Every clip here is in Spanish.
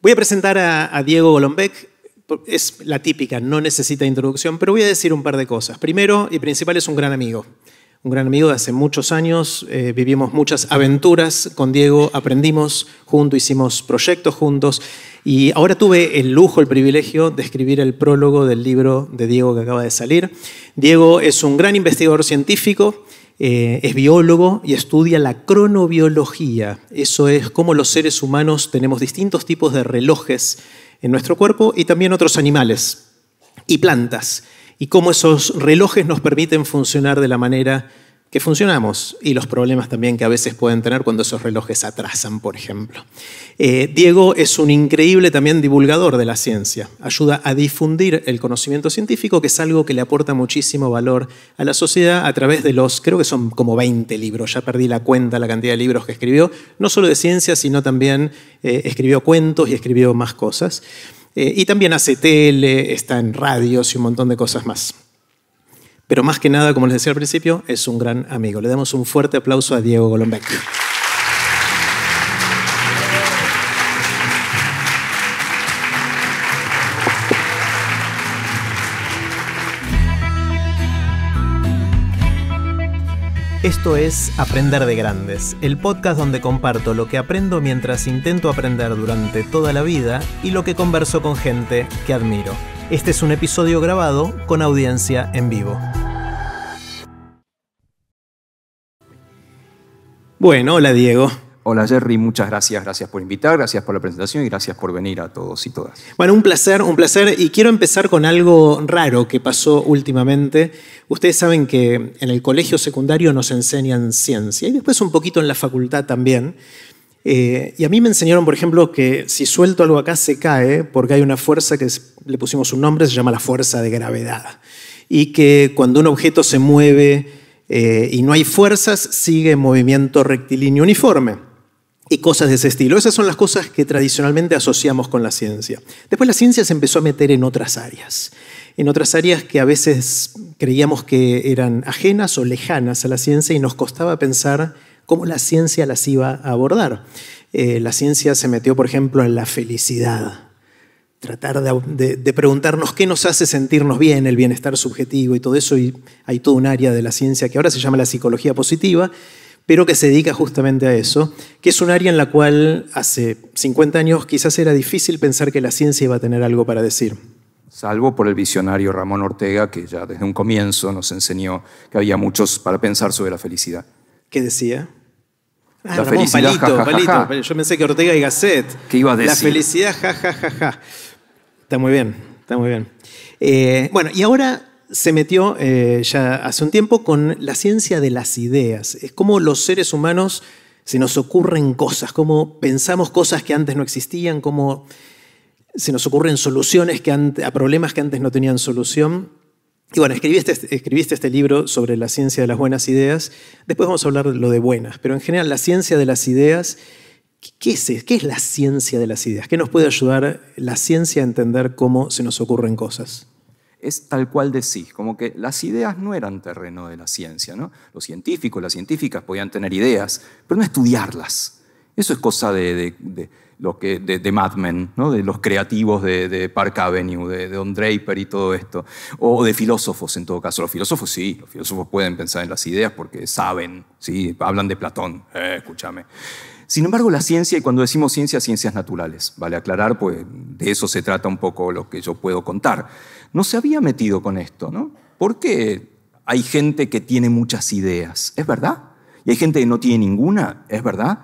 Voy a presentar a, Diego Golombek. Es la típica, no necesita introducción, pero voy a decir un par de cosas. Primero y principal es un gran amigo. Un gran amigo de hace muchos años, eh, vivimos muchas aventuras con Diego, aprendimos juntos, hicimos proyectos juntos y ahora tuve el lujo, el privilegio de escribir el prólogo del libro de Diego que acaba de salir. Diego es un gran investigador científico, eh, es biólogo y estudia la cronobiología. Eso es cómo los seres humanos tenemos distintos tipos de relojes en nuestro cuerpo y también otros animales y plantas, y cómo esos relojes nos permiten funcionar de la manera que funcionamos y los problemas también que a veces pueden tener cuando esos relojes atrasan, por ejemplo. Eh, Diego es un increíble también divulgador de la ciencia, ayuda a difundir el conocimiento científico, que es algo que le aporta muchísimo valor a la sociedad a través de los, creo que son como 20 libros, ya perdí la cuenta, la cantidad de libros que escribió, no solo de ciencia, sino también eh, escribió cuentos y escribió más cosas. Eh, y también hace tele, está en radios y un montón de cosas más. Pero más que nada, como les decía al principio, es un gran amigo. Le damos un fuerte aplauso a Diego Golombek. Esto es Aprender de Grandes, el podcast donde comparto lo que aprendo mientras intento aprender durante toda la vida y lo que converso con gente que admiro. Este es un episodio grabado con audiencia en vivo. Bueno, hola Diego. Hola Jerry, muchas gracias, gracias por invitar, gracias por la presentación y gracias por venir a todos y todas. Bueno, un placer, un placer. Y quiero empezar con algo raro que pasó últimamente. Ustedes saben que en el colegio secundario nos enseñan ciencia y después un poquito en la facultad también. Eh, y a mí me enseñaron, por ejemplo, que si suelto algo acá se cae porque hay una fuerza que le pusimos un nombre, se llama la fuerza de gravedad. Y que cuando un objeto se mueve eh, y no hay fuerzas, sigue movimiento rectilíneo uniforme y cosas de ese estilo. Esas son las cosas que tradicionalmente asociamos con la ciencia. Después la ciencia se empezó a meter en otras áreas, en otras áreas que a veces creíamos que eran ajenas o lejanas a la ciencia y nos costaba pensar cómo la ciencia las iba a abordar. Eh, la ciencia se metió, por ejemplo, en la felicidad, tratar de, preguntarnos qué nos hace sentirnos bien, el bienestar subjetivo y todo eso, y hay todo un área de la ciencia que ahora se llama la psicología positiva, pero que se dedica justamente a eso, que es un área en la cual hace 50 años quizás era difícil pensar que la ciencia iba a tener algo para decir. Salvo por el visionario Ramón Ortega, que ya desde un comienzo nos enseñó que había muchos para pensar sobre la felicidad. ¿Qué decía? la ah, felicidad, palito, ja, palito, Yo pensé que Ortega y Gasset. ¿Qué iba a decir? La felicidad, ja, Ja, Está muy bien, está muy bien. Eh, bueno, y ahora se metió eh, ya hace un tiempo con la ciencia de las ideas. Es como los seres humanos se nos ocurren cosas, cómo pensamos cosas que antes no existían, cómo se nos ocurren soluciones a problemas que antes no tenían solución. Y bueno, este, escribiste, este libro sobre la ciencia de las buenas ideas. Después vamos a hablar de lo de buenas, pero en general la ciencia de las ideas, ¿qué es, ¿qué es la ciencia de las ideas? ¿Qué nos puede ayudar la ciencia a entender cómo se nos ocurren cosas? es tal cual decís, como que las ideas no eran terreno de la ciencia, Los científicos, las científicas podían tener ideas, pero no estudiarlas. Eso es cosa de, de, lo que, de, de, Mad de los creativos de, Park Avenue, de, Don Draper y todo esto, o de filósofos en todo caso. Los filósofos sí, los filósofos pueden pensar en las ideas porque saben, ¿sí? hablan de Platón, eh, escúchame. Sin embargo, la ciencia, y cuando decimos ciencia, ciencias naturales, vale aclarar, pues de eso se trata un poco lo que yo puedo contar no se había metido con esto, ¿no? ¿Por hay gente que tiene muchas ideas? ¿Es verdad? ¿Y hay gente que no tiene ninguna? ¿Es verdad?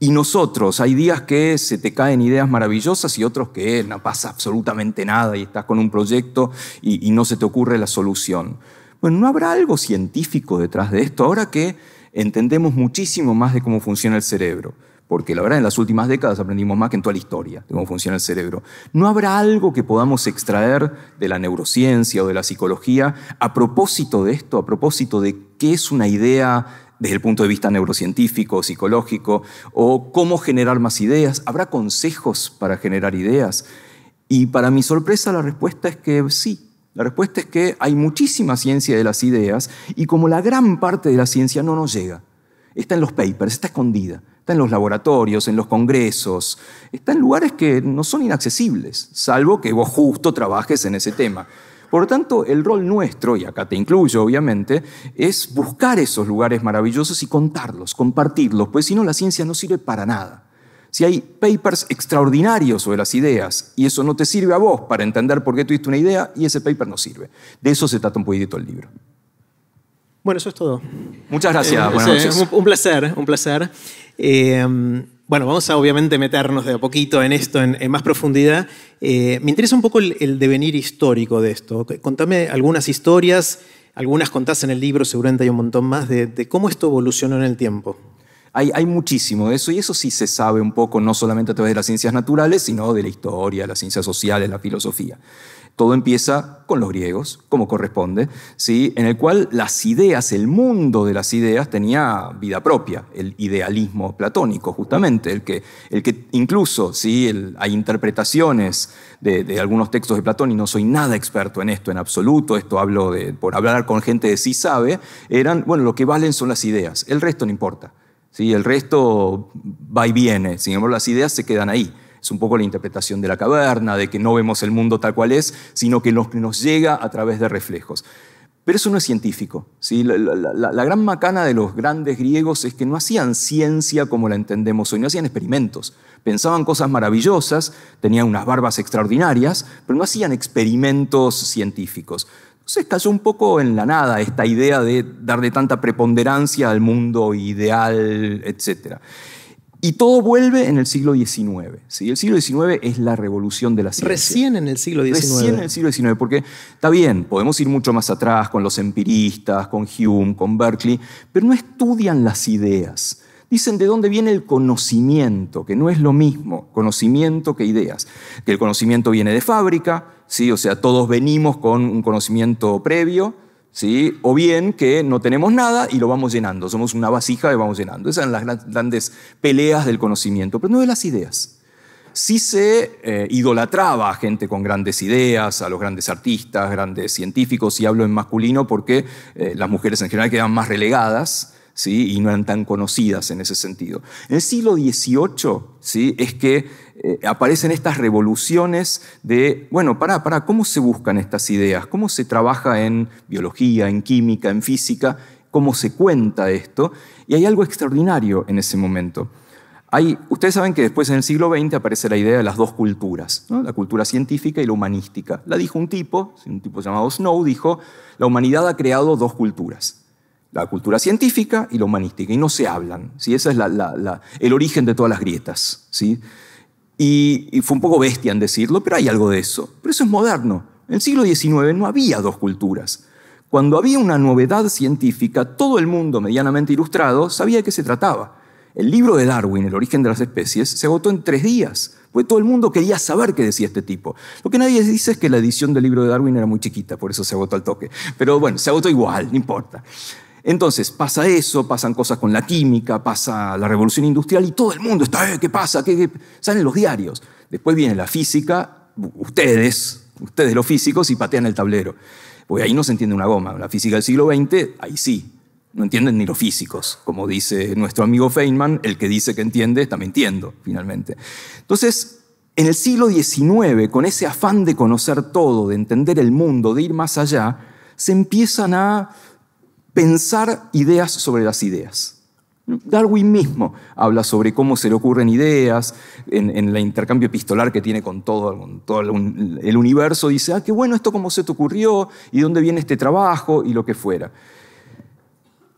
Y nosotros, hay días que se te caen ideas maravillosas y otros que no pasa absolutamente nada y estás con un proyecto y, y no se te ocurre la solución. Bueno, ¿no habrá algo científico detrás de esto? Ahora que entendemos muchísimo más de cómo funciona el cerebro porque la verdad en las últimas décadas aprendimos más que en toda la historia de cómo funciona el cerebro. ¿No habrá algo que podamos extraer de la neurociencia o de la psicología a propósito de esto, a propósito de qué es una idea desde el punto de vista neurocientífico, o psicológico, o cómo generar más ideas? ¿Habrá consejos para generar ideas? Y para mi sorpresa la respuesta es que sí, la respuesta es que hay muchísima ciencia de las ideas y como la gran parte de la ciencia no nos llega, está en los papers, está escondida, en los laboratorios, en los congresos, está en lugares que no son inaccesibles, salvo que vos justo trabajes en ese tema. Por lo tanto, el rol nuestro, y acá te incluyo obviamente, es buscar esos lugares maravillosos y contarlos, compartirlos, pues si no la ciencia no sirve para nada. Si hay papers extraordinarios sobre las ideas y eso no te sirve a vos para entender por qué tuviste una idea y ese paper no sirve. De eso se trata un poquito el libro. Bueno, eso es todo. Muchas gracias. Eh, Buenas noches. Un, placer, un placer. Eh, bueno, vamos a obviamente meternos de a poquito en esto en, más profundidad. Eh, me interesa un poco el, devenir histórico de esto. Contame algunas historias, algunas contás en el libro, seguramente hay un montón más, de, cómo esto evolucionó en el tiempo. Hay, hay, muchísimo de eso y eso sí se sabe un poco, no solamente a través de las ciencias naturales, sino de la historia, las ciencias sociales, la filosofía. Todo empieza con los griegos, como corresponde, ¿sí? en el cual las ideas, el mundo de las ideas tenía vida propia, el idealismo platónico justamente, el que, el que incluso ¿sí? hay interpretaciones de, algunos textos de Platón y no soy nada experto en esto en absoluto, esto hablo de, por hablar con gente de sí sabe, eran, bueno, lo que valen son las ideas, el resto no importa, ¿sí? el resto va y viene, sin embargo las ideas se quedan ahí. Es un poco la interpretación de la caverna, de que no vemos el mundo tal cual es, sino que nos, llega a través de reflejos. Pero eso no es científico. ¿sí? La, gran macana de los grandes griegos es que no hacían ciencia como la entendemos hoy, no hacían experimentos. Pensaban cosas maravillosas, tenían unas barbas extraordinarias, pero no hacían experimentos científicos. Entonces cayó un poco en la nada esta idea de darle tanta preponderancia al mundo ideal, etcétera. Y todo vuelve en el siglo XIX. ¿sí? El siglo XIX es la revolución de la ciencia. Recién en el siglo XIX. Recién en el siglo XIX, porque está bien, podemos ir mucho más atrás con los empiristas, con Hume, con Berkeley, pero no estudian las ideas. Dicen de dónde viene el conocimiento, que no es lo mismo conocimiento que ideas. Que el conocimiento viene de fábrica, ¿sí? o sea, todos venimos con un conocimiento previo, o bien que no tenemos nada y lo vamos llenando, somos una vasija y vamos llenando. Esas son las grandes peleas del conocimiento, pero no de las ideas. Sí se eh, idolatraba a gente con grandes ideas, a los grandes artistas, grandes científicos, y hablo en masculino porque eh, las mujeres en general quedan más relegadas, y no eran tan conocidas en ese sentido. En el siglo XVIII ¿sí? es que eh, aparecen estas revoluciones de, bueno, para pará, ¿cómo se buscan estas ideas? ¿Cómo se trabaja en biología, en química, en física? ¿Cómo se cuenta esto? Y hay algo extraordinario en ese momento. Hay, ustedes saben que después en el siglo XX aparece la idea de las dos culturas, la cultura científica y la humanística. La dijo un tipo, un tipo llamado Snow, dijo, la humanidad ha creado dos culturas la cultura científica y la humanística, y no se hablan. ¿sí? Ese es la, el origen de todas las grietas. ¿sí? Y, fue un poco bestia en decirlo, pero hay algo de eso. Pero eso es moderno. En el siglo XIX no había dos culturas. Cuando había una novedad científica, todo el mundo medianamente ilustrado sabía de qué se trataba. El libro de Darwin, El origen de las especies, se agotó en tres días, porque todo el mundo quería saber qué decía este tipo. Lo que nadie dice es que la edición del libro de Darwin era muy chiquita, por eso se agotó al toque. Pero bueno, se agotó igual, no importa. Entonces, pasa eso, pasan cosas con la química, pasa la revolución industrial y todo el mundo está, eh, ¿qué pasa? Salen los diarios. Después viene la física, ustedes, ustedes los físicos, y patean el tablero. Porque ahí no se entiende una goma. La física del siglo XX, ahí sí. No entienden ni los físicos. Como dice nuestro amigo Feynman, el que dice que entiende está mintiendo, finalmente. Entonces, en el siglo XIX, con ese afán de conocer todo, de entender el mundo, de ir más allá, se empiezan a pensar ideas sobre las ideas. Darwin mismo habla sobre cómo se le ocurren ideas, en, el intercambio epistolar que tiene con todo, todo el, universo, dice, ah, qué bueno esto, cómo se te ocurrió, y dónde viene este trabajo, y lo que fuera.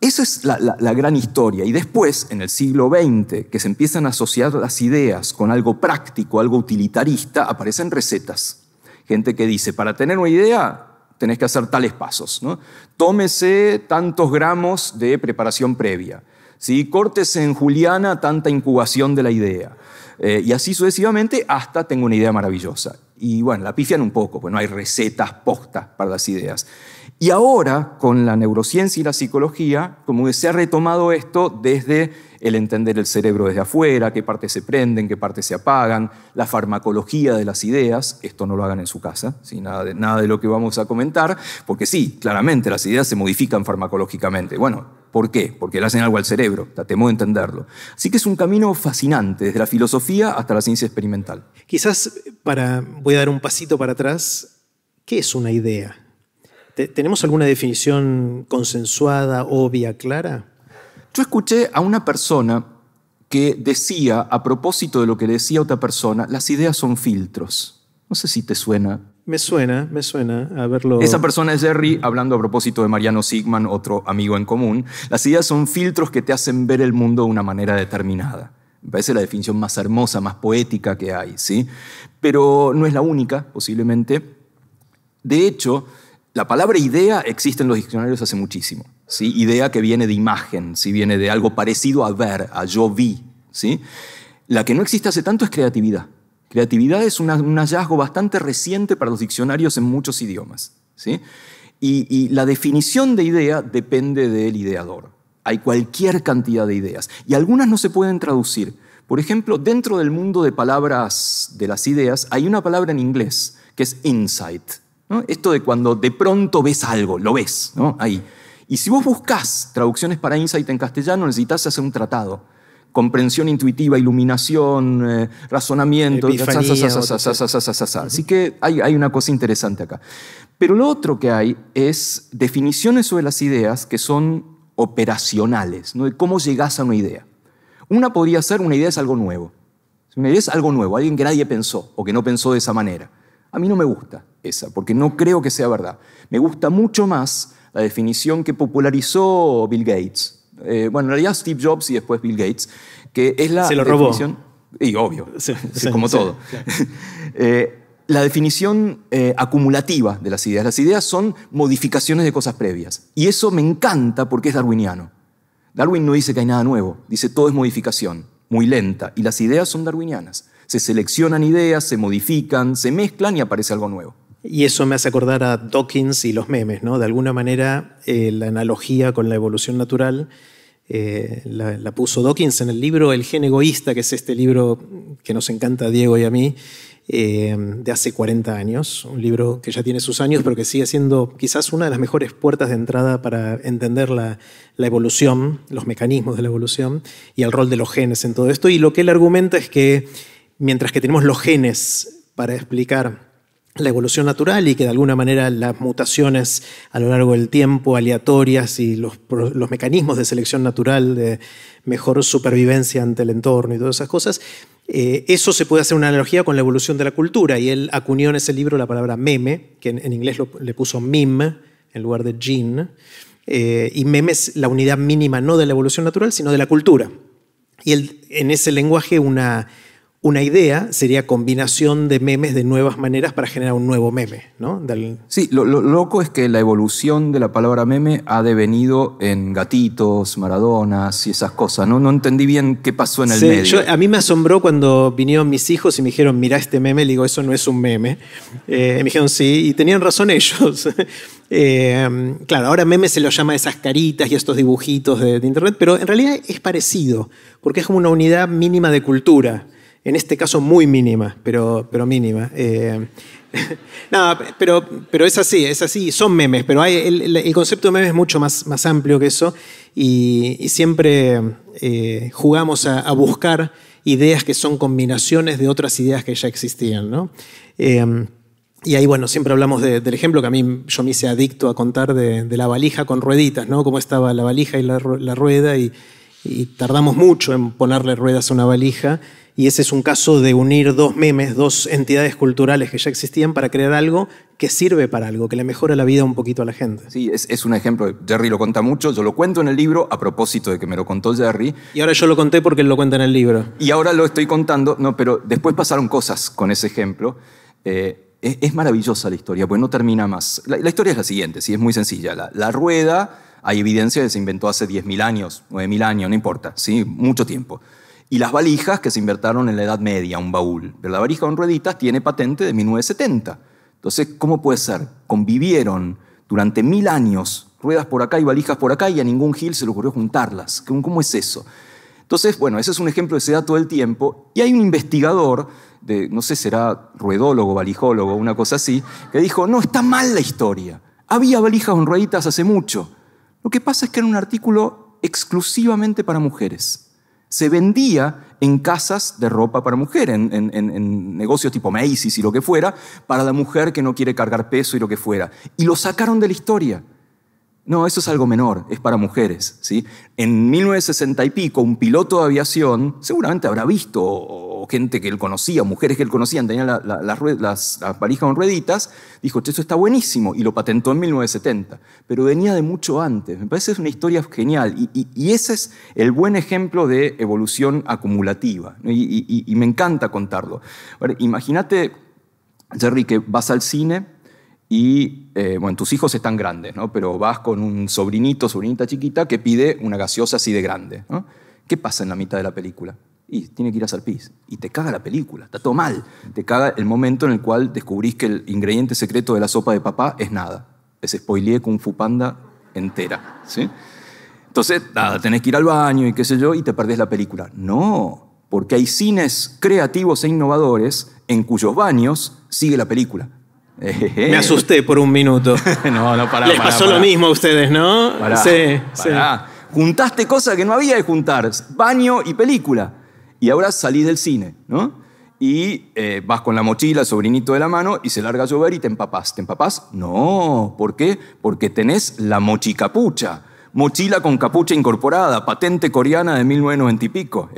Esa es la, gran historia. Y después, en el siglo XX, que se empiezan a asociar las ideas con algo práctico, algo utilitarista, aparecen recetas. Gente que dice, para tener una idea, tenés que hacer tales pasos. ¿no? Tómese tantos gramos de preparación previa. ¿sí? Córtese en Juliana tanta incubación de la idea. Eh, y así sucesivamente hasta tengo una idea maravillosa. Y bueno, la pifian un poco, pues no hay recetas postas para las ideas. Y ahora, con la neurociencia y la psicología, como que se ha retomado esto desde el entender el cerebro desde afuera, qué partes se prenden, qué partes se apagan, la farmacología de las ideas, esto no lo hagan en su casa, nada, de, nada de lo que vamos a comentar, porque sí, claramente las ideas se modifican farmacológicamente. Bueno, ¿Por qué? Porque le hacen algo al cerebro, tratemos de entenderlo. Así que es un camino fascinante, desde la filosofía hasta la ciencia experimental. Quizás para, voy a dar un pasito para atrás, ¿qué es una idea? ¿Tenemos alguna definición consensuada, obvia, clara? Yo escuché a una persona que decía, a propósito de lo que decía otra persona, las ideas son filtros. No sé si te suena. Me suena, me suena Esa persona es Jerry, hablando a propósito de Mariano Sigman, otro amigo en común. Las ideas son filtros que te hacen ver el mundo de una manera determinada. Me parece la definición más hermosa, más poética que hay, ¿sí? Pero no es la única, posiblemente. De hecho, la palabra idea existe en los diccionarios hace muchísimo idea que viene de imagen, si viene de algo parecido a ver, a yo vi. ¿sí? La que no existe hace tanto es creatividad. Creatividad es un hallazgo bastante reciente para los diccionarios en muchos idiomas. ¿sí? Y, la definición de idea depende del ideador. Hay cualquier cantidad de ideas y algunas no se pueden traducir. Por ejemplo, dentro del mundo de palabras de las ideas hay una palabra en inglés que es insight. Esto de cuando de pronto ves algo, lo ves, ¿no? ahí. Y si vos buscás traducciones para Insight en castellano, necesitas hacer un tratado. Comprensión intuitiva, iluminación, eh, razonamiento, razonamiento. Así que hay, una cosa interesante acá. Pero lo otro que hay es definiciones sobre las ideas que son operacionales, ¿no? de cómo llegás a una idea. Una podría ser, una idea es algo nuevo. Una idea es algo nuevo, alguien que nadie pensó o que no pensó de esa manera. A mí no me gusta esa, porque no creo que sea verdad. Me gusta mucho más la definición que popularizó Bill Gates. Eh, bueno, en realidad Steve Jobs y después Bill Gates, que es la definición, Y obvio, como todo. Eh, la definición eh, acumulativa de las ideas. Las ideas son modificaciones de cosas previas. Y eso me encanta porque es darwiniano. Darwin no dice que hay nada nuevo, dice todo es modificación, muy lenta. Y las ideas son darwinianas. Se seleccionan ideas, se modifican, se mezclan y aparece algo nuevo. Y eso me hace acordar a Dawkins y los memes, ¿no? De alguna manera, eh, la analogía con la evolución natural eh, la, puso Dawkins en el libro El gen egoísta, que es este libro que nos encanta a Diego y a mí, eh, de hace 40 años. Un libro que ya tiene sus años, pero que sigue siendo quizás una de las mejores puertas de entrada para entender la, la evolución, los mecanismos de la evolución y el rol de los genes en todo esto. Y lo que él argumenta es que mientras que tenemos los genes para explicar la evolución natural y que de alguna manera las mutaciones a lo largo del tiempo aleatorias y los, mecanismos de selección natural de mejor supervivencia ante el entorno y todas esas cosas, eh, eso se puede hacer una analogía con la evolución de la cultura y él acuñó en ese libro la palabra meme, que en, inglés le puso meme en lugar de gene, eh, y meme es la unidad mínima no de la evolución natural, sino de la cultura. Y él, en ese lenguaje una una idea sería combinación de memes de nuevas maneras para generar un nuevo meme, ¿no? Sí, lo, loco es que la evolución de la palabra meme ha devenido en gatitos, maradonas y esas cosas, ¿no? No entendí bien qué pasó en el sí, medio. a mí me asombró cuando vinieron mis hijos y me dijeron, mira este meme, le digo, eso no es un meme. Eh, me dijeron, sí, y tenían razón ellos. Eh, claro, ahora meme se lo llama esas caritas y estos dibujitos de, de Internet, pero en realidad es parecido, porque es como una unidad mínima de cultura en este caso muy mínima, pero, pero mínima. Eh, nada, pero, pero es así, es así, son memes, pero hay, el, concepto de memes es mucho más, más amplio que eso y, siempre eh, jugamos a, buscar ideas que son combinaciones de otras ideas que ya existían. ¿no? Eh, y ahí, bueno, siempre hablamos del ejemplo que a mí yo me hice adicto a contar de, la valija con rueditas, ¿no? Cómo estaba la valija y la, rueda y, y tardamos mucho en ponerle ruedas a una valija y ese es un caso de unir dos memes, dos entidades culturales que ya existían para crear algo que sirve para algo, que le mejora la vida un poquito a la gente. Sí, es, un ejemplo. Jerry lo cuenta mucho, yo lo cuento en el libro a propósito de que me lo contó Jerry. Y ahora yo lo conté porque él lo cuenta en el libro. Y ahora lo estoy contando, no, pero después pasaron cosas con ese ejemplo. Eh, es, maravillosa la historia, pues no termina más. La, historia es la siguiente, sí, es muy sencilla. La, rueda, hay evidencia de que se inventó hace 10.000 años, 9.000 años, no importa, sí, mucho tiempo y las valijas que se invertieron en la Edad Media, un baúl. Pero la valija con rueditas tiene patente de 1970. Entonces, ¿cómo puede ser? Convivieron durante mil años ruedas por acá y valijas por acá y a ningún Gil se le ocurrió juntarlas. ¿Cómo es eso? Entonces, bueno, ese es un ejemplo de se da todo el tiempo. Y hay un investigador, de, no sé, será ruedólogo, valijólogo, una cosa así, que dijo, no, está mal la historia. Había valijas con rueditas hace mucho. Lo que pasa es que era un artículo exclusivamente para mujeres se vendía en casas de ropa para mujer, en, negocios tipo Macy's y lo que fuera, para la mujer que no quiere cargar peso y lo que fuera. Y lo sacaron de la historia. No, eso es algo menor, es para mujeres. ¿sí? En 1960 y pico, un piloto de aviación seguramente habrá visto, gente que él conocía, mujeres que él conocían, tenían las, las con rueditas, dijo, esto está buenísimo, y lo patentó en 1970. Pero venía de mucho antes. Me parece es una historia genial. Y, ese es el buen ejemplo de evolución acumulativa. Y, y me encanta contarlo. Imagínate, Jerry, que vas al cine y, eh, bueno, tus hijos están grandes, ¿no? Pero vas con un sobrinito, sobrinita chiquita que pide una gaseosa así de grande, ¿Qué pasa en la mitad de la película? Y tiene que ir a hacer Y te caga la película, está todo mal. Te caga el momento en el cual descubrís que el ingrediente secreto de la sopa de papá es nada. Es spoilé con fupanda entera, ¿sí? Entonces, nada, tenés que ir al baño y qué sé yo, y te perdés la película. No, porque hay cines creativos e innovadores en cuyos baños sigue la película. Me asusté por un minuto. no, no, para Les pasó lo mismo a ustedes, ¿no? sí, Juntaste cosas que no había de juntar, baño y película. Y ahora salís del cine, ¿no? Y eh, vas con la mochila, sobrinito de la mano, y se larga a llover y te empapás. ¿Te empapás? No. ¿Por qué? Porque tenés la mochicapucha. Mochila con capucha incorporada, patente coreana de 1990 y pico.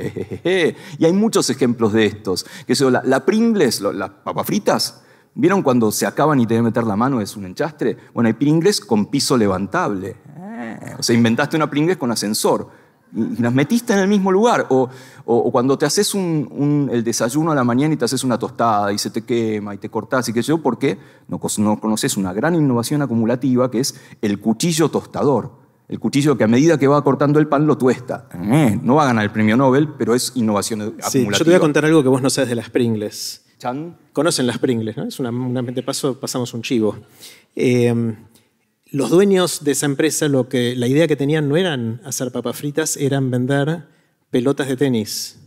Y hay muchos ejemplos de estos. Que son la, la Pringles, las papas fritas, ¿Vieron cuando se acaban y te deben meter la mano? Es un enchastre. Bueno, hay Pringles con piso levantable. Ah. O sea, inventaste una Pringles con ascensor y las metiste en el mismo lugar. O, o, cuando te haces el desayuno a la mañana y te haces una tostada y se te quema y te cortas y qué sé yo, porque no, no conoces una gran innovación acumulativa que es el cuchillo tostador. El cuchillo que a medida que va cortando el pan lo tuesta. Ah. No va a ganar el premio Nobel, pero es innovación sí, Yo te voy a contar algo que vos no sabes de las Pringles. Conocen las Pringles, ¿no? Es una, una paso pasamos un chivo. Eh, los dueños de esa empresa, lo que, la idea que tenían no eran hacer papas fritas, eran vender pelotas de tenis.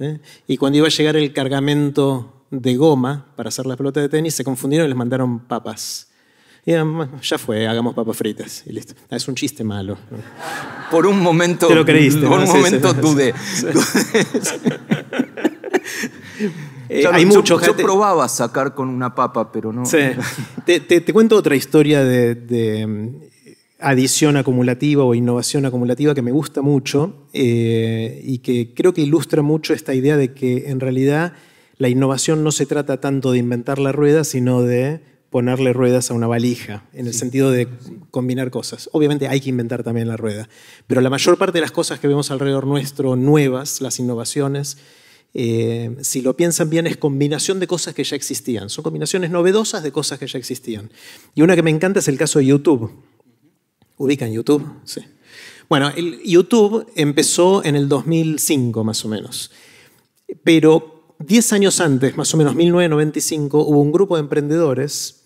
¿Eh? Y cuando iba a llegar el cargamento de goma para hacer las pelotas de tenis, se confundieron y les mandaron papas. Y ya fue, hagamos papas fritas. Y listo. Ah, es un chiste malo. Por un momento. lo creíste. Por un momento dudé. Eh, yo, hay mucho. Yo, probaba sacar con una papa, pero no. te, cuento otra historia de, mm, adición acumulativa o innovación acumulativa que me gusta mucho eh, y que creo que ilustra mucho esta idea de que en realidad la innovación no se trata tanto de inventar la rueda, sino de ponerle ruedas a una valija, en el sentido de combinar cosas. Obviamente hay que inventar también la rueda, pero la mayor parte de las cosas que vemos alrededor nuestro, nuevas, las innovaciones, eh, si lo piensan bien, es combinación de cosas que ya existían. Son combinaciones novedosas de cosas que ya existían. Y una que me encanta es el caso de YouTube. ¿Ubican YouTube? Sí. Bueno, el YouTube empezó en el 2005 más o menos. Pero 10 años antes, más o menos 1995, hubo un grupo de emprendedores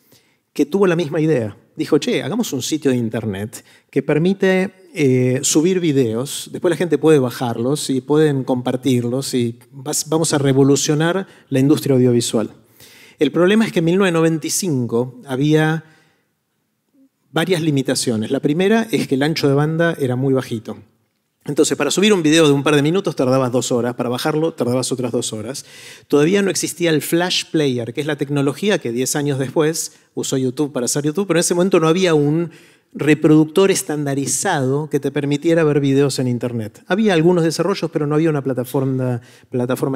que tuvo la misma idea. Dijo, che, hagamos un sitio de Internet que permite eh, subir videos, después la gente puede bajarlos y pueden compartirlos y vamos a revolucionar la industria audiovisual. El problema es que en 1995 había varias limitaciones. La primera es que el ancho de banda era muy bajito. Entonces, para subir un video de un par de minutos tardabas dos horas, para bajarlo tardabas otras dos horas. Todavía no existía el Flash Player, que es la tecnología que 10 años después usó YouTube para hacer YouTube, pero en ese momento no había un reproductor estandarizado que te permitiera ver videos en Internet. Había algunos desarrollos, pero no había una plataforma,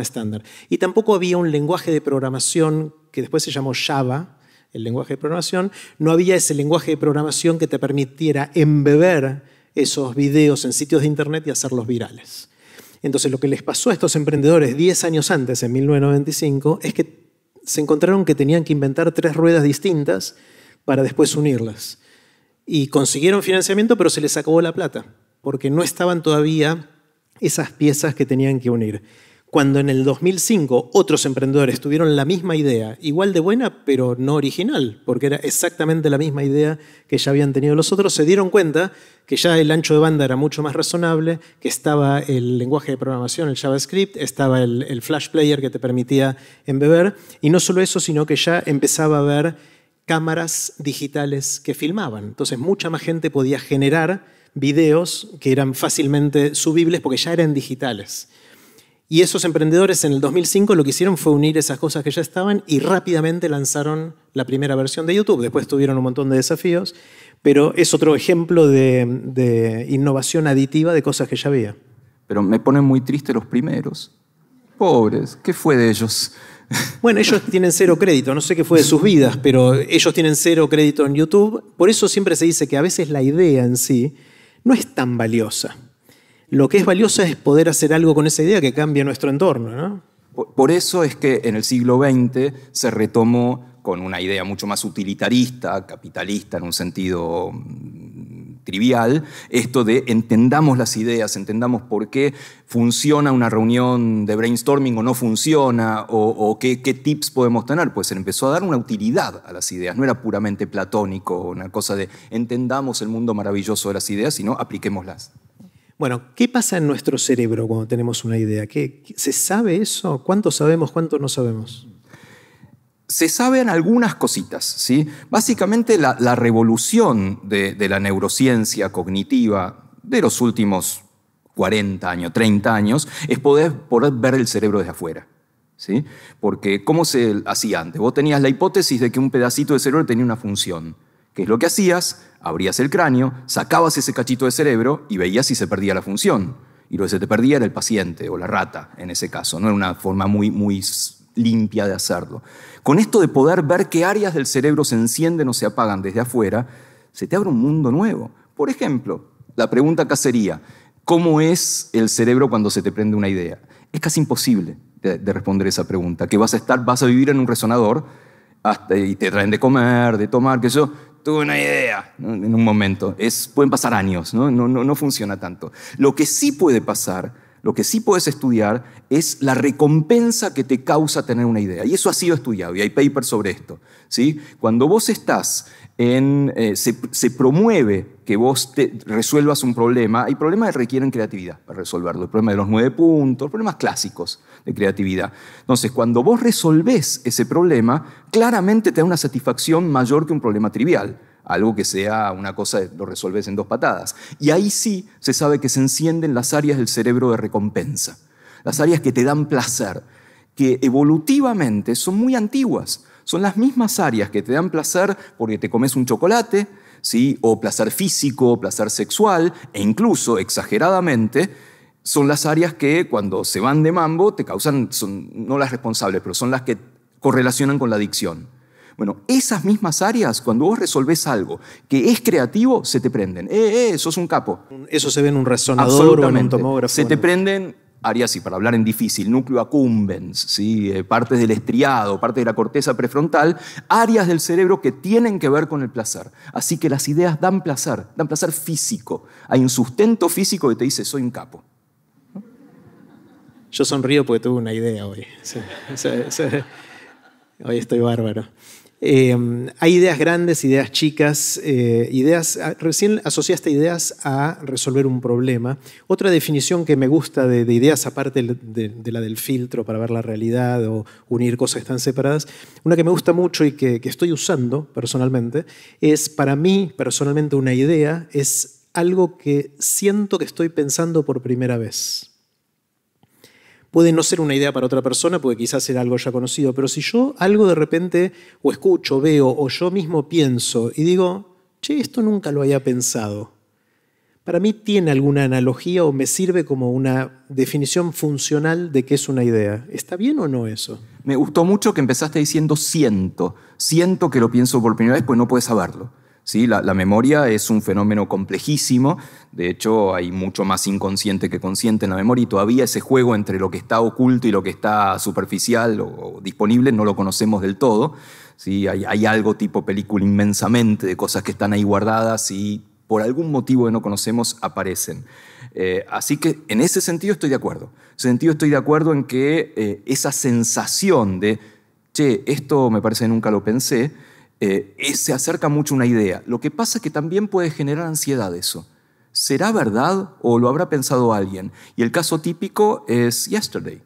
estándar. Y tampoco había un lenguaje de programación que después se llamó Java, el lenguaje de programación. No había ese lenguaje de programación que te permitiera embeber esos videos en sitios de Internet y hacerlos virales. Entonces, lo que les pasó a estos emprendedores 10 años antes, en 1995, es que se encontraron que tenían que inventar tres ruedas distintas para después unirlas y consiguieron financiamiento, pero se les acabó la plata, porque no estaban todavía esas piezas que tenían que unir. Cuando en el 2005 otros emprendedores tuvieron la misma idea, igual de buena, pero no original, porque era exactamente la misma idea que ya habían tenido los otros, se dieron cuenta que ya el ancho de banda era mucho más razonable, que estaba el lenguaje de programación, el JavaScript, estaba el, Flash Player que te permitía embeber, y no solo eso, sino que ya empezaba a ver cámaras digitales que filmaban. Entonces mucha más gente podía generar videos que eran fácilmente subibles porque ya eran digitales. Y esos emprendedores en el 2005 lo que hicieron fue unir esas cosas que ya estaban y rápidamente lanzaron la primera versión de YouTube. Después tuvieron un montón de desafíos, pero es otro ejemplo de, de innovación aditiva de cosas que ya había. Pero me ponen muy triste los primeros. Pobres, ¿qué fue de ellos? Bueno, ellos tienen cero crédito, no sé qué fue de sus vidas, pero ellos tienen cero crédito en YouTube. Por eso siempre se dice que a veces la idea en sí no es tan valiosa. Lo que es valiosa es poder hacer algo con esa idea que cambia nuestro entorno. Por eso es que en el siglo XX se retomó con una idea mucho más utilitarista, capitalista en un sentido trivial esto de entendamos las ideas, entendamos por qué funciona una reunión de brainstorming o no funciona, o, qué, tips podemos tener. Pues se empezó a dar una utilidad a las ideas, no era puramente platónico, una cosa de entendamos el mundo maravilloso de las ideas, sino apliquémoslas. Bueno, ¿qué pasa en nuestro cerebro cuando tenemos una idea? ¿Qué, ¿Se sabe eso? ¿Cuánto sabemos, cuánto no sabemos? se saben algunas cositas, ¿sí? Básicamente la, revolución de, la neurociencia cognitiva de los últimos 40 años, 30 años, es poder, ver el cerebro desde afuera. ¿sí? Porque, ¿cómo se hacía antes? Vos tenías la hipótesis de que un pedacito de cerebro tenía una función. ¿Qué es lo que hacías? Abrías el cráneo, sacabas ese cachito de cerebro y veías si se perdía la función. Y lo que se te perdía era el paciente o la rata, en ese caso. No era una forma muy, muy limpia de hacerlo. Con esto de poder ver qué áreas del cerebro se encienden o se apagan desde afuera, se te abre un mundo nuevo. Por ejemplo, la pregunta acá sería, ¿cómo es el cerebro cuando se te prende una idea? Es casi imposible de, responder esa pregunta, que vas a estar, vas a vivir en un resonador y te traen de comer, de tomar, que yo tuve una idea en un momento. Es, pueden pasar años, ¿no? No, ¿no? no funciona tanto. Lo que sí puede pasar lo que sí puedes estudiar es la recompensa que te causa tener una idea. Y eso ha sido estudiado y hay papers sobre esto. ¿sí? Cuando vos estás en... Eh, se, promueve que vos resuelvas un problema, hay problemas que requieren creatividad para resolverlo. El problema de los nueve puntos, problemas clásicos de creatividad. Entonces, cuando vos resolvés ese problema, claramente te da una satisfacción mayor que un problema trivial algo que sea una cosa, lo resuelves en dos patadas. Y ahí sí se sabe que se encienden las áreas del cerebro de recompensa, las áreas que te dan placer, que evolutivamente son muy antiguas. Son las mismas áreas que te dan placer porque te comes un chocolate, ¿sí? o placer físico, o placer sexual, e incluso exageradamente, son las áreas que cuando se van de mambo te causan, son no las responsables, pero son las que correlacionan con la adicción. Bueno, esas mismas áreas, cuando vos resolvés algo que es creativo, se te prenden. Eh, eh, sos un capo. Eso se ve en un resonador o en un tomógrafo. Se te prenden áreas, y para hablar en difícil, núcleo accumbens, ¿sí? Eh, partes del estriado, parte de la corteza prefrontal, áreas del cerebro que tienen que ver con el placer. Así que las ideas dan placer, dan placer físico. Hay un sustento físico que te dice, soy un capo. Yo sonrío porque tuve una idea hoy. Hoy estoy bárbaro. Em, hay ideas grandes, ideas chicas, eh, ideas, ah, recién asociaste ideas a resolver un problema. Otra definición que me gusta de, ideas, aparte de, la del filtro para ver la realidad o unir cosas que están separadas, una que me gusta mucho y que estoy usando personalmente, es para mí personalmente una idea, es algo que siento que estoy pensando por primera vez puede no ser una idea para otra persona, porque quizás era algo ya conocido, pero si yo algo de repente o escucho, veo, o yo mismo pienso y digo, che, esto nunca lo había pensado, para mí tiene alguna analogía o me sirve como una definición funcional de qué es una idea. ¿Está bien o no eso? Me gustó mucho que empezaste diciendo siento, siento que lo pienso por primera vez, pues no puedes saberlo. La, memoria es un fenómeno complejísimo, de hecho hay mucho más inconsciente que consciente en la memoria y todavía ese juego entre lo que está oculto y lo que está superficial o, disponible no lo conocemos del todo. Hay, algo tipo película inmensamente de cosas que están ahí guardadas y por algún motivo que no conocemos aparecen. Eh, así que en ese sentido estoy de acuerdo. En ese sentido estoy de acuerdo en que eh, esa sensación de, che, esto me parece que nunca lo pensé, eh, eh, se acerca mucho una idea. Lo que pasa es que también puede generar ansiedad eso. ¿Será verdad o lo habrá pensado alguien? Y el caso típico es Yesterday.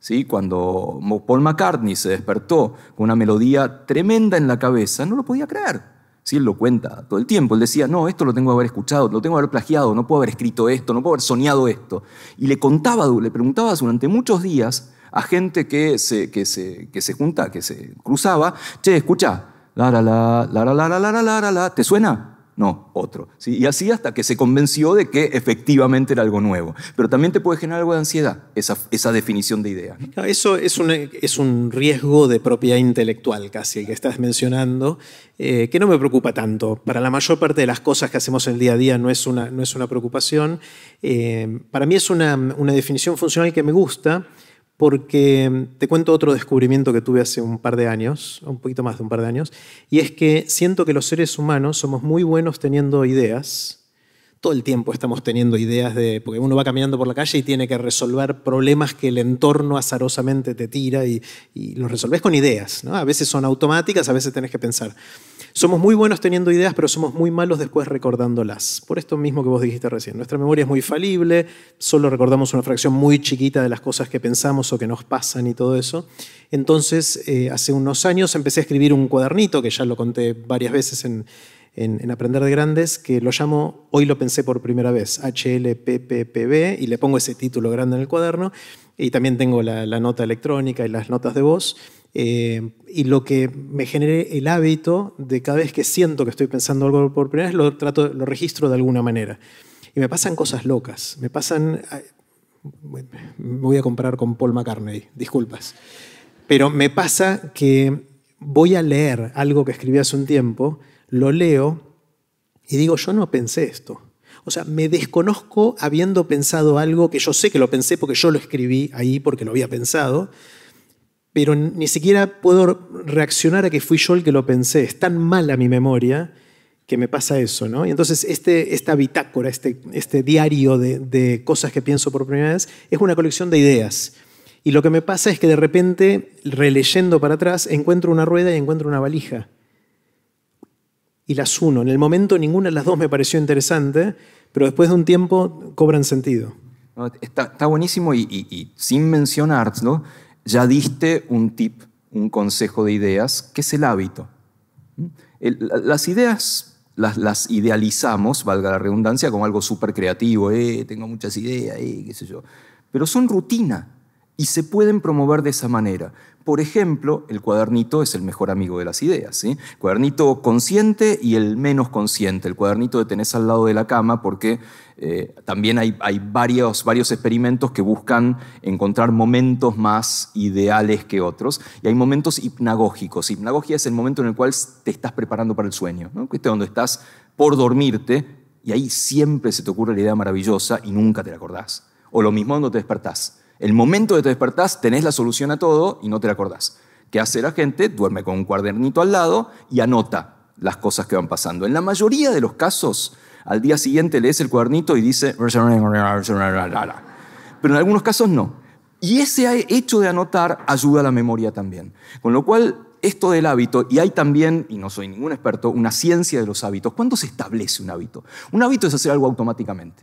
¿Sí? Cuando Paul McCartney se despertó con una melodía tremenda en la cabeza, no lo podía creer. ¿Sí? Él lo cuenta todo el tiempo. Él decía, no, esto lo tengo que haber escuchado, lo tengo que haber plagiado, no puedo haber escrito esto, no puedo haber soñado esto. Y le contaba, le preguntaba durante muchos días a gente que se, que se, que se junta, que se cruzaba, che, escucha, la, la, la, la, la, la, la, la, la, ¿te suena? No, otro. ¿sí? Y así hasta que se convenció de que efectivamente era algo nuevo. Pero también te puede generar algo de ansiedad esa, esa definición de idea. Eso es un, es un riesgo de propiedad intelectual casi el que estás mencionando, eh, que no me preocupa tanto. Para la mayor parte de las cosas que hacemos en el día a día no es una, no es una preocupación. Eh, para mí es una, una definición funcional que me gusta porque mm, te cuento otro descubrimiento que tuve hace un par de años, un poquito más de un par de años, y es que siento que los seres humanos somos muy buenos teniendo ideas. Todo el tiempo estamos teniendo ideas de, porque uno va caminando por la calle y tiene que resolver problemas que el entorno azarosamente te tira y, los resolves con ideas. ¿no? A veces son automáticas, a veces tenés que pensar. Somos muy buenos teniendo ideas, pero somos muy malos después recordándolas. Por esto mismo que vos dijiste recién, nuestra memoria es muy falible, solo recordamos una fracción muy chiquita de las cosas que pensamos o que nos pasan y todo eso. Entonces, eh, hace unos años empecé a escribir un cuadernito, que ya lo conté varias veces en, Aprender de Grandes, que lo llamo Hoy lo pensé por primera vez, HLPPPB, y le pongo ese título grande en el cuaderno, y también tengo la nota electrónica y las notas de voz. Eh, y lo que me genere el hábito de cada vez que siento que estoy pensando algo por primera vez, lo, trato, lo registro de alguna manera. Y me pasan cosas locas. Me pasan. me voy a comparar con Paul McCartney, disculpas. Pero me pasa que voy a leer algo que escribí hace un tiempo, lo leo y digo, yo no pensé esto. O sea, me desconozco habiendo pensado algo que yo sé que lo pensé porque yo lo escribí ahí porque lo había pensado, pero ni siquiera puedo reaccionar a que fui yo el que lo pensé. Es tan mala mi memoria que me pasa eso, ¿no? Y entonces este, esta bitácora, este, este diario de, cosas que pienso por primera vez, es una colección de ideas. Y lo que me pasa es que de repente, releyendo para atrás, encuentro una rueda y encuentro una valija. Y las uno. En el momento ninguna de las dos me pareció interesante, pero después de un tiempo cobran sentido. Está, buenísimo y, sin mencionar ya diste un tip, un consejo de ideas, que es el hábito. las ideas las, idealizamos, valga la redundancia, como algo súper creativo, eh, tengo muchas ideas, eh, qué sé yo, pero son rutina y se pueden promover de esa manera. Por ejemplo, el cuadernito es el mejor amigo de las ideas. cuadernito consciente y el menos consciente. El cuadernito de tenés al lado de la cama porque eh, también hay, varios, experimentos que buscan encontrar momentos más ideales que otros. Y hay momentos hipnagógicos. Hipnagogía es el momento en el cual te estás preparando para el sueño. es Donde estás por dormirte y ahí siempre se te ocurre la idea maravillosa y nunca te la acordás. O lo mismo cuando te despertás el momento que te despertás tenés la solución a todo y no te la acordás. ¿Qué hace la gente? Duerme con un cuadernito al lado y anota las cosas que van pasando. En la mayoría de los casos, al día siguiente lees el cuadernito y dice... Pero en algunos casos no. Y ese hecho de anotar ayuda a la memoria también. Con lo cual, esto del hábito, y hay también, y no soy ningún experto, una ciencia de los hábitos. ¿Cuándo se establece un hábito? Un hábito es hacer algo automáticamente.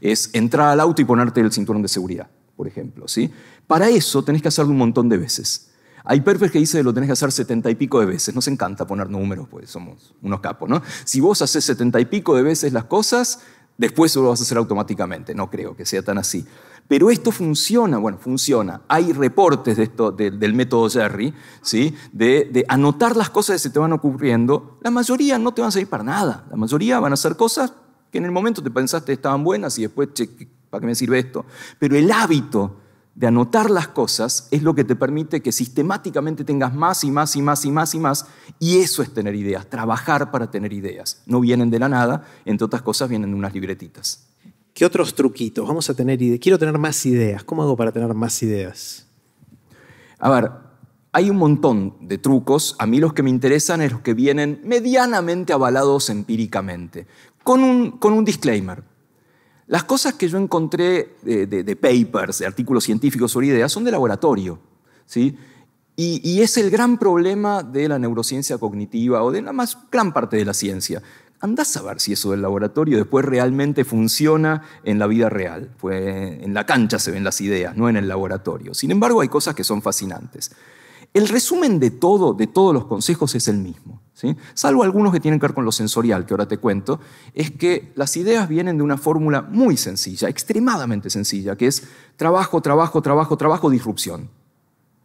Es entrar al auto y ponerte el cinturón de seguridad por ejemplo. ¿sí? Para eso tenés que hacerlo un montón de veces. Hay perfes que dice que lo tenés que hacer setenta y pico de veces. Nos encanta poner números, pues somos unos capos, ¿no? Si vos haces setenta y pico de veces las cosas, después lo vas a hacer automáticamente. No creo que sea tan así. Pero esto funciona, bueno, funciona. Hay reportes de esto, del método Jerry, ¿sí? De, anotar las cosas que se te van ocurriendo. La mayoría no te van a servir para nada. La mayoría van a ser cosas que en el momento te pensaste estaban buenas y después che, ¿Para qué me sirve esto? Pero el hábito de anotar las cosas es lo que te permite que sistemáticamente tengas más y más y más y más y más, y eso es tener ideas, trabajar para tener ideas. No vienen de la nada, entre otras cosas vienen de unas libretitas. ¿Qué otros truquitos? Vamos a tener ideas. Quiero tener más ideas. ¿Cómo hago para tener más ideas? A ver, hay un montón de trucos. A mí los que me interesan es los que vienen medianamente avalados empíricamente, con un disclaimer. Las cosas que yo encontré de, papers, de artículos científicos sobre ideas, son de laboratorio. ¿sí? Y, es el gran problema de la neurociencia cognitiva o de la más gran parte de la ciencia. Andás a ver si eso del laboratorio después realmente funciona en la vida real. Pues en la cancha se ven las ideas, no en el laboratorio. Sin embargo, hay cosas que son fascinantes. El resumen de todo, de todos los consejos, es el mismo salvo algunos que tienen que ver con lo sensorial, que ahora te cuento, es que las ideas vienen de una fórmula muy sencilla, extremadamente sencilla, que es trabajo, trabajo, trabajo, trabajo, disrupción.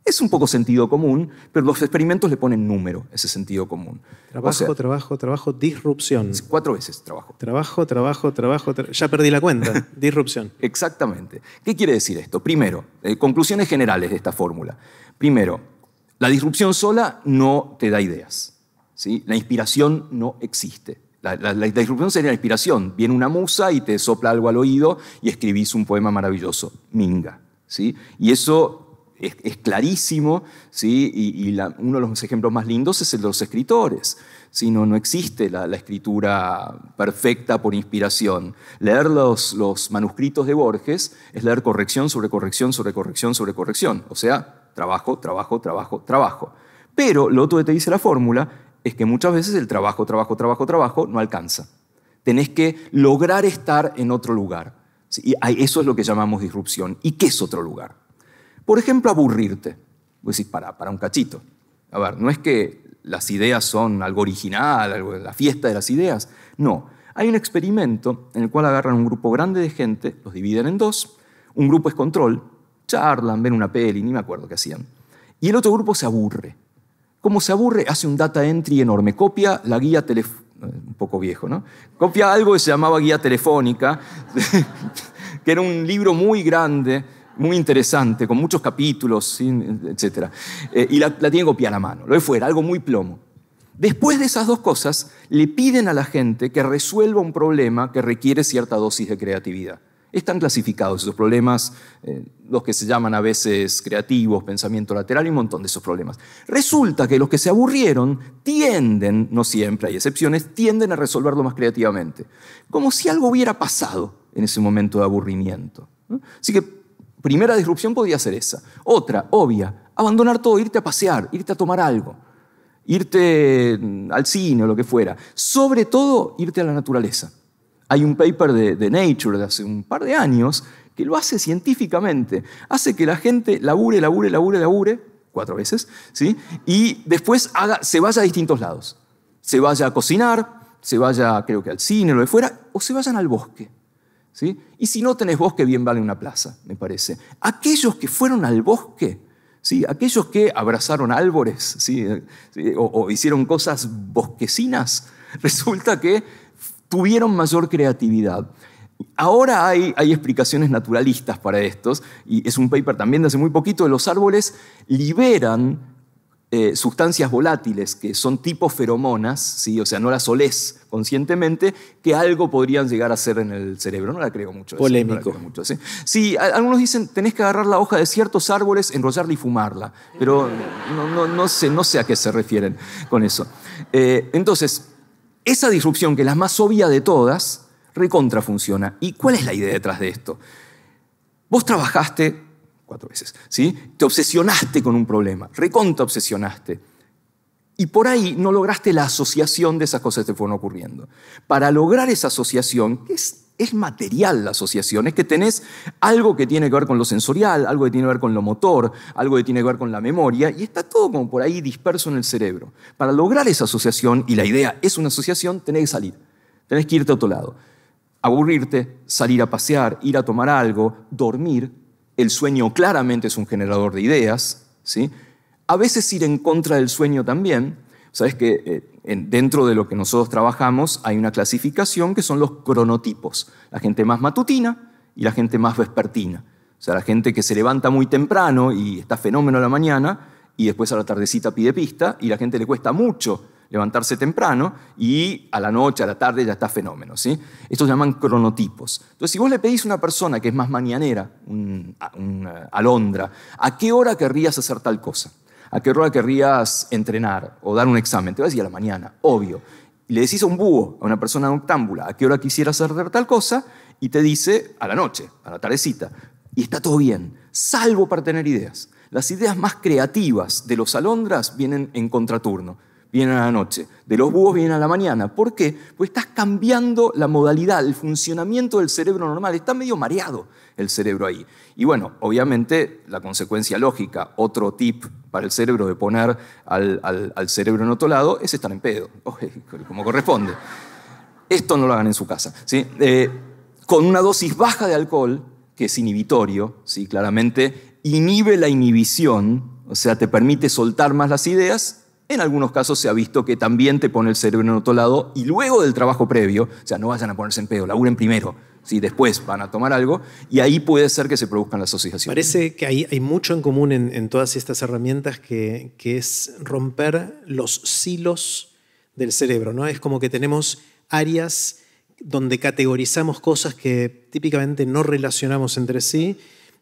Es un poco sentido común, pero los experimentos le ponen número ese sentido común. Trabajo, trabajo, trabajo, disrupción. Cuatro veces trabajo. Trabajo, trabajo, trabajo, ya perdí la cuenta, disrupción. Exactamente. ¿Qué quiere decir esto? Primero, eh, conclusiones generales de esta fórmula. Primero, la disrupción sola no te da ideas. La inspiración no existe. La, disrupción sería la inspiración. Viene una musa y te sopla algo al oído y escribís un poema maravilloso, Minga. ¿sí? Y eso es, clarísimo, ¿sí? y, uno de los ejemplos más lindos es el de los escritores. ¿sí? No, existe la, escritura perfecta por inspiración. Leer los, los manuscritos de Borges es leer corrección sobre corrección sobre corrección sobre corrección. O sea, trabajo, trabajo, trabajo, trabajo. Pero lo otro que te dice la fórmula es que muchas veces el trabajo, trabajo, trabajo, trabajo no alcanza. Tenés que lograr estar en otro lugar. Y eso es lo que llamamos disrupción. ¿Y qué es otro lugar? Por ejemplo, aburrirte. Vos decir para, para un cachito. A ver, no es que las ideas son algo original, algo, la fiesta de las ideas. No. Hay un experimento en el cual agarran un grupo grande de gente, los dividen en dos. Un grupo es control, charlan, ven una peli, ni me acuerdo qué hacían. Y el otro grupo se aburre. Como se aburre, hace un data entry enorme, copia la guía telefónica, un poco viejo, ¿no? Copia algo que se llamaba guía telefónica, que era un libro muy grande, muy interesante, con muchos capítulos, etc. Eh, y la, la tiene copiada a mano, lo de fuera, algo muy plomo. Después de esas dos cosas, le piden a la gente que resuelva un problema que requiere cierta dosis de creatividad. Están clasificados esos problemas, eh, los que se llaman a veces creativos, pensamiento lateral y un montón de esos problemas. Resulta que los que se aburrieron tienden, no siempre, hay excepciones, tienden a resolverlo más creativamente. Como si algo hubiera pasado en ese momento de aburrimiento. Así que primera disrupción podía ser esa. Otra, obvia, abandonar todo, irte a pasear, irte a tomar algo, irte mm, al cine o lo que fuera. Sobre todo, irte a la naturaleza. Hay un paper de, Nature de hace un par de años que lo hace científicamente. Hace que la gente labure, labure, labure, labure, cuatro veces, ¿sí? y después haga, se vaya a distintos lados. Se vaya a cocinar, se vaya, creo que al cine, lo de fuera, o se vayan al bosque. ¿sí? Y si no tenés bosque, bien vale una plaza, me parece. Aquellos que fueron al bosque, ¿sí? aquellos que abrazaron árboles ¿sí? o, o hicieron cosas bosquecinas, resulta que tuvieron mayor creatividad. Ahora hay, explicaciones naturalistas para estos, y es un paper también de hace muy poquito, de los árboles liberan eh, sustancias volátiles que son tipo feromonas, ¿sí? o sea, no las olés conscientemente, que algo podrían llegar a ser en el cerebro. No la creo mucho. Polémico. ¿sí? algunos dicen, tenés que agarrar la hoja de ciertos árboles, enrollarla y fumarla, pero no, sé, a qué se refieren con eso. Eh, entonces, esa disrupción, que es la más obvia de todas, recontra funciona. ¿Y cuál es la idea detrás de esto? Vos trabajaste cuatro veces, ¿sí? Te obsesionaste con un problema, recontra obsesionaste. Y por ahí no lograste la asociación de esas cosas que te fueron ocurriendo. Para lograr esa asociación, que es es material la asociación, es que tenés algo que tiene que ver con lo sensorial, algo que tiene que ver con lo motor, algo que tiene que ver con la memoria, y está todo como por ahí disperso en el cerebro. Para lograr esa asociación, y la idea es una asociación, tenés que salir, tenés que irte a otro lado, aburrirte, salir a pasear, ir a tomar algo, dormir, el sueño claramente es un generador de ideas, ¿sí? a veces ir en contra del sueño también, Sabes que eh, dentro de lo que nosotros trabajamos hay una clasificación que son los cronotipos, la gente más matutina y la gente más vespertina. O sea, la gente que se levanta muy temprano y está fenómeno a la mañana y después a la tardecita pide pista y la gente le cuesta mucho levantarse temprano y a la noche, a la tarde ya está fenómeno. ¿sí? Estos se llaman cronotipos. Entonces, si vos le pedís a una persona que es más mañanera, un, un, alondra, ¿a qué hora querrías hacer tal cosa? ¿a qué hora querrías entrenar o dar un examen? Te vas a decir a la mañana, obvio. Y le decís a un búho, a una persona noctámbula, ¿a qué hora quisieras hacer tal cosa? Y te dice a la noche, a la tardecita. Y está todo bien, salvo para tener ideas. Las ideas más creativas de los alondras vienen en contraturno vienen a la noche, de los búhos vienen a la mañana. ¿Por qué? Pues estás cambiando la modalidad, el funcionamiento del cerebro normal, está medio mareado el cerebro ahí. Y bueno, obviamente la consecuencia lógica, otro tip para el cerebro de poner al, cerebro en otro lado, es estar en pedo, como corresponde. Esto no lo hagan en su casa. ¿sí? Eh, con una dosis baja de alcohol, que es inhibitorio, ¿sí? claramente, inhibe la inhibición, o sea, te permite soltar más las ideas en algunos casos se ha visto que también te pone el cerebro en otro lado y luego del trabajo previo, o sea, no vayan a ponerse en pedo, laburen primero, si después van a tomar algo, y ahí puede ser que se produzcan las asociaciones. Parece que hay, mucho en común en, todas estas herramientas que, que, es romper los silos del cerebro, ¿no? Es como que tenemos áreas donde categorizamos cosas que típicamente no relacionamos entre sí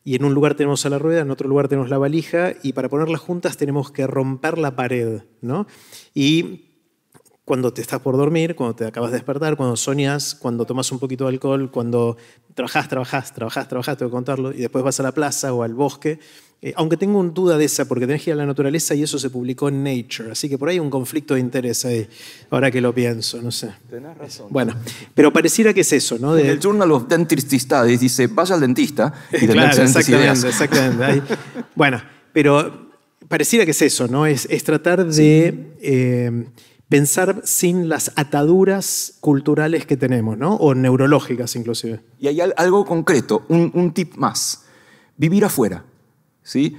y en un lugar tenemos a la rueda, en otro lugar tenemos la valija, y para ponerlas juntas tenemos que romper la pared, ¿no? Y cuando te estás por dormir, cuando te acabas de despertar, cuando soñas, cuando tomas un poquito de alcohol, cuando trabajás, trabajás, trabajás, trabajás, tengo que contarlo, y después vas a la plaza o al bosque eh, aunque tengo una duda de esa, porque tenés que ir a la naturaleza y eso se publicó en Nature, así que por ahí un conflicto de interés ahí, ahora que lo pienso, no sé. Tenés razón. Bueno, pero pareciera que es eso, ¿no? En el Journal of Dentistry Studies dice, vaya al dentista y exactamente, exactamente. bueno, pero pareciera que es eso, ¿no? Es, tratar de eh, pensar sin las ataduras culturales que tenemos, ¿no? O neurológicas inclusive. Y hay algo concreto, un tip más. Vivir afuera si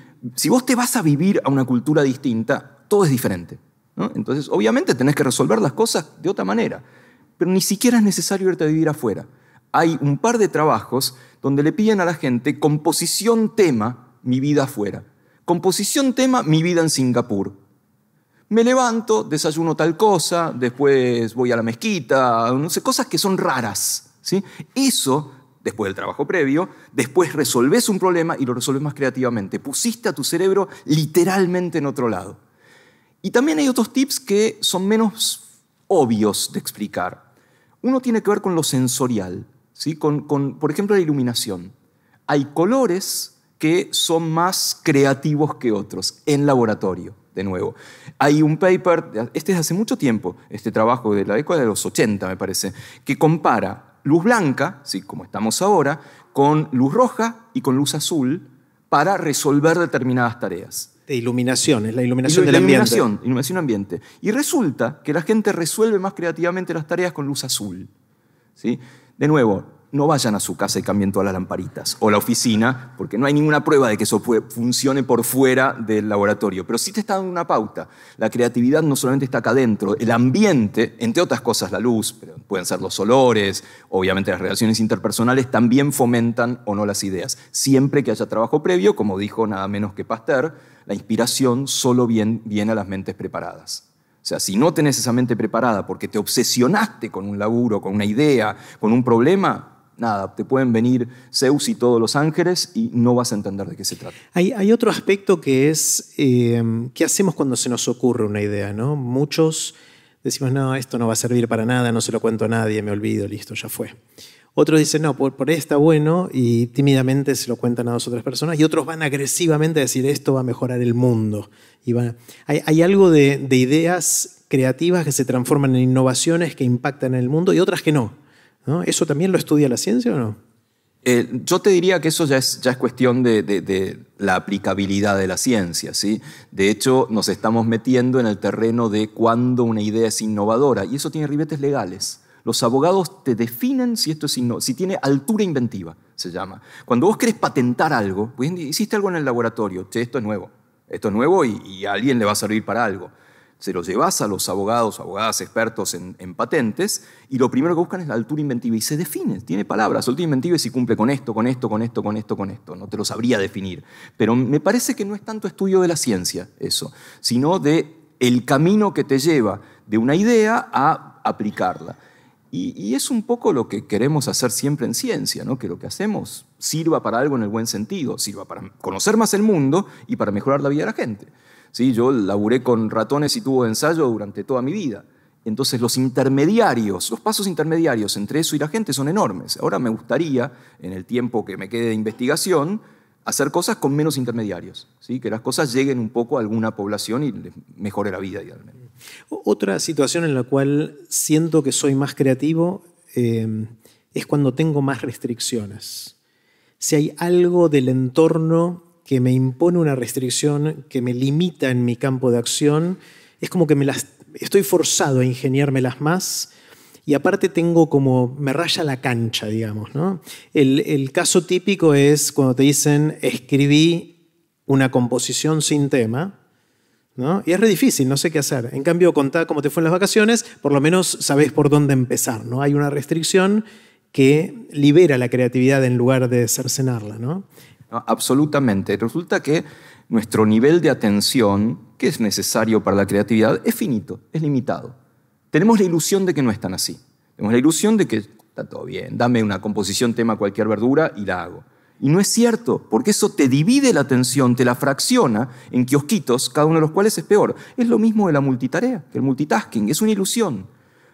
vos te vas a vivir a una cultura distinta, todo es diferente. Entonces, obviamente tenés que resolver las cosas de otra manera, pero ni siquiera es necesario irte a vivir afuera. Hay un par de trabajos donde le piden a la gente composición tema, mi vida afuera. Composición tema, mi vida en Singapur. Me levanto, desayuno tal cosa, después voy a la mezquita, no sé, cosas que son raras. ¿sí? Eso después del trabajo previo, después resolves un problema y lo resolves más creativamente. Pusiste a tu cerebro literalmente en otro lado. Y también hay otros tips que son menos obvios de explicar. Uno tiene que ver con lo sensorial, ¿sí? con, por ejemplo, la iluminación. Hay colores que son más creativos que otros en laboratorio de nuevo. Hay un paper, este es hace mucho tiempo, este trabajo de la época de los 80 me parece, que compara luz blanca, ¿sí? como estamos ahora, con luz roja y con luz azul para resolver determinadas tareas. De iluminación, es la iluminación del ambiente. Iluminación ambiente. Y resulta que la gente resuelve más creativamente las tareas con luz azul. ¿sí? De nuevo, no vayan a su casa y cambien todas las lamparitas o la oficina, porque no hay ninguna prueba de que eso funcione por fuera del laboratorio. Pero sí te está dando una pauta. La creatividad no solamente está acá adentro, el ambiente, entre otras cosas la luz, pueden ser los olores, obviamente las relaciones interpersonales también fomentan o no las ideas. Siempre que haya trabajo previo, como dijo nada menos que Pasteur, la inspiración solo viene, viene a las mentes preparadas. O sea, si no tenés esa mente preparada porque te obsesionaste con un laburo, con una idea, con un problema, nada, te pueden venir Zeus y todos los ángeles y no vas a entender de qué se trata. Hay, otro aspecto que es, eh, ¿qué hacemos cuando se nos ocurre una idea? ¿no? Muchos decimos, no, esto no va a servir para nada, no se lo cuento a nadie, me olvido, listo, ya fue. Otros dicen, no, por, por está bueno y tímidamente se lo cuentan a dos o tres personas. Y otros van agresivamente a decir, esto va a mejorar el mundo. Y hay, algo de, de ideas creativas que se transforman en innovaciones que impactan en el mundo y otras que no. ¿Eso también lo estudia la ciencia o no? Eh, yo te diría que eso ya es, cuestión de, la aplicabilidad de la ciencia. ¿sí? De hecho, nos estamos metiendo en el terreno de cuándo una idea es innovadora, y eso tiene ribetes legales. Los abogados te definen si esto es si tiene altura inventiva, se llama. Cuando vos querés patentar algo, hiciste algo en el laboratorio, che, esto es nuevo, esto es nuevo y, y, a alguien le va a servir para algo se lo llevas a los abogados, abogadas expertos en, patentes, y lo primero que buscan es la altura inventiva. Y se define, tiene palabras. Altura inventiva y si cumple con esto, con esto, con esto, con esto, con esto. No te lo sabría definir. Pero me parece que no es tanto estudio de la ciencia eso, sino de el camino que te lleva de una idea a aplicarla. Y, y, es un poco lo que queremos hacer siempre en ciencia, ¿no? que lo que hacemos sirva para algo en el buen sentido, sirva para conocer más el mundo y para mejorar la vida de la gente. Yo laburé con ratones y tuvo de ensayo durante toda mi vida. Entonces los intermediarios, los pasos intermediarios entre eso y la gente son enormes. Ahora me gustaría, en el tiempo que me quede de investigación, hacer cosas con menos intermediarios, ¿sí? que las cosas lleguen un poco a alguna población y les mejore la vida idealmente. Otra situación en la cual siento que soy más creativo em, es cuando tengo más restricciones. Si hay algo del entorno que me impone una restricción, que me limita en mi campo de acción, es como que me las, estoy forzado a ingeniármelas más y aparte tengo como, me raya la cancha, digamos. ¿no? El, caso típico es cuando te dicen, escribí una composición sin tema, ¿No? Y es re difícil, no sé qué hacer. En cambio, contá cómo te fue en las vacaciones, por lo menos sabes por dónde empezar, ¿no? Hay una restricción que libera la creatividad en lugar de cercenarla, ¿no? Absolutamente. Resulta que nuestro nivel de atención, que es necesario para la creatividad, es finito, es limitado. Tenemos la ilusión de que no es tan así. Tenemos la ilusión de que está todo bien, dame una composición, tema, cualquier verdura y la hago. Y no es cierto, porque eso te divide la atención, te la fracciona en kiosquitos, cada uno de los cuales es peor. Es lo mismo de la multitarea, que el multitasking, es una ilusión.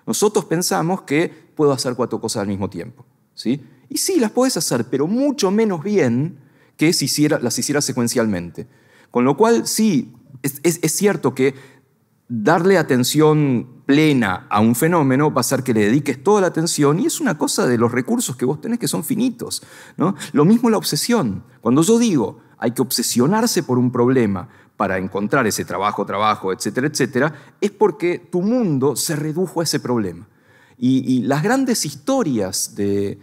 Nosotros pensamos que puedo hacer cuatro cosas al mismo tiempo. ¿sí? Y sí, las puedes hacer, pero mucho menos bien que las hiciera secuencialmente. Con lo cual, sí, es, cierto que darle atención plena a un fenómeno va a ser que le dediques toda la atención y es una cosa de los recursos que vos tenés que son finitos. Lo mismo la obsesión. Cuando yo digo hay que obsesionarse por un problema para encontrar ese trabajo, trabajo, etcétera, etcétera, es porque tu mundo se redujo a ese problema. Y, las grandes historias de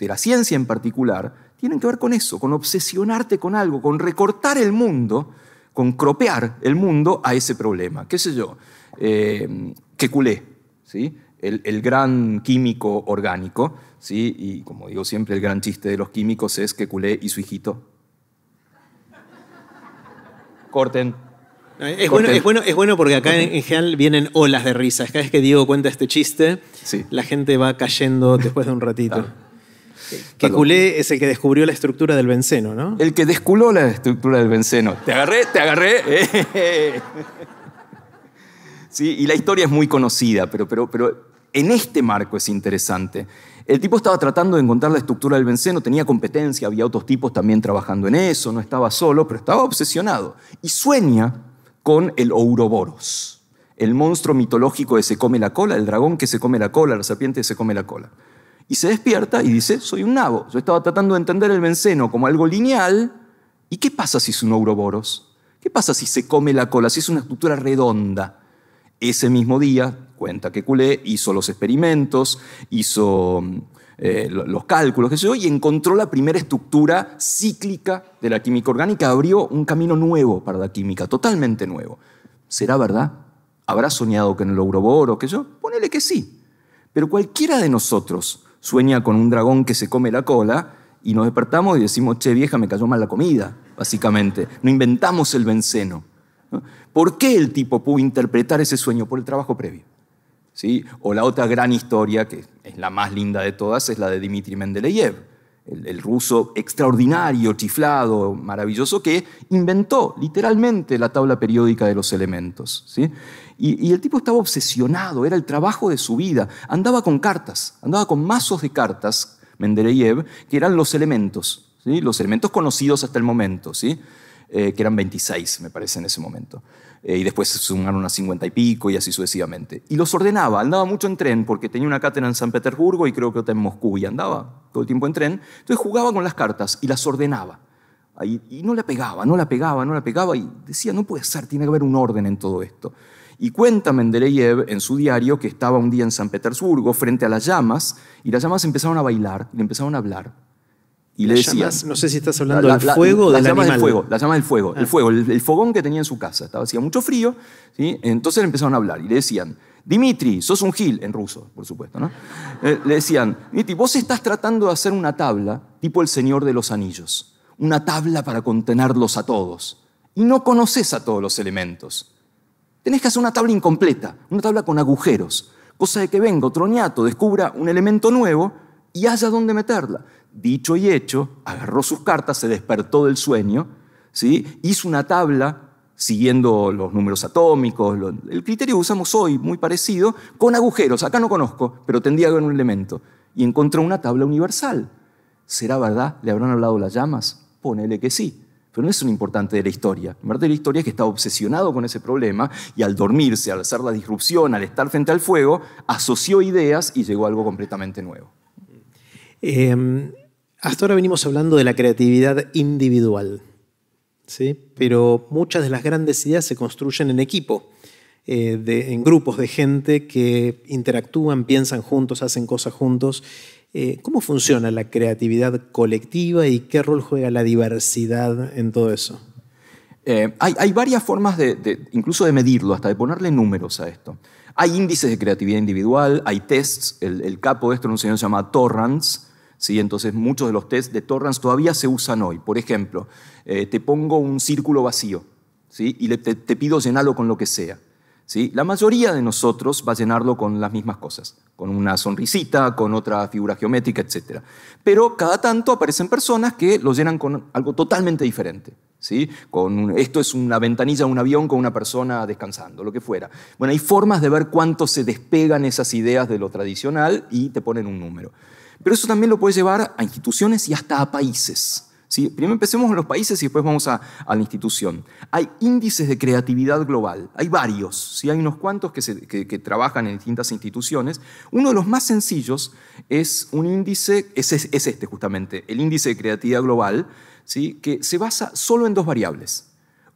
la ciencia en particular tienen que ver con eso, con obsesionarte con algo, con recortar el mundo, con cropear el mundo a ese problema. ¿Qué sé yo? Eh, culé, ¿sí? El, el, gran químico orgánico, ¿sí? y como digo siempre, el gran chiste de los químicos es culé y su hijito. Corten. Es bueno, es, bueno, es bueno, porque acá en, general vienen olas de risas. Cada vez que Diego cuenta este chiste, la gente va cayendo después de un ratito. Que Culé es el que descubrió la estructura del benceno, ¿no? El que desculó la estructura del benceno. Te agarré, te agarré. sí, y la historia es muy conocida, pero, pero, pero en este marco es interesante. El tipo estaba tratando de encontrar la estructura del benceno, tenía competencia, había otros tipos también trabajando en eso, no estaba solo, pero estaba obsesionado. Y sueña con el Ouroboros, el monstruo mitológico que se come la cola, el dragón que se come la cola, la serpiente que se come la cola. Y se despierta y dice, soy un nabo. Yo estaba tratando de entender el benceno como algo lineal. ¿Y qué pasa si es un ouroboros? ¿Qué pasa si se come la cola, si es una estructura redonda? Ese mismo día, cuenta que Culé hizo los experimentos, hizo eh, los cálculos, qué sé yo, y encontró la primera estructura cíclica de la química orgánica. Abrió un camino nuevo para la química, totalmente nuevo. ¿Será verdad? ¿Habrá soñado que en el ouroboros, qué sé yo? Ponele que sí. Pero cualquiera de nosotros sueña con un dragón que se come la cola y nos despertamos y decimos, che vieja, me cayó mal la comida, básicamente. No inventamos el benceno. ¿Por qué el tipo pudo interpretar ese sueño? Por el trabajo previo. ¿Sí? O la otra gran historia, que es la más linda de todas, es la de Dmitri Mendeleev el, ruso extraordinario, chiflado, maravilloso, que inventó literalmente la tabla periódica de los elementos. Y, el tipo estaba obsesionado, era el trabajo de su vida. Andaba con cartas, andaba con mazos de cartas, Mendeleev, que eran los elementos, los elementos conocidos hasta el momento, ¿sí? Eh, que eran 26, me parece, en ese momento. Eh, y después se sumaron a cincuenta y pico y así sucesivamente. Y los ordenaba, andaba mucho en tren porque tenía una cátedra en San Petersburgo y creo que otra en Moscú y andaba todo el tiempo en tren. Entonces jugaba con las cartas y las ordenaba. Y, no la pegaba, no la pegaba, no la pegaba y decía, no puede ser, tiene que haber un orden en todo esto. Y cuenta Mendeleev en su diario que estaba un día en San Petersburgo frente a las llamas y las llamas empezaron a bailar y empezaron a hablar y le decían no sé si estás hablando del fuego o del animal. fuego, del fuego, el ah. fuego, el, fogón que tenía en su casa. Estaba, hacía mucho frío, ¿sí? entonces le empezaron a hablar y le decían, Dimitri, sos un gil, en ruso, por supuesto, ¿no? Eh, le decían, Dimitri, vos estás tratando de hacer una tabla tipo el Señor de los Anillos, una tabla para contenerlos a todos. Y no conoces a todos los elementos. Tenés que hacer una tabla incompleta, una tabla con agujeros, cosa de que venga otro ñato, descubra un elemento nuevo y haya dónde meterla dicho y hecho, agarró sus cartas, se despertó del sueño, ¿sí? hizo una tabla siguiendo los números atómicos, el criterio que usamos hoy, muy parecido, con agujeros, acá no conozco, pero tendría que haber un elemento, y encontró una tabla universal. ¿Será verdad? ¿Le habrán hablado las llamas? Ponele que sí. Pero no es un importante de la historia. Lo importante de la historia es que está obsesionado con ese problema y al dormirse, al hacer la disrupción, al estar frente al fuego, asoció ideas y llegó algo completamente nuevo. Em, hasta ahora venimos hablando de la creatividad individual, ¿sí? pero muchas de las grandes ideas se construyen en equipo, eh, en grupos de gente que interactúan, piensan juntos, hacen cosas juntos. Eh, ¿Cómo funciona la creatividad colectiva y qué rol juega la diversidad en todo eso? Eh, hay, varias formas de, incluso de medirlo, hasta de ponerle números a esto. Hay índices de creatividad individual, hay tests, el, el capo de esto en un señor se llama Torrance, ¿sí? Entonces muchos de los tests de Torrance todavía se usan hoy. Por ejemplo, eh, te pongo un círculo vacío y te, pido llenarlo con lo que sea. ¿sí? La mayoría de nosotros va a llenarlo con las mismas cosas, con una sonrisita, con otra figura geométrica, etc. Pero cada tanto aparecen personas que lo llenan con algo totalmente diferente. esto es una ventanilla de un avión con una persona descansando, lo que fuera. Bueno, hay formas de ver cuánto se despegan esas ideas de lo tradicional y te ponen un número. Pero eso también lo puede llevar a instituciones y hasta a países. Primero empecemos en los países y después vamos a, la institución. Hay índices de creatividad global, hay varios, ¿sí? hay unos cuantos que, trabajan en distintas instituciones. Uno de los más sencillos es un índice, es, es este justamente, el índice de creatividad global, ¿sí? que se basa solo en dos variables.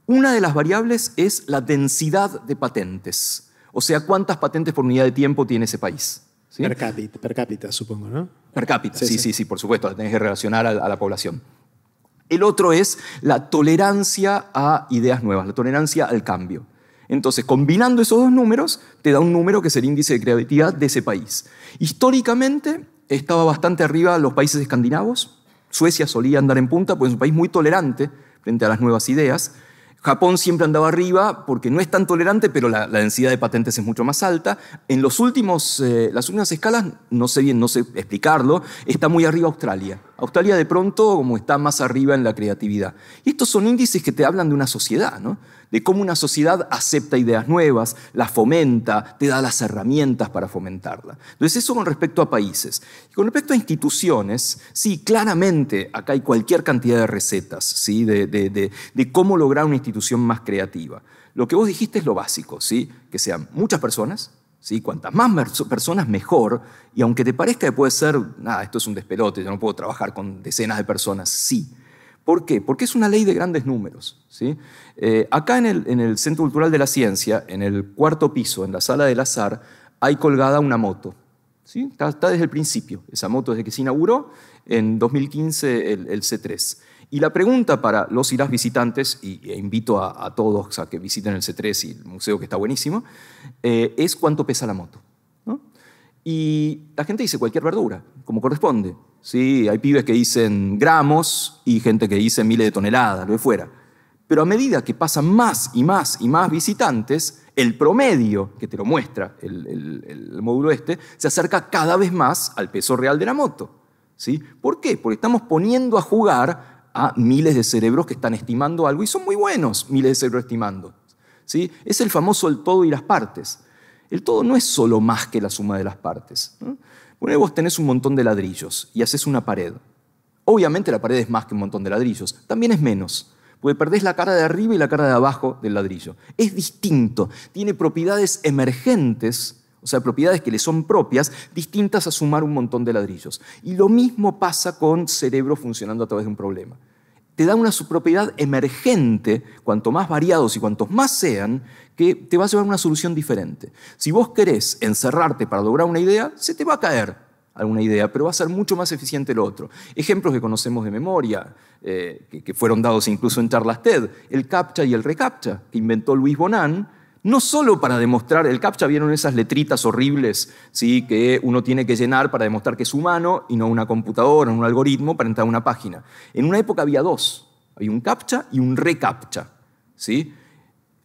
Una de las variables es la densidad de patentes, o sea, cuántas patentes por unidad de tiempo tiene ese país. Per, cápita, per cápita, supongo, ¿no? Per cápita, sí, sí, sí, por supuesto, la tenés que relacionar a, a la población. El otro es la tolerancia a ideas nuevas, la tolerancia al cambio. Entonces, combinando esos dos números, te da un número que es el índice de creatividad de ese país. Históricamente, estaba bastante arriba los países escandinavos. Suecia solía andar en punta, pues es un país muy tolerante frente a las nuevas ideas. Japón siempre andaba arriba porque no es tan tolerante, pero la, densidad de patentes es mucho más alta. En los últimos, eh, las últimas escalas, no sé bien, no sé explicarlo, está muy arriba Australia. Australia de pronto como está más arriba en la creatividad. Y estos son índices que te hablan de una sociedad, ¿no? de cómo una sociedad acepta ideas nuevas, las fomenta, te da las herramientas para fomentarla. Entonces eso con respecto a países. Y con respecto a instituciones, sí, claramente acá hay cualquier cantidad de recetas ¿sí? de, cómo lograr una institución más creativa. Lo que vos dijiste es lo básico, ¿sí? que sean muchas personas, ¿Sí? Cuantas más personas, mejor. Y aunque te parezca que puede ser, nada, esto es un despelote, yo no puedo trabajar con decenas de personas, sí. ¿Por qué? Porque es una ley de grandes números. ¿sí? Eh, acá en el, Centro Cultural de la Ciencia, en el cuarto piso, en la sala del azar, hay colgada una moto. Está, desde el principio, esa moto desde que se inauguró en 2015 el, C3. Y la pregunta para los y las visitantes, y, e invito a, todos a que visiten el C3 y el museo que está buenísimo, eh, es cuánto pesa la moto. Y la gente dice cualquier verdura, como corresponde. ¿sí? Hay pibes que dicen gramos y gente que dice miles de toneladas, lo de fuera. Pero a medida que pasan más y más y más visitantes, el promedio, que te lo muestra el, módulo este, se acerca cada vez más al peso real de la moto. ¿sí? ¿Por qué? Porque estamos poniendo a jugar a miles de cerebros que están estimando algo y son muy buenos miles de cerebros estimando. ¿sí? Es el famoso el todo y las partes. El todo no es solo más que la suma de las partes. ¿no? Bueno, vos tenés un montón de ladrillos y haces una pared. Obviamente la pared es más que un montón de ladrillos, también es menos porque perdés la cara de arriba y la cara de abajo del ladrillo. Es distinto, tiene propiedades emergentes, o sea, propiedades que le son propias, distintas a sumar un montón de ladrillos. Y lo mismo pasa con cerebro funcionando a través de un problema. Te da una propiedad emergente, cuanto más variados y cuantos más sean, que te va a llevar a una solución diferente. Si vos querés encerrarte para lograr una idea, se te va a caer, alguna idea, pero va a ser mucho más eficiente el otro. Ejemplos que conocemos de memoria, eh, que, fueron dados incluso en charlas TED, el CAPTCHA y el RECAPTCHA, que inventó Luis Bonan, no solo para demostrar, el CAPTCHA vieron esas letritas horribles ¿sí? que uno tiene que llenar para demostrar que es humano y no una computadora, un algoritmo para entrar a una página. En una época había dos, había un CAPTCHA y un RECAPTCHA. ¿sí?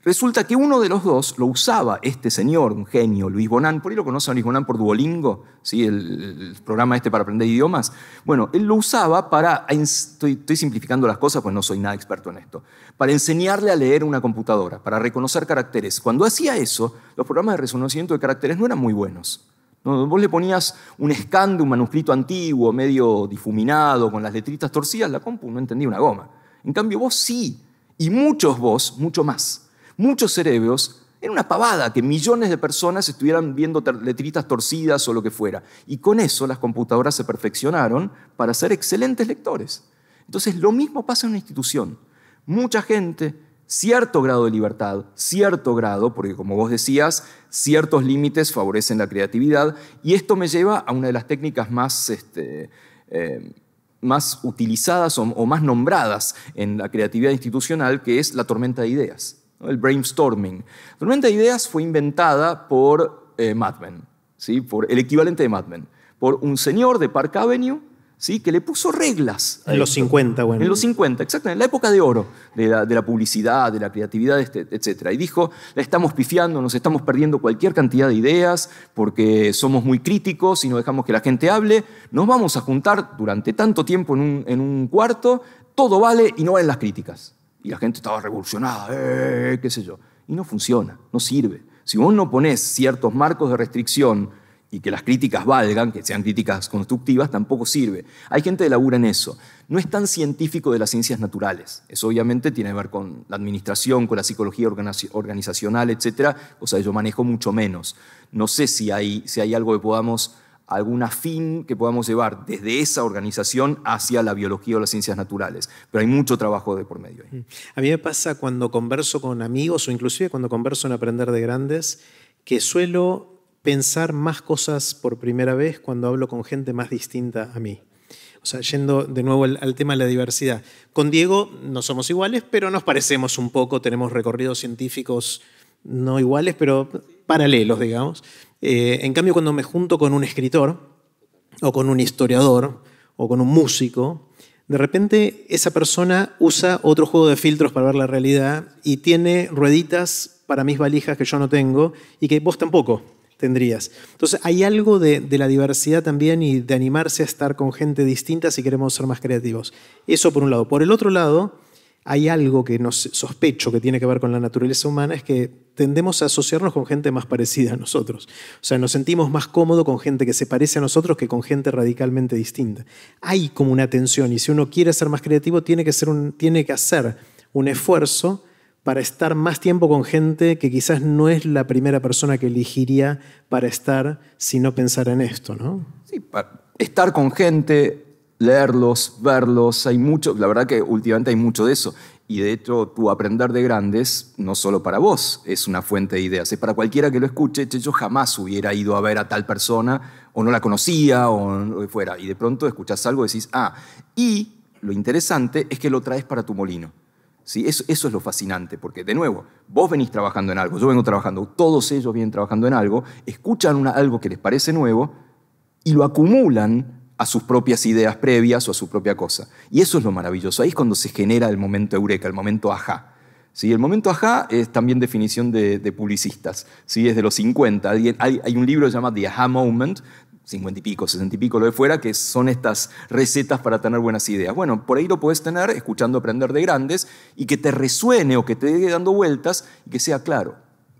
Resulta que uno de los dos lo usaba este señor, un genio, Luis Bonán, por ahí lo conocen a Luis Bonán por Duolingo, ¿sí? el, programa este para aprender idiomas. Bueno, él lo usaba para, estoy, simplificando las cosas, pues no soy nada experto en esto, para enseñarle a leer una computadora, para reconocer caracteres. Cuando hacía eso, los programas de reconocimiento de caracteres no eran muy buenos. vos le ponías un scan un manuscrito antiguo, medio difuminado, con las letritas torcidas, la compu no entendía una goma. En cambio, vos sí, y muchos vos, mucho más muchos cerebros, era una pavada que millones de personas estuvieran viendo letritas torcidas o lo que fuera. Y con eso las computadoras se perfeccionaron para ser excelentes lectores. Entonces lo mismo pasa en una institución. Mucha gente, cierto grado de libertad, cierto grado, porque como vos decías, ciertos límites favorecen la creatividad, y esto me lleva a una de las técnicas más, este, eh, más utilizadas o más nombradas en la creatividad institucional, que es la tormenta de ideas. El brainstorming. tormenta de ideas fue inventada por madmen, eh, Mad Men, ¿sí? por el equivalente de Mad Men, por un señor de Park Avenue ¿sí? que le puso reglas. En los 50, bueno. En los 50, exacto, en la época de oro de la, publicidad, de la creatividad, este, etc. Y dijo, la estamos pifiando, nos estamos perdiendo cualquier cantidad de ideas porque somos muy críticos y no dejamos que la gente hable, nos vamos a juntar durante tanto tiempo en un, en un cuarto, todo vale y no valen las críticas y la gente estaba revolucionada, eh, eh, eh, qué sé yo. Y no funciona, no sirve. Si vos no pones ciertos marcos de restricción y que las críticas valgan, que sean críticas constructivas, tampoco sirve. Hay gente que labura en eso. No es tan científico de las ciencias naturales. Eso obviamente tiene que ver con la administración, con la psicología organizacional, etcétera, O sea, yo manejo mucho menos. No sé si hay, si hay algo que podamos algún afín que podamos llevar desde esa organización hacia la biología o las ciencias naturales. Pero hay mucho trabajo de por medio ahí. Mm. A mí me pasa cuando converso con amigos o inclusive cuando converso en Aprender de Grandes, que suelo pensar más cosas por primera vez cuando hablo con gente más distinta a mí. O sea, yendo de nuevo al, tema de la diversidad. Con Diego no somos iguales, pero nos parecemos un poco, tenemos recorridos científicos no iguales, pero paralelos, digamos. Eh, en cambio, cuando me junto con un escritor, o con un historiador, o con un músico, de repente esa persona usa otro juego de filtros para ver la realidad y tiene rueditas para mis valijas que yo no tengo y que vos tampoco tendrías. Entonces hay algo de, de, la diversidad también y de animarse a estar con gente distinta si queremos ser más creativos. Eso por un lado. Por el otro lado, hay algo que sospecho que tiene que ver con la naturaleza humana, es que tendemos a asociarnos con gente más parecida a nosotros. O sea, nos sentimos más cómodos con gente que se parece a nosotros que con gente radicalmente distinta. Hay como una tensión y si uno quiere ser más creativo tiene que, tiene que hacer un esfuerzo para estar más tiempo con gente que quizás no es la primera persona que elegiría para estar si no pensara en esto, ¿no? Sí, estar con gente leerlos, verlos, hay mucho, la verdad que últimamente hay mucho de eso. Y de hecho, tu aprender de grandes, no solo para vos, es una fuente de ideas, es para cualquiera que lo escuche, yo jamás hubiera ido a ver a tal persona, o no la conocía, o lo fuera. Y de pronto escuchas algo y decís, ah, y lo interesante es que lo traes para tu molino. ¿Sí? Eso, es lo fascinante, porque de nuevo, vos venís trabajando en algo, yo vengo trabajando, todos ellos vienen trabajando en algo, escuchan algo que les parece nuevo y lo acumulan a sus propias ideas previas o a su propia cosa. Y eso es lo maravilloso. Ahí es cuando se genera el momento eureka, el momento ajá. ¿Sí? El momento ajá es también definición de, publicistas. ¿sí? Es de los 50. Hay, un libro llamado The Aha Moment, 50 y pico, 60 y pico, lo de fuera, que son estas recetas para tener buenas ideas. Bueno, por ahí lo puedes tener escuchando Aprender de Grandes y que te resuene o que te llegue dando vueltas y que sea claro.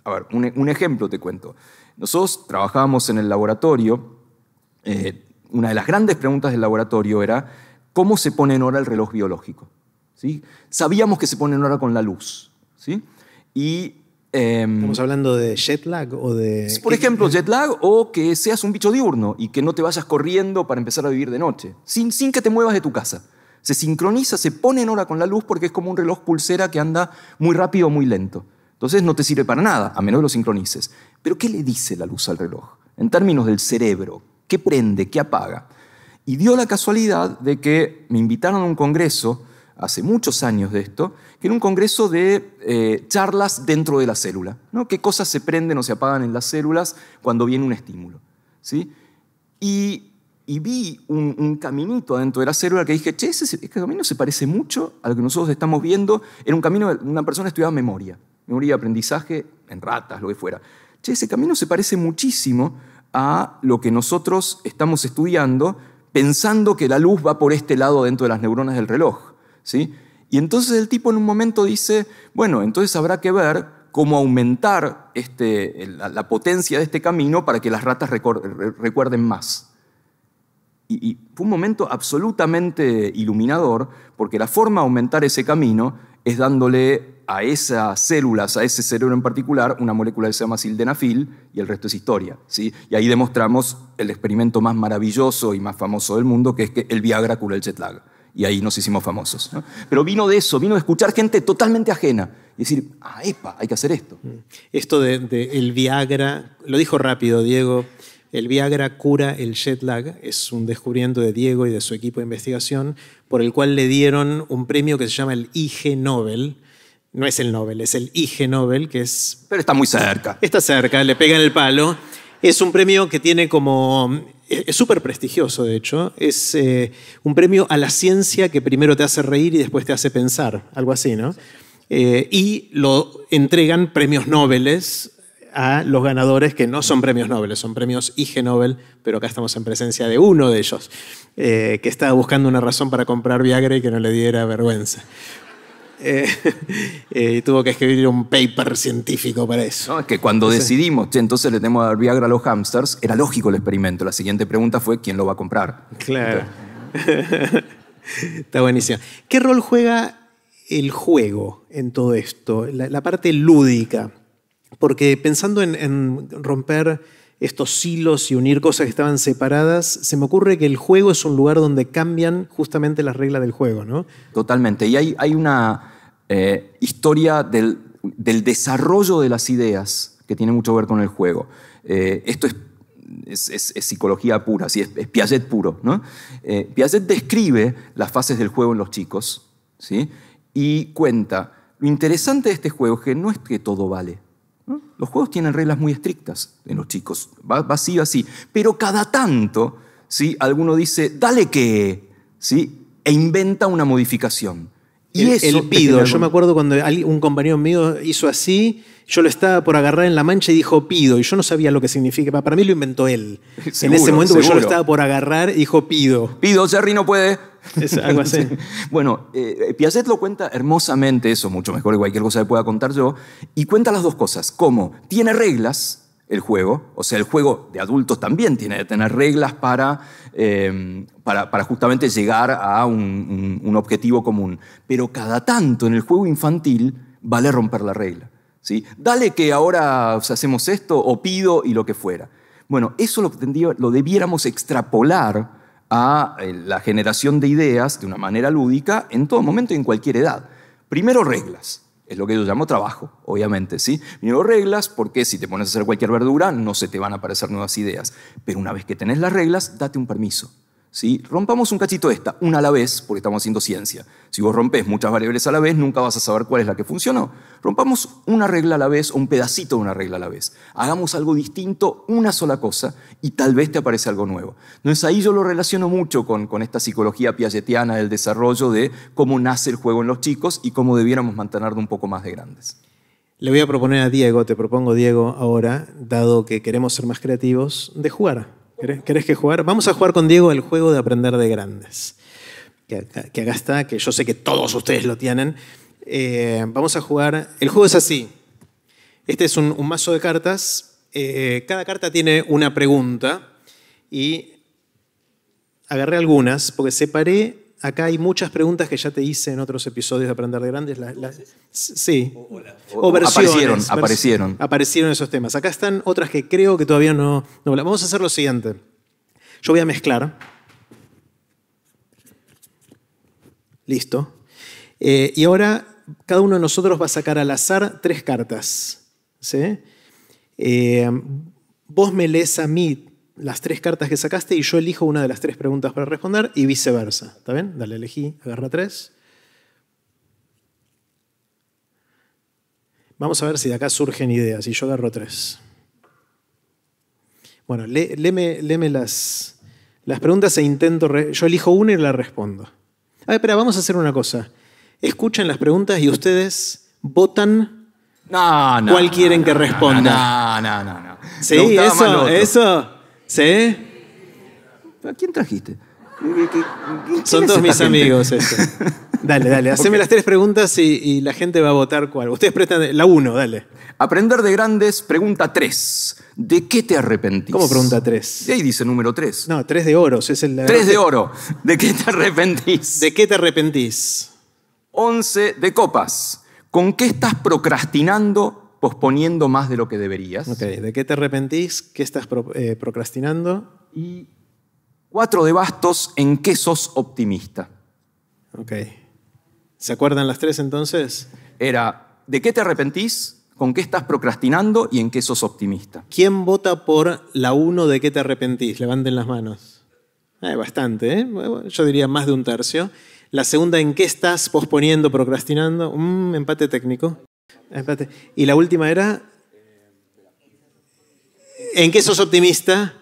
A ver, un, ejemplo te cuento. Nosotros trabajábamos en el laboratorio eh, una de las grandes preguntas del laboratorio era cómo se pone en hora el reloj biológico. ¿Sí? Sabíamos que se pone en hora con la luz. ¿sí? Y, em, ¿Estamos hablando de jet lag o de...? Por ejemplo, jet lag o que seas un bicho diurno y que no te vayas corriendo para empezar a vivir de noche, sin, sin que te muevas de tu casa. Se sincroniza, se pone en hora con la luz porque es como un reloj pulsera que anda muy rápido o muy lento. Entonces no te sirve para nada, a menos que lo sincronices. Pero ¿qué le dice la luz al reloj? En términos del cerebro, ¿Qué prende? ¿Qué apaga? Y dio la casualidad de que me invitaron a un congreso, hace muchos años de esto, que era un congreso de eh, charlas dentro de la célula. ¿no? ¿Qué cosas se prenden o se apagan en las células cuando viene un estímulo? ¿sí? Y, vi un, caminito adentro de la célula que dije, che, ese, este camino se parece mucho a lo que nosotros estamos viendo. Era un camino, una persona estudiaba memoria, memoria y aprendizaje en ratas, lo que fuera. Che, ese camino se parece muchísimo a lo que nosotros estamos estudiando pensando que la luz va por este lado dentro de las neuronas del reloj. ¿sí? Y entonces el tipo en un momento dice, bueno, entonces habrá que ver cómo aumentar este, la, potencia de este camino para que las ratas recuerden más. Y, y, fue un momento absolutamente iluminador, porque la forma de aumentar ese camino es dándole a esas células, a ese cerebro en particular, una molécula que se llama sildenafil y el resto es historia. ¿sí? Y ahí demostramos el experimento más maravilloso y más famoso del mundo, que es que el Viagra cura el jet lag. Y ahí nos hicimos famosos. Pero vino de eso, vino de escuchar gente totalmente ajena y decir, ah, epa, hay que hacer esto. Mm. Esto del el Viagra, lo dijo rápido Diego, el Viagra cura el jet lag, es un descubrimiento de Diego y de su equipo de investigación, por el cual le dieron un premio que se llama el IG Nobel, no es el Nobel, es el IG Nobel, que es... Pero está muy cerca. Está cerca, le pegan el palo. Es un premio que tiene como... Eh, es súper prestigioso, de hecho. Es eh, un premio a la ciencia que primero te hace reír y después te hace pensar, algo así, ¿no? Eh, y lo entregan premios Nobel a los ganadores que no son premios Nobel, son premios IG Nobel, pero acá estamos en presencia de uno de ellos, que estaba buscando una razón para comprar Viagra y que no le diera vergüenza. Eh, eh, tuvo que escribir un paper científico para eso. es que cuando decidimos, entonces le tenemos a dar Viagra a los hamsters, era lógico el experimento. La siguiente pregunta fue, ¿quién lo va a comprar? Claro. Está buenísimo. ¿Qué rol juega el juego en todo esto? La, parte lúdica. Porque pensando en, romper estos hilos y unir cosas que estaban separadas, se me ocurre que el juego es un lugar donde cambian justamente las reglas del juego, ¿no? Totalmente. Y hay, hay una, eh, historia del, del, desarrollo de las ideas, que tiene mucho que ver con el juego. Eh, esto es, psicología pura, sí, es, Piaget puro. ¿no? Eh, Piaget describe las fases del juego en los chicos ¿sí? y cuenta, lo interesante de este juego es que no es que todo vale. Los juegos tienen reglas muy estrictas en los chicos, va, así, así. Pero cada tanto, ¿sí? alguno dice, dale que, ¿sí? e inventa una modificación. Y el, el pido. Yo me acuerdo cuando un compañero mío hizo así, yo lo estaba por agarrar en la mancha y dijo pido, y yo no sabía lo que significa. Para mí lo inventó él. en ese momento yo lo estaba por agarrar y dijo pido. Pido, Jerry no puede. algo así. bueno, eh, eh lo cuenta hermosamente, eso mucho mejor que cualquier cosa que pueda contar yo, y cuenta las dos cosas. ¿Cómo? Tiene reglas, el juego. O sea, el juego de adultos también tiene que tener reglas para, em, justamente llegar a un, objetivo común. Pero cada tanto en el juego infantil vale romper la regla. ¿sí? Dale que ahora hacemos esto o pido y lo que fuera. Bueno, eso lo, lo debiéramos extrapolar a eh, la generación de ideas de una manera lúdica en todo momento y en cualquier edad. Primero reglas, es lo que yo llamo trabajo, obviamente, ¿sí? Primero reglas, porque si te pones a hacer cualquier verdura no se te van a aparecer nuevas ideas. Pero una vez que tenés las reglas, date un permiso si Rompamos un cachito esta, una a la vez, porque estamos haciendo ciencia. Si vos rompes muchas variables a la vez, nunca vas a saber cuál es la que funcionó. Rompamos una regla a la vez o un pedacito de una regla a la vez. Hagamos algo distinto, una sola cosa, y tal vez te aparece algo nuevo. Entonces ahí yo lo relaciono mucho con, esta psicología piagetiana del desarrollo de cómo nace el juego en los chicos y cómo debiéramos mantenerlo un poco más de grandes. Le voy a proponer a Diego, te propongo Diego ahora, dado que queremos ser más creativos, de jugar ¿Querés, que jugar? Vamos a jugar con Diego el juego de aprender de grandes. Que, acá está, que yo sé que todos ustedes lo tienen. Eh, vamos a jugar. El juego es así. Este es un, mazo de cartas. Eh, cada carta tiene una pregunta. Y agarré algunas porque separé acá hay muchas preguntas que ya te hice en otros episodios de Aprender de Grandes. sí. O, aparecieron, aparecieron. esos temas. Acá están otras que creo que todavía no, Vamos a hacer lo siguiente. Yo voy a mezclar. Listo. Eh, y ahora cada uno de nosotros va a sacar al azar tres cartas. ¿sí? Eh, vos me lees a mí las tres cartas que sacaste y yo elijo una de las tres preguntas para responder y viceversa. ¿Está bien? Dale, elegí, agarra tres. Vamos a ver si de acá surgen ideas y yo agarro tres. Bueno, lé, léeme, las, las preguntas e intento. Yo elijo una y la respondo. A ver, espera, vamos a hacer una cosa. Escuchen las preguntas y ustedes votan cuál quieren que responda. no, no, no. Sí, eso, eso. ¿Sí? ¿A quién trajiste? Son todos mis amigos Dale, dale. Haceme las tres preguntas y, la gente va a votar cuál. Ustedes prestan la uno, dale. Aprender de grandes, pregunta tres. ¿De qué te arrepentís? ¿Cómo pregunta tres? Y ahí dice número tres. No, tres de oros. Es el, tres de oro. ¿De qué te arrepentís? ¿De qué te arrepentís? Once de copas. ¿Con qué estás procrastinando posponiendo más de lo que deberías. ¿de qué te arrepentís? ¿Qué estás eh, procrastinando? Y cuatro de bastos, ¿en qué sos optimista? ¿Se acuerdan las tres entonces? Era, ¿de qué te arrepentís? ¿Con qué estás procrastinando y en qué sos optimista? ¿Quién vota por la uno de qué te arrepentís? Levanten las manos. hay eh, bastante, ¿eh? yo diría más de un tercio. La segunda, ¿en qué estás posponiendo, procrastinando? Un mm, empate técnico. Y la última era. ¿En qué sos optimista?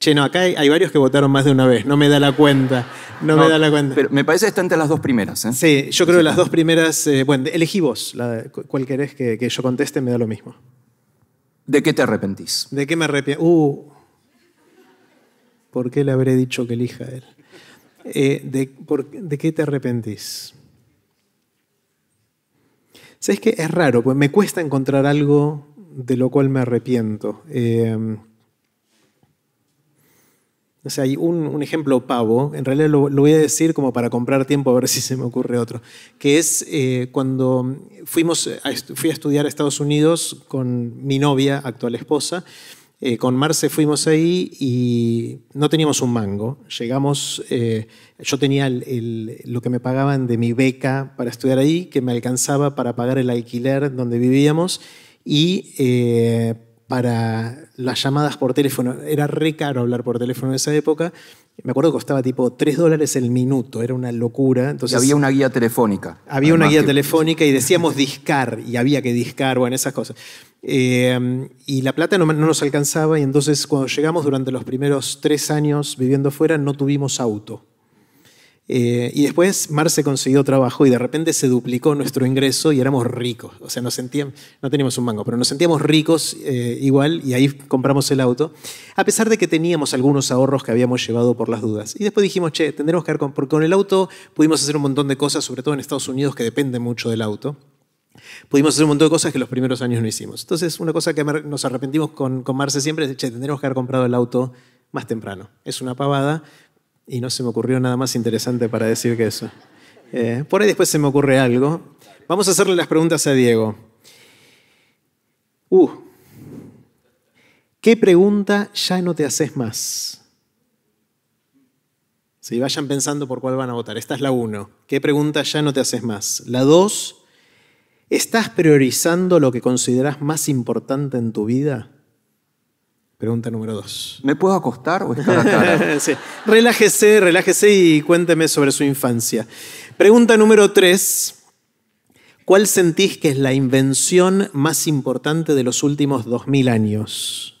Che, no, acá hay, varios que votaron más de una vez. No me da la cuenta. No, me da la cuenta. Pero me parece que está entre las dos primeras. ¿eh? Sí, yo creo que las dos primeras. Eh, bueno, elegí vos. ¿Cuál querés que, yo conteste? Me da lo mismo. ¿De qué te arrepentís? ¿De qué me arrepiento? Uh. ¿Por qué le habré dicho que elija él? Eh, de, por, ¿De qué te arrepentís? ¿Sabes qué? Es raro, pues me cuesta encontrar algo de lo cual me arrepiento. Em, o sea, hay un, ejemplo pavo, en realidad lo, voy a decir como para comprar tiempo a ver si se me ocurre otro, que es eh, cuando fuimos fui a estudiar a Estados Unidos con mi novia, actual esposa, eh, con Marce fuimos ahí y no teníamos un mango. Llegamos, eh, yo tenía lo que me pagaban de mi beca para estudiar ahí, que me alcanzaba para pagar el alquiler donde vivíamos y eh, para las llamadas por teléfono. Era re caro hablar por teléfono en esa época me acuerdo que costaba tipo 3 dólares el minuto, era una locura. Entonces, y había una guía telefónica. Había una guía telefónica y decíamos discar, y había que discar, bueno, esas cosas. Eh, y la plata no, nos alcanzaba, y entonces cuando llegamos durante los primeros tres años viviendo fuera no tuvimos auto. Eh, y después Marce consiguió trabajo y de repente se duplicó nuestro ingreso y éramos ricos. O sea, nos sentíamos, no teníamos un mango, pero nos sentíamos ricos eh, igual y ahí compramos el auto, a pesar de que teníamos algunos ahorros que habíamos llevado por las dudas. Y después dijimos, che, tendremos que ver con, porque con el auto pudimos hacer un montón de cosas, sobre todo en Estados Unidos que depende mucho del auto. Pudimos hacer un montón de cosas que los primeros años no hicimos. Entonces, una cosa que nos arrepentimos con, con Marce siempre es, che, tendremos que haber comprado el auto más temprano. Es una pavada, y no se me ocurrió nada más interesante para decir que eso. Eh, por ahí después se me ocurre algo. Vamos a hacerle las preguntas a Diego. Uh, ¿Qué pregunta ya no te haces más? Si vayan pensando por cuál van a votar. Esta es la uno. ¿Qué pregunta ya no te haces más? La dos. ¿Estás priorizando lo que consideras más importante en tu vida? Pregunta número dos. ¿Me puedo acostar o estar acá? Relájese, relájese y cuénteme sobre su infancia. Pregunta número tres. ¿Cuál sentís que es la invención más importante de los últimos dos 2000 años?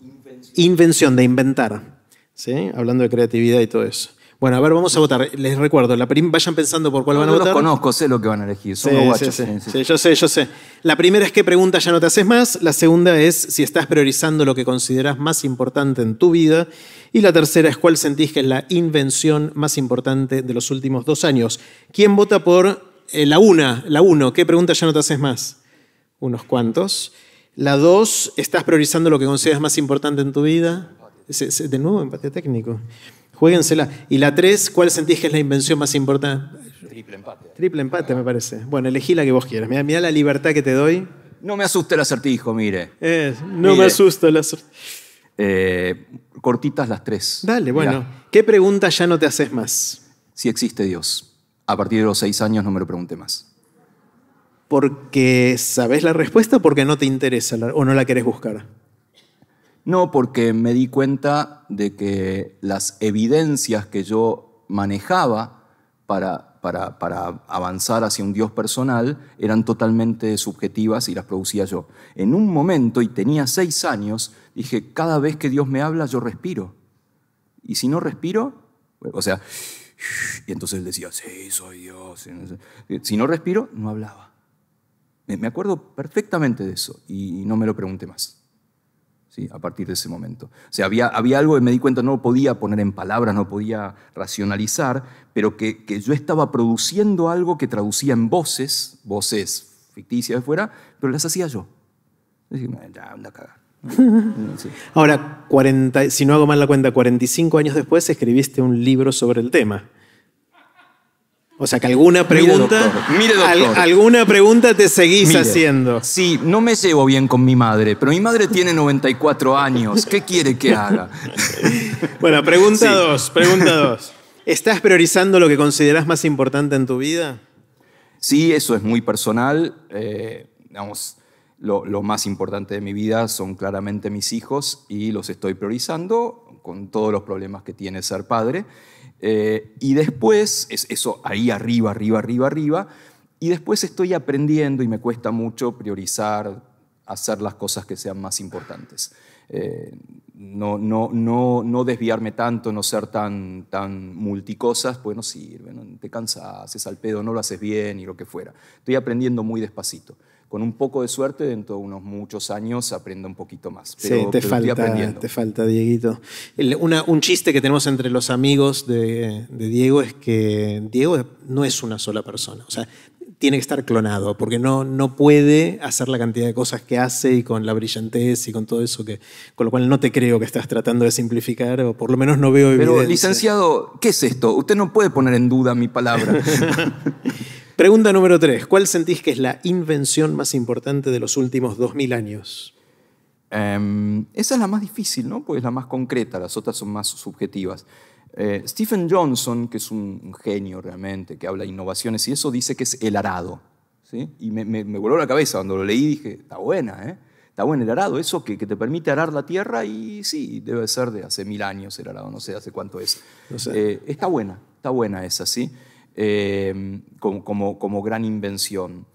Invención, invención de inventar. ¿Sí? Hablando de creatividad y todo eso. Bueno, a ver, vamos a votar. Les recuerdo, vayan pensando por cuál van a no votar. Los conozco, sé lo que van a elegir. sí, Sí, sí. yo sé, yo sé. La primera es qué pregunta ya no te haces más. La segunda es si estás priorizando lo que consideras más importante en tu vida. Y la tercera es cuál sentís que es la invención más importante de los últimos dos años. ¿Quién vota por eh, la una? La uno, ¿qué pregunta ya no te haces más? Unos cuantos. La dos, ¿estás priorizando lo que consideras más importante en tu vida? De nuevo, empate técnico. Jueguensela. Y la tres? ¿cuál sentís que es la invención más importante? Triple empate. Triple empate, me parece. Bueno, elegí la que vos quieras. Mirá, la libertad que te doy. No me asuste el acertijo, mire. Eh, no me asusta el acertijo. Eh, cortitas las tres. Dale, bueno. ¿Qué pregunta ya no te haces más? Si existe Dios. A partir de los seis años no me lo pregunté más. ¿Porque sabes la respuesta o porque no te interesa o no la querés buscar? No, porque me di cuenta de que las evidencias que yo manejaba para, para, para, avanzar hacia un Dios personal eran totalmente subjetivas y las producía yo. En un momento, y tenía seis años, dije, cada vez que Dios me habla, yo respiro. Y si no respiro, o sea, y entonces decía, sí, soy Dios. Si no respiro, no hablaba. Me acuerdo perfectamente de eso y no me lo pregunté más a partir de ese momento. O sea, había, algo que me di cuenta, no podía poner en palabras, no podía racionalizar, pero que, yo estaba produciendo algo que traducía en voces, voces ficticias de fuera, pero las hacía yo. Ahora, si no hago mal la cuenta, 45 años después escribiste un libro sobre el tema. O sea, que alguna pregunta. alguna pregunta te seguís haciendo. Sí, no me llevo bien con mi madre, pero mi madre tiene 94 años. ¿Qué quiere que haga? bueno, pregunta dos. Pregunta 2. ¿Estás priorizando lo que consideras más importante en tu vida? Sí, eso es muy personal. Eh, digamos, lo, lo más importante de mi vida son claramente mis hijos y los estoy priorizando con todos los problemas que tiene ser padre. Eh, y después, es eso ahí arriba, arriba, arriba, arriba, y después estoy aprendiendo y me cuesta mucho priorizar, hacer las cosas que sean más importantes. Eh, no, desviarme tanto, no ser tan, multicosas, pues no sirve, te cansas, haces al pedo, no lo haces bien y lo que fuera. Estoy aprendiendo muy despacito con un poco de suerte, dentro de unos muchos años aprendo un poquito más. sí, te falta, te falta, Dieguito. un chiste que tenemos entre los amigos de, Diego es que Diego no es una sola persona. O sea, tiene que estar clonado, porque no, no puede hacer la cantidad de cosas que hace y con la brillantez y con todo eso, que, con lo cual no te creo que estás tratando de simplificar, o por lo menos no veo Pero, licenciado, ¿qué es esto? Usted no puede poner en duda mi palabra. Pregunta número tres. ¿Cuál sentís que es la invención más importante de los últimos 2000 años? Em, esa es la más difícil, ¿no? Pues es la más concreta, las otras son más subjetivas. Eh, Stephen Johnson, que es un, genio realmente, que habla de innovaciones y eso, dice que es el arado. ¿sí? Y me, voló la cabeza cuando lo leí dije, está buena, ¿eh? Está bueno el arado, eso que, te permite arar la tierra y sí, debe ser de hace mil años el arado, no sé hace cuánto es. No sé. Eh, está buena, está buena esa, ¿sí? sí Em, como, como, gran invención.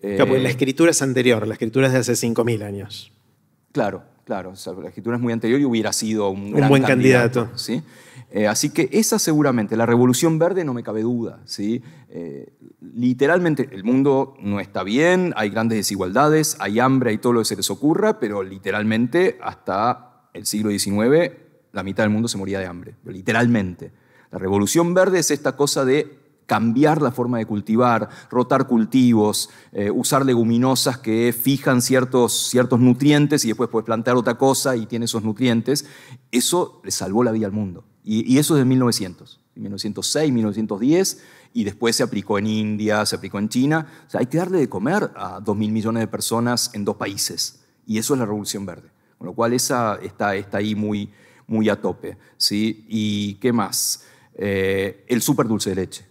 la eh, escritura es anterior, la escritura es de hace 5.000 años. Claro, claro, la escritura es muy anterior y hubiera sido un, gran buen candidato. ¿sí? Eh, así que esa seguramente, la revolución verde no me cabe duda. ¿sí? Eh, literalmente el mundo no está bien, hay grandes desigualdades, hay hambre, y todo lo que se les ocurra, pero literalmente hasta el siglo XIX la mitad del mundo se moría de hambre, literalmente. La revolución verde es esta cosa de cambiar la forma de cultivar, rotar cultivos, eh, usar leguminosas que fijan ciertos, nutrientes y después puedes plantar otra cosa y tiene esos nutrientes, eso le salvó la vida al mundo. Y, eso es de 1900, 1906, 1910, y después se aplicó en India, se aplicó en China. sea, hay que darle de comer a 2.000 millones de personas en dos países. Y eso es la Revolución Verde. Con lo cual esa está, ahí muy, a tope. ¿sí? ¿Y qué más? Eh, el súper dulce de leche.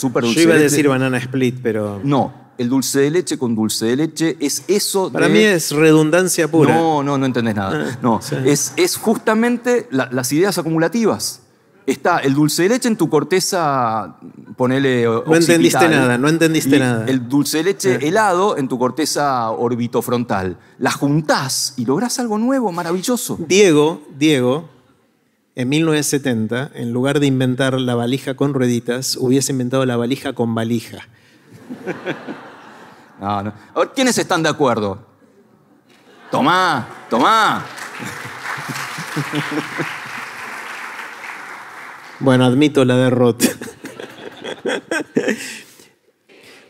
Yo iba a decir banana split, pero. No, el dulce de leche con dulce de leche es eso. Para mí es redundancia pura. No, no, no entendés nada. Ah, no, es, es, justamente las ideas acumulativas. Está el dulce de leche en tu corteza, ponele. No entendiste nada, no entendiste nada. El dulce de leche ah. helado en tu corteza orbitofrontal. La juntás y lográs algo nuevo, maravilloso. Diego, Diego, en 1970, en lugar de inventar la valija con rueditas, hubiese inventado la valija con valija. Oh, ¿Quiénes están de acuerdo? Tomá, tomá. Bueno, admito la derrota.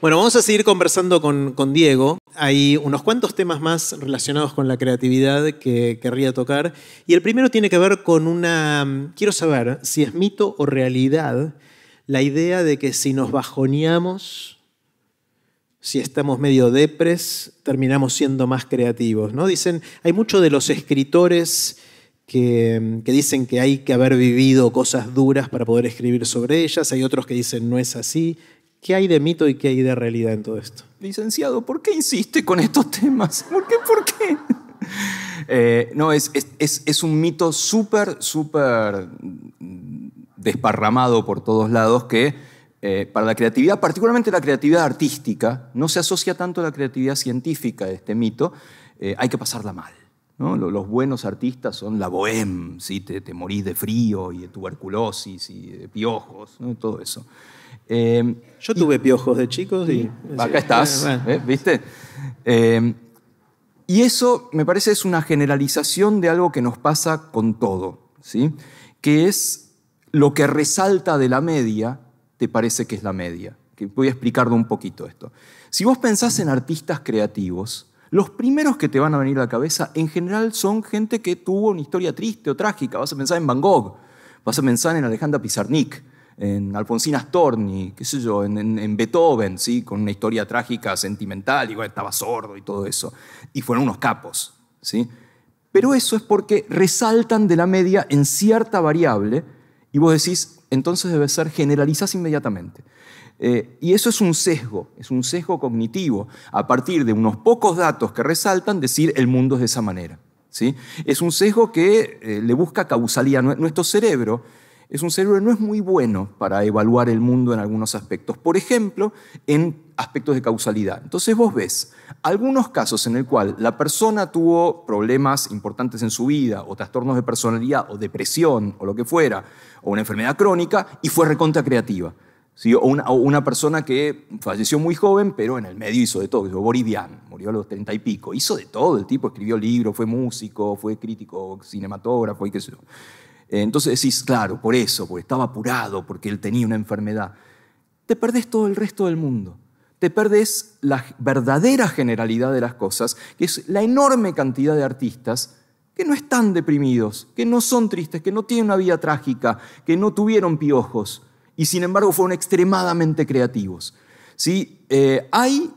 Bueno, vamos a seguir conversando con Diego hay unos cuantos temas más relacionados con la creatividad que querría tocar. Y el primero tiene que ver con una, mm, quiero saber si es mito o realidad, la idea de que si nos bajoneamos, si estamos medio depres, terminamos siendo más creativos. ¿no? Dicen, hay muchos de los escritores que, mm, que, dicen que hay que haber vivido cosas duras para poder escribir sobre ellas, hay otros que dicen no es así, ¿Qué hay de mito y qué hay de realidad en todo esto? Licenciado, ¿por qué insiste con estos temas? ¿Por qué? ¿Por qué? Eh, no, es, es, es, un mito súper, súper desparramado por todos lados que eh, para la creatividad, particularmente la creatividad artística, no se asocia tanto a la creatividad científica de este mito, eh, hay que pasarla mal. ¿no? Los buenos artistas son la bohème, te, morís de frío y de tuberculosis y de piojos, ¿no? todo eso. Em, Yo tuve piojos de chicos y... Acá estás, eh, eh, ¿viste? Em, y eso me parece es una generalización de algo que nos pasa con todo, ¿sí? Que es lo que resalta de la media, te parece que es la media. voy a explicar un poquito esto. Si vos pensás en artistas creativos, los primeros que te van a venir a la cabeza en general son gente que tuvo una historia triste o trágica. Vas a pensar en Van Gogh, vas a pensar en Alejandra Pizarnik, en Alfonsina Storni, qué sé yo, en, Beethoven, ¿sí? con una historia trágica, sentimental, y estaba sordo y todo eso. Y fueron unos capos. ¿sí? Pero eso es porque resaltan de la media en cierta variable y vos decís, entonces debe ser, generalizado inmediatamente. Eh, y eso es un sesgo, es un sesgo cognitivo, a partir de unos pocos datos que resaltan, decir el mundo es de esa manera. ¿sí? Es un sesgo que eh, le busca causalidad. Nuestro cerebro es un cerebro que no es muy bueno para evaluar el mundo en algunos aspectos. Por ejemplo, en aspectos de causalidad. Entonces vos ves algunos casos en el cual la persona tuvo problemas importantes en su vida o trastornos de personalidad o depresión o lo que fuera, o una enfermedad crónica y fue recontra creativa. O, una, persona que falleció muy joven, pero en el medio hizo de todo. Boris murió a los treinta y pico. Hizo de todo, el tipo escribió libros, fue músico, fue crítico, cinematógrafo y qué sé yo. Entonces decís, claro, por eso, porque estaba apurado, porque él tenía una enfermedad. Te perdés todo el resto del mundo. Te perdés la verdadera generalidad de las cosas, que es la enorme cantidad de artistas que no están deprimidos, que no son tristes, que no tienen una vida trágica, que no tuvieron piojos y sin embargo fueron extremadamente creativos. ¿Sí? Eh, hay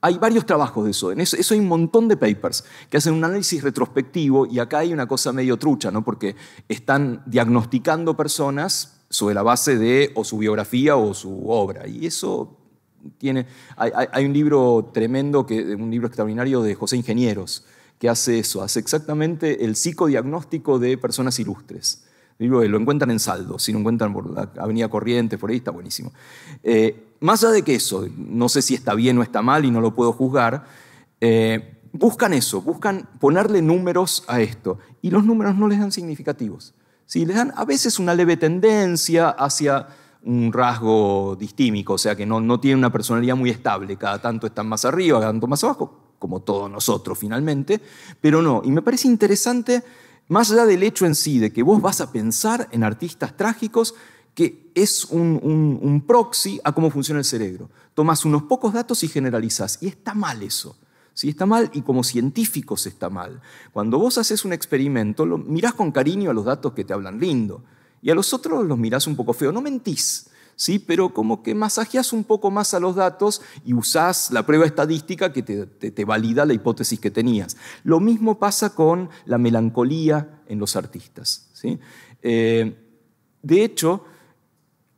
hay varios trabajos de eso. En eso, hay un montón de papers que hacen un análisis retrospectivo y acá hay una cosa medio trucha, ¿no? porque están diagnosticando personas sobre la base de o su biografía o su obra. Y eso tiene... Hay, un libro tremendo, que, un libro extraordinario de José Ingenieros, que hace eso, hace exactamente el psicodiagnóstico de personas ilustres. lo encuentran en Saldo, si lo encuentran por la Avenida Corriente por ahí está buenísimo. Eh, más allá de que eso, no sé si está bien o está mal y no lo puedo juzgar, eh, buscan eso, buscan ponerle números a esto. Y los números no les dan significativos. ¿sí? Les dan a veces una leve tendencia hacia un rasgo distímico, o sea que no, no tienen una personalidad muy estable, cada tanto están más arriba, cada tanto más abajo, como todos nosotros finalmente, pero no. Y me parece interesante, más allá del hecho en sí, de que vos vas a pensar en artistas trágicos, que es un, proxy a cómo funciona el cerebro. Tomas unos pocos datos y generalizas. Y está mal eso. Está mal y como científicos está mal. Cuando vos haces un experimento, lo mirás con cariño a los datos que te hablan lindo y a los otros los mirás un poco feo. No mentís, ¿sí? pero como que masajeás un poco más a los datos y usás la prueba estadística que te, valida la hipótesis que tenías. Lo mismo pasa con la melancolía en los artistas. ¿sí? Eh, de hecho,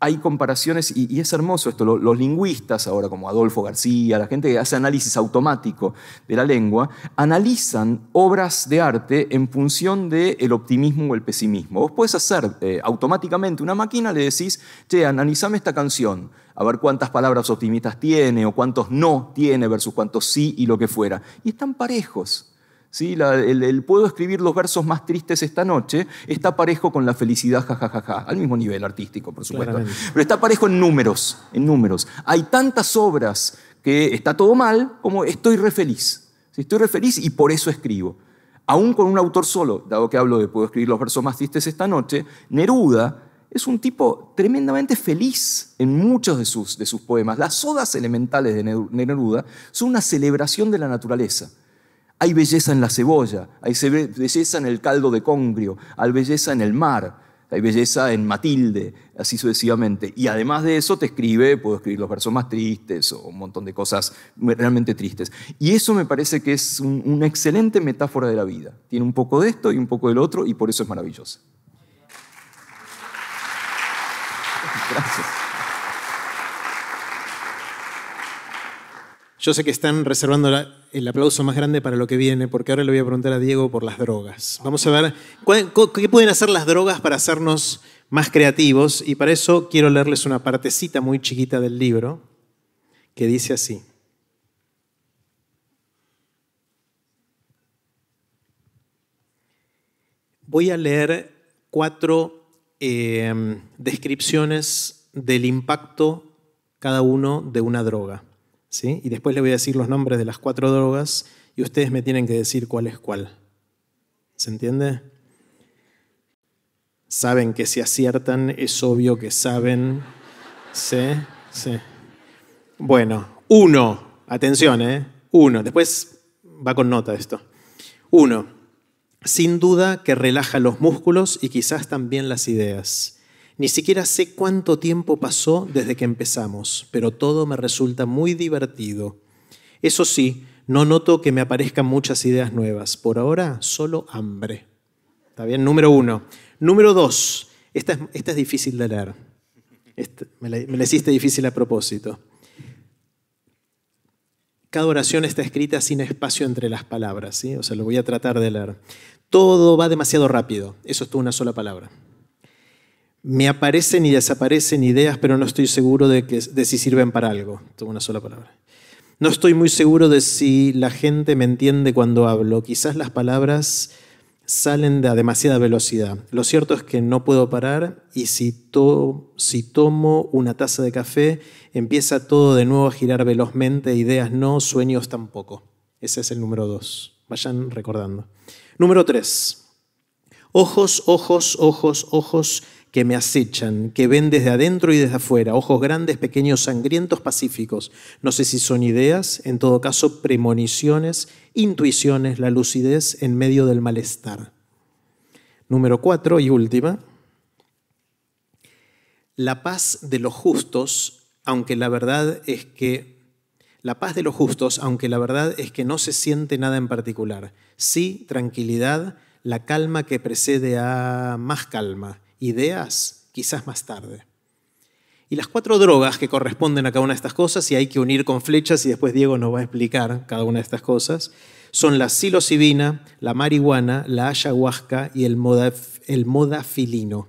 hay comparaciones, y, es hermoso esto, los, lingüistas ahora, como Adolfo García, la gente que hace análisis automático de la lengua, analizan obras de arte en función del el optimismo o el pesimismo. Vos podés hacer eh, automáticamente una máquina, le decís, che, analizame esta canción, a ver cuántas palabras optimistas tiene, o cuántos no tiene versus cuántos sí y lo que fuera. Y están parejos. ¿sí? el, puedo escribir los versos más tristes esta noche está parejo con la felicidad, jajajaja, ja, ja, ja, al mismo nivel artístico, por supuesto. Pero está parejo en números, en números. Hay tantas obras que está todo mal como estoy refeliz feliz. Estoy re y por eso escribo. Aún con un autor solo, dado que hablo de puedo escribir los versos más tristes esta noche, Neruda es un tipo tremendamente feliz en muchos de sus, de sus poemas. Las odas elementales de Neruda son una celebración de la naturaleza. Hay belleza en la cebolla, hay belleza en el caldo de congrio, hay belleza en el mar, hay belleza en Matilde, así sucesivamente. Y además de eso te escribe, puedo escribir los versos más tristes o un montón de cosas realmente tristes. Y eso me parece que es una excelente metáfora de la vida. Tiene un poco de esto y un poco del otro y por eso es maravillosa. Yo sé que están reservando el aplauso más grande para lo que viene, porque ahora le voy a preguntar a Diego por las drogas. Vamos a ver qué pueden hacer las drogas para hacernos más creativos, y para eso quiero leerles una partecita muy chiquita del libro, que dice así. Voy a leer cuatro eh, descripciones del impacto cada uno de una droga. ¿sí? Y después le voy a decir los nombres de las cuatro drogas y ustedes me tienen que decir cuál es cuál. ¿Se entiende? Saben que si aciertan, es obvio que saben. ¿Sí? Bueno, uno. Atención, ¿eh? Uno. Después va con nota esto. Uno. Sin duda que relaja los músculos y quizás también las ideas. Ni siquiera sé cuánto tiempo pasó desde que empezamos, pero todo me resulta muy divertido. Eso sí, no noto que me aparezcan muchas ideas nuevas. Por ahora, solo hambre. ¿Está bien? Número uno. Número dos. Esta es, difícil de leer. Este, me, la, hiciste difícil a propósito. Cada oración está escrita sin espacio entre las palabras, ¿sí? O sea, lo voy a tratar de leer. Todo va demasiado rápido. Eso es una sola palabra me aparecen y desaparecen ideas, pero no estoy seguro de, que, de si sirven para algo. Tengo una sola palabra. No estoy muy seguro de si la gente me entiende cuando hablo. Quizás las palabras salen de a demasiada velocidad. Lo cierto es que no puedo parar y si, si tomo una taza de café, empieza todo de nuevo a girar velozmente, ideas no, sueños tampoco. Ese es el número dos. Vayan recordando. Número tres. Ojos, ojos, ojos, ojos que me acechan, que ven desde adentro y desde afuera, ojos grandes, pequeños, sangrientos, pacíficos. No sé si son ideas, en todo caso, premoniciones, intuiciones, la lucidez en medio del malestar. Número cuatro y última. La paz de los justos, aunque la verdad es que la paz de los justos, aunque la verdad es que no se siente nada en particular. Sí, tranquilidad, la calma que precede a más calma ideas quizás más tarde. Y las cuatro drogas que corresponden a cada una de estas cosas, y hay que unir con flechas, y después Diego nos va a explicar cada una de estas cosas, son la psilocibina, la marihuana, la ayahuasca y el, el modafilino.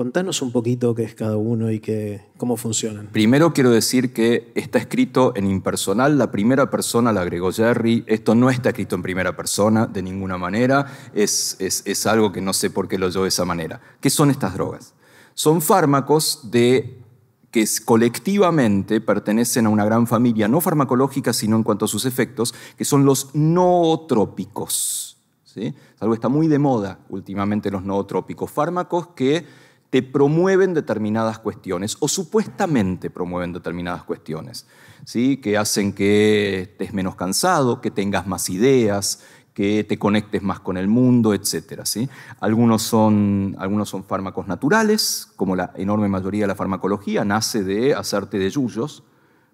Contanos un poquito qué es cada uno y qué, cómo funcionan. Primero quiero decir que está escrito en impersonal, la primera persona la agregó Jerry, esto no está escrito en primera persona de ninguna manera, es, es, algo que no sé por qué lo yo de esa manera. ¿Qué son estas drogas? Son fármacos de que colectivamente pertenecen a una gran familia, no farmacológica, sino en cuanto a sus efectos, que son los nootrópicos. ¿sí? algo está muy de moda últimamente los nootrópicos, fármacos que te promueven determinadas cuestiones o supuestamente promueven determinadas cuestiones, ¿sí? que hacen que estés menos cansado, que tengas más ideas, que te conectes más con el mundo, etc. ¿sí? Algunos, son, algunos son fármacos naturales, como la enorme mayoría de la farmacología nace de hacerte de yuyos,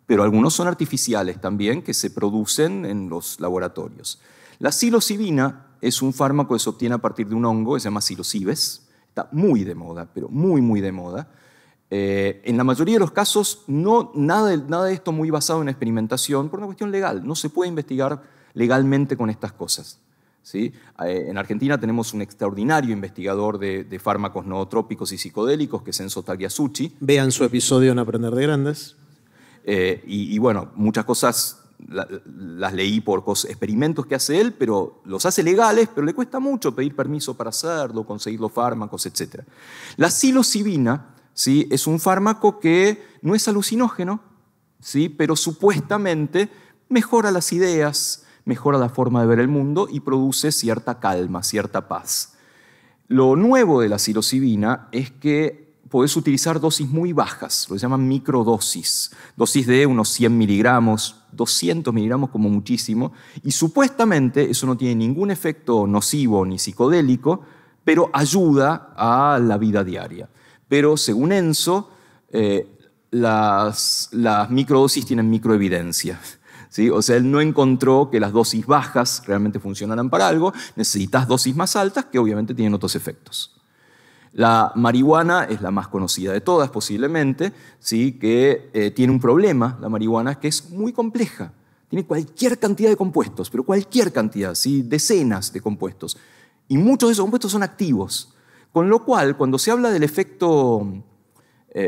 pero algunos son artificiales también que se producen en los laboratorios. La psilocibina es un fármaco que se obtiene a partir de un hongo, se llama psilocibes, está muy de moda, pero muy, muy de moda. Eh, en la mayoría de los casos, no, nada, nada de esto muy basado en experimentación por una cuestión legal. No se puede investigar legalmente con estas cosas. ¿sí? Eh, en Argentina tenemos un extraordinario investigador de, fármacos nootrópicos y psicodélicos, que es Enzo Tagliasucci. Vean su episodio en Aprender de Grandes. Eh, y bueno, muchas cosas las leí por experimentos que hace él, pero los hace legales, pero le cuesta mucho pedir permiso para hacerlo, conseguir los fármacos, etc. La psilocibina ¿sí? es un fármaco que no es alucinógeno, ¿sí? pero supuestamente mejora las ideas, mejora la forma de ver el mundo y produce cierta calma, cierta paz. Lo nuevo de la psilocibina es que podés utilizar dosis muy bajas, lo llaman microdosis, dosis de unos 100 miligramos, 200 miligramos como muchísimo, y supuestamente eso no tiene ningún efecto nocivo ni psicodélico, pero ayuda a la vida diaria. Pero según Enzo, eh, las, microdosis tienen microevidencia. O sea, él no encontró que las dosis bajas realmente funcionaran para algo, necesitas dosis más altas que obviamente tienen otros efectos. La marihuana es la más conocida de todas posiblemente, ¿sí? que eh, tiene un problema, la marihuana, que es muy compleja. Tiene cualquier cantidad de compuestos, pero cualquier cantidad, ¿sí? decenas de compuestos. Y muchos de esos compuestos son activos. Con lo cual, cuando se habla del eh,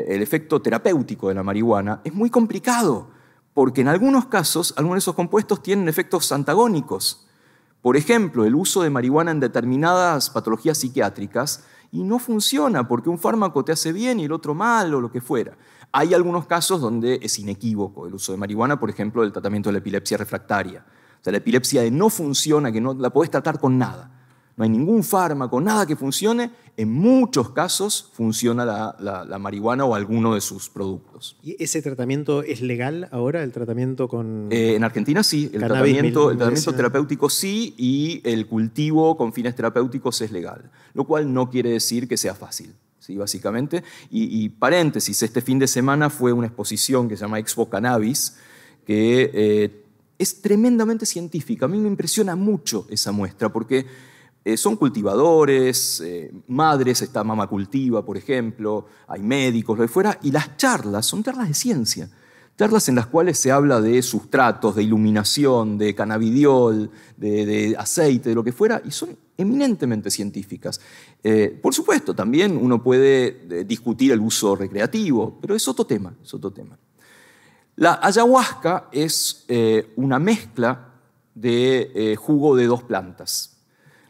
el efecto terapéutico de la marihuana, es muy complicado, porque en algunos casos, algunos de esos compuestos tienen efectos antagónicos. Por ejemplo, el uso de marihuana en determinadas patologías psiquiátricas y no funciona porque un fármaco te hace bien y el otro mal o lo que fuera. Hay algunos casos donde es inequívoco el uso de marihuana, por ejemplo, el tratamiento de la epilepsia refractaria. O sea, la epilepsia de no funciona, que no la podés tratar con nada. No hay ningún fármaco, nada que funcione en muchos casos funciona la, marihuana o alguno de sus productos. ¿Y ese tratamiento es legal ahora, el tratamiento con...? Eh, en Argentina sí, el tratamiento, el tratamiento terapéutico sí y el cultivo con fines terapéuticos es legal, lo cual no quiere decir que sea fácil. Sí, básicamente. Y, paréntesis, este fin de semana fue una exposición que se llama Expo Cannabis, que eh, es tremendamente científica. A mí me impresiona mucho esa muestra, porque eh, son cultivadores, eh, madres, esta mamá Cultiva, por ejemplo, hay médicos, lo que fuera, y las charlas son charlas de ciencia, charlas en las cuales se habla de sustratos, de iluminación, de cannabidiol, de, aceite, de lo que fuera, y son eminentemente científicas. Eh, por supuesto, también uno puede discutir el uso recreativo, pero es otro tema, es otro tema. La ayahuasca es una mezcla de jugo de dos plantas.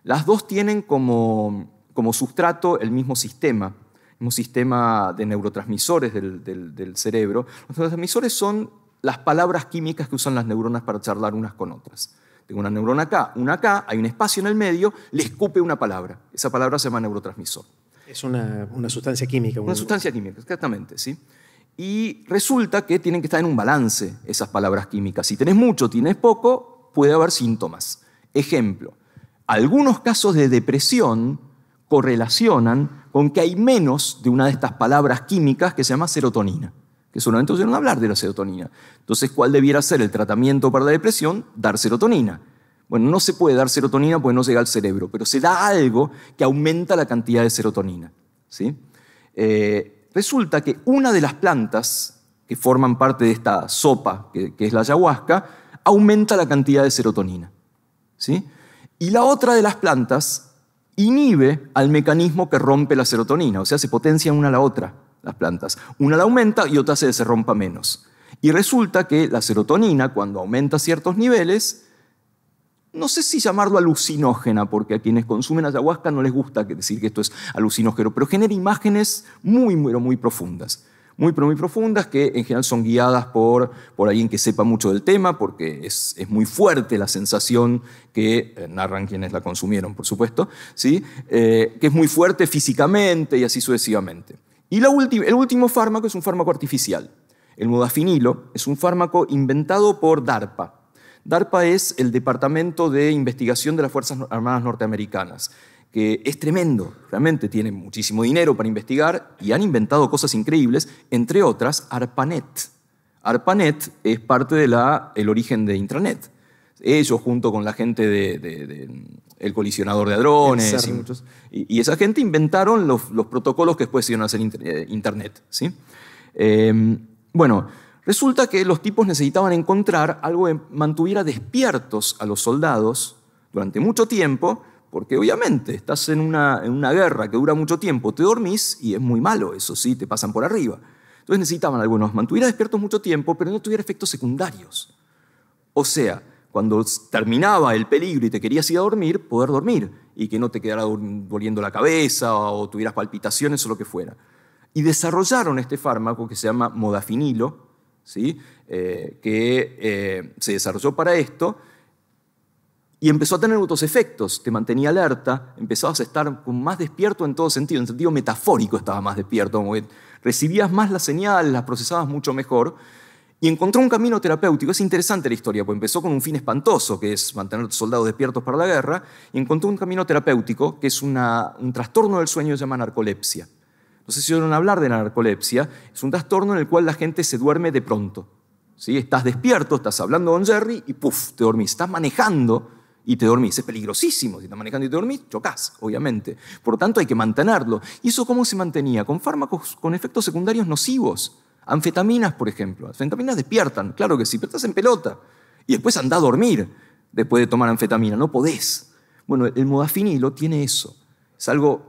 Las dos tienen como, como sustrato el mismo sistema, un sistema de neurotransmisores del, cerebro. Los neurotransmisores son las palabras químicas que usan las neuronas para charlar unas con otras. Tengo una neurona acá, una acá, hay un espacio en el medio, le escupe una palabra. Esa palabra se llama neurotransmisor. Es una, sustancia química. Una sustancia química, exactamente, ¿sí? Y resulta que tienen que estar en un balance esas palabras químicas. Si tenés mucho, tienes poco, puede haber síntomas. Ejemplo, algunos casos de depresión correlacionan con que hay menos de una de estas palabras químicas que se llama serotonina, que solamente oyeron hablar de la serotonina. Entonces, ¿cuál debiera ser el tratamiento para la depresión? Dar serotonina. Bueno, no se puede dar serotonina porque no llega al cerebro, pero se da algo que aumenta la cantidad de serotonina. Eh, resulta que una de las plantas que forman parte de esta sopa, que, que es la ayahuasca, aumenta la cantidad de serotonina. ¿sí? Y la otra de las plantas inhibe al mecanismo que rompe la serotonina, o sea, se potencian una a la otra las plantas. Una la aumenta y otra se, se menos. Y resulta que la serotonina, cuando aumenta ciertos niveles, no sé si llamarlo alucinógena, porque a quienes consumen ayahuasca no les gusta decir que esto es alucinógeno, pero genera imágenes muy, muy, muy profundas muy, pero muy profundas que en general son guiadas por, por alguien que sepa mucho del tema, porque es, es muy fuerte la sensación que eh, narran quienes la consumieron, por supuesto, ¿sí? Eh, que es muy fuerte físicamente y así sucesivamente. Y la el último fármaco es un fármaco artificial. El modafinilo es un fármaco inventado por DARPA, DARPA es el Departamento de Investigación de las Fuerzas Armadas Norteamericanas que es tremendo, realmente tienen muchísimo dinero para investigar y han inventado cosas increíbles, entre otras ARPANET. ARPANET es parte del el origen de Intranet. Ellos junto con la gente del de, el colisionador de hadrones y, esa gente inventaron los, protocolos que después iban a hacer eh, Internet. ¿sí? Em, bueno, resulta que los tipos necesitaban encontrar algo que mantuviera despiertos a los soldados durante mucho tiempo porque obviamente estás en una, guerra que dura mucho tiempo, te dormís y es muy malo, eso sí, te pasan por arriba. Entonces necesitaban algunos, mantuviera despiertos mucho tiempo, pero no tuviera efectos secundarios. O sea, cuando terminaba el peligro y te querías ir a dormir, poder dormir y que no te quedara doliendo la cabeza o tuvieras palpitaciones o lo que fuera. Y desarrollaron este fármaco que se llama modafinilo, ¿sí? Eh, que eh, se desarrolló para esto y empezó a tener otros efectos, te mantenía alerta, empezabas a estar más despierto en todo sentido, en sentido metafórico estaba más despierto, recibías más la señal, las procesabas mucho mejor, y encontró un camino terapéutico. Es interesante la historia, porque empezó con un fin espantoso, que es mantener a soldados despiertos para la guerra, y encontró un camino terapéutico, que es un trastorno del sueño que se llama narcolepsia. No sé si oyeron hablar de la narcolepsia, es un trastorno en el cual la gente se duerme de pronto. ¿Sí? Estás despierto, estás hablando con Jerry y puff, te dormís. Estás manejando y te dormís. Es peligrosísimo, si estás manejando y te dormís, chocas, obviamente. Por lo tanto, hay que mantenerlo. ¿Y eso cómo se mantenía? Con fármacos con efectos secundarios nocivos. Anfetaminas, por ejemplo. Anfetaminas despiertan, claro que sí, pero estás en pelota. Y después andás a dormir después de tomar anfetamina, no podés. Bueno, el modafinilo tiene eso. Es algo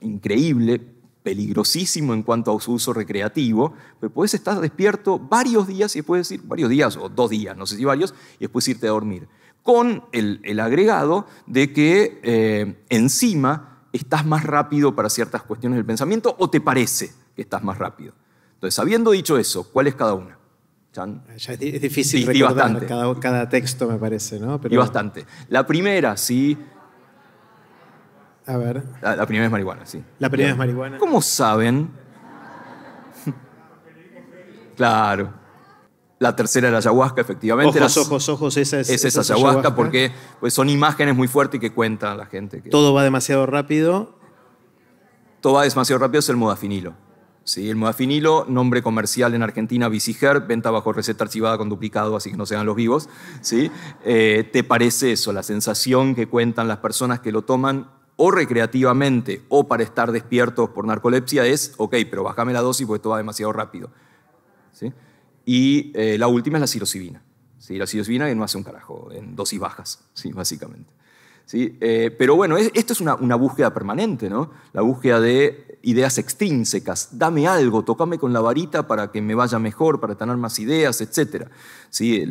increíble, peligrosísimo en cuanto a su uso recreativo, pero puedes estar despierto varios días y después ir varios días o dos días, no sé si varios, y después irte a dormir con el, agregado de que eh, encima estás más rápido para ciertas cuestiones del pensamiento o te parece que estás más rápido. Entonces, habiendo dicho eso, ¿cuál es cada una? Ah, es difícil bastante cada, texto, me parece, ¿no? Pero... Y bastante. La primera, sí. A ver. La, primera es marihuana, sí. La primera es marihuana. ¿Cómo saben? claro. La tercera era ayahuasca, efectivamente. Ojos, ojos, ojos, esa es, esa, ayahuasca, porque pues, son imágenes muy fuertes que cuenta la gente. todo va demasiado rápido. Todo va demasiado rápido es el modafinilo. Sí, el modafinilo, nombre comercial en Argentina, Viciger, venta bajo receta archivada con duplicado, así que no sean los vivos. ¿sí? Eh, ¿Te parece eso? La sensación que cuentan las personas que lo toman o recreativamente o para estar despiertos por narcolepsia es, ok, pero bájame la dosis porque todo va demasiado rápido. ¿Sí? Y eh, la última es la psilocibina. ¿sí? La que no hace un carajo, en dosis bajas, ¿sí? básicamente. ¿Sí? Eh, pero bueno, esto es una, búsqueda permanente, ¿no? La búsqueda de ideas extrínsecas. Dame algo, tocame con la varita para que me vaya mejor, para tener más ideas, etc. ¿Sí?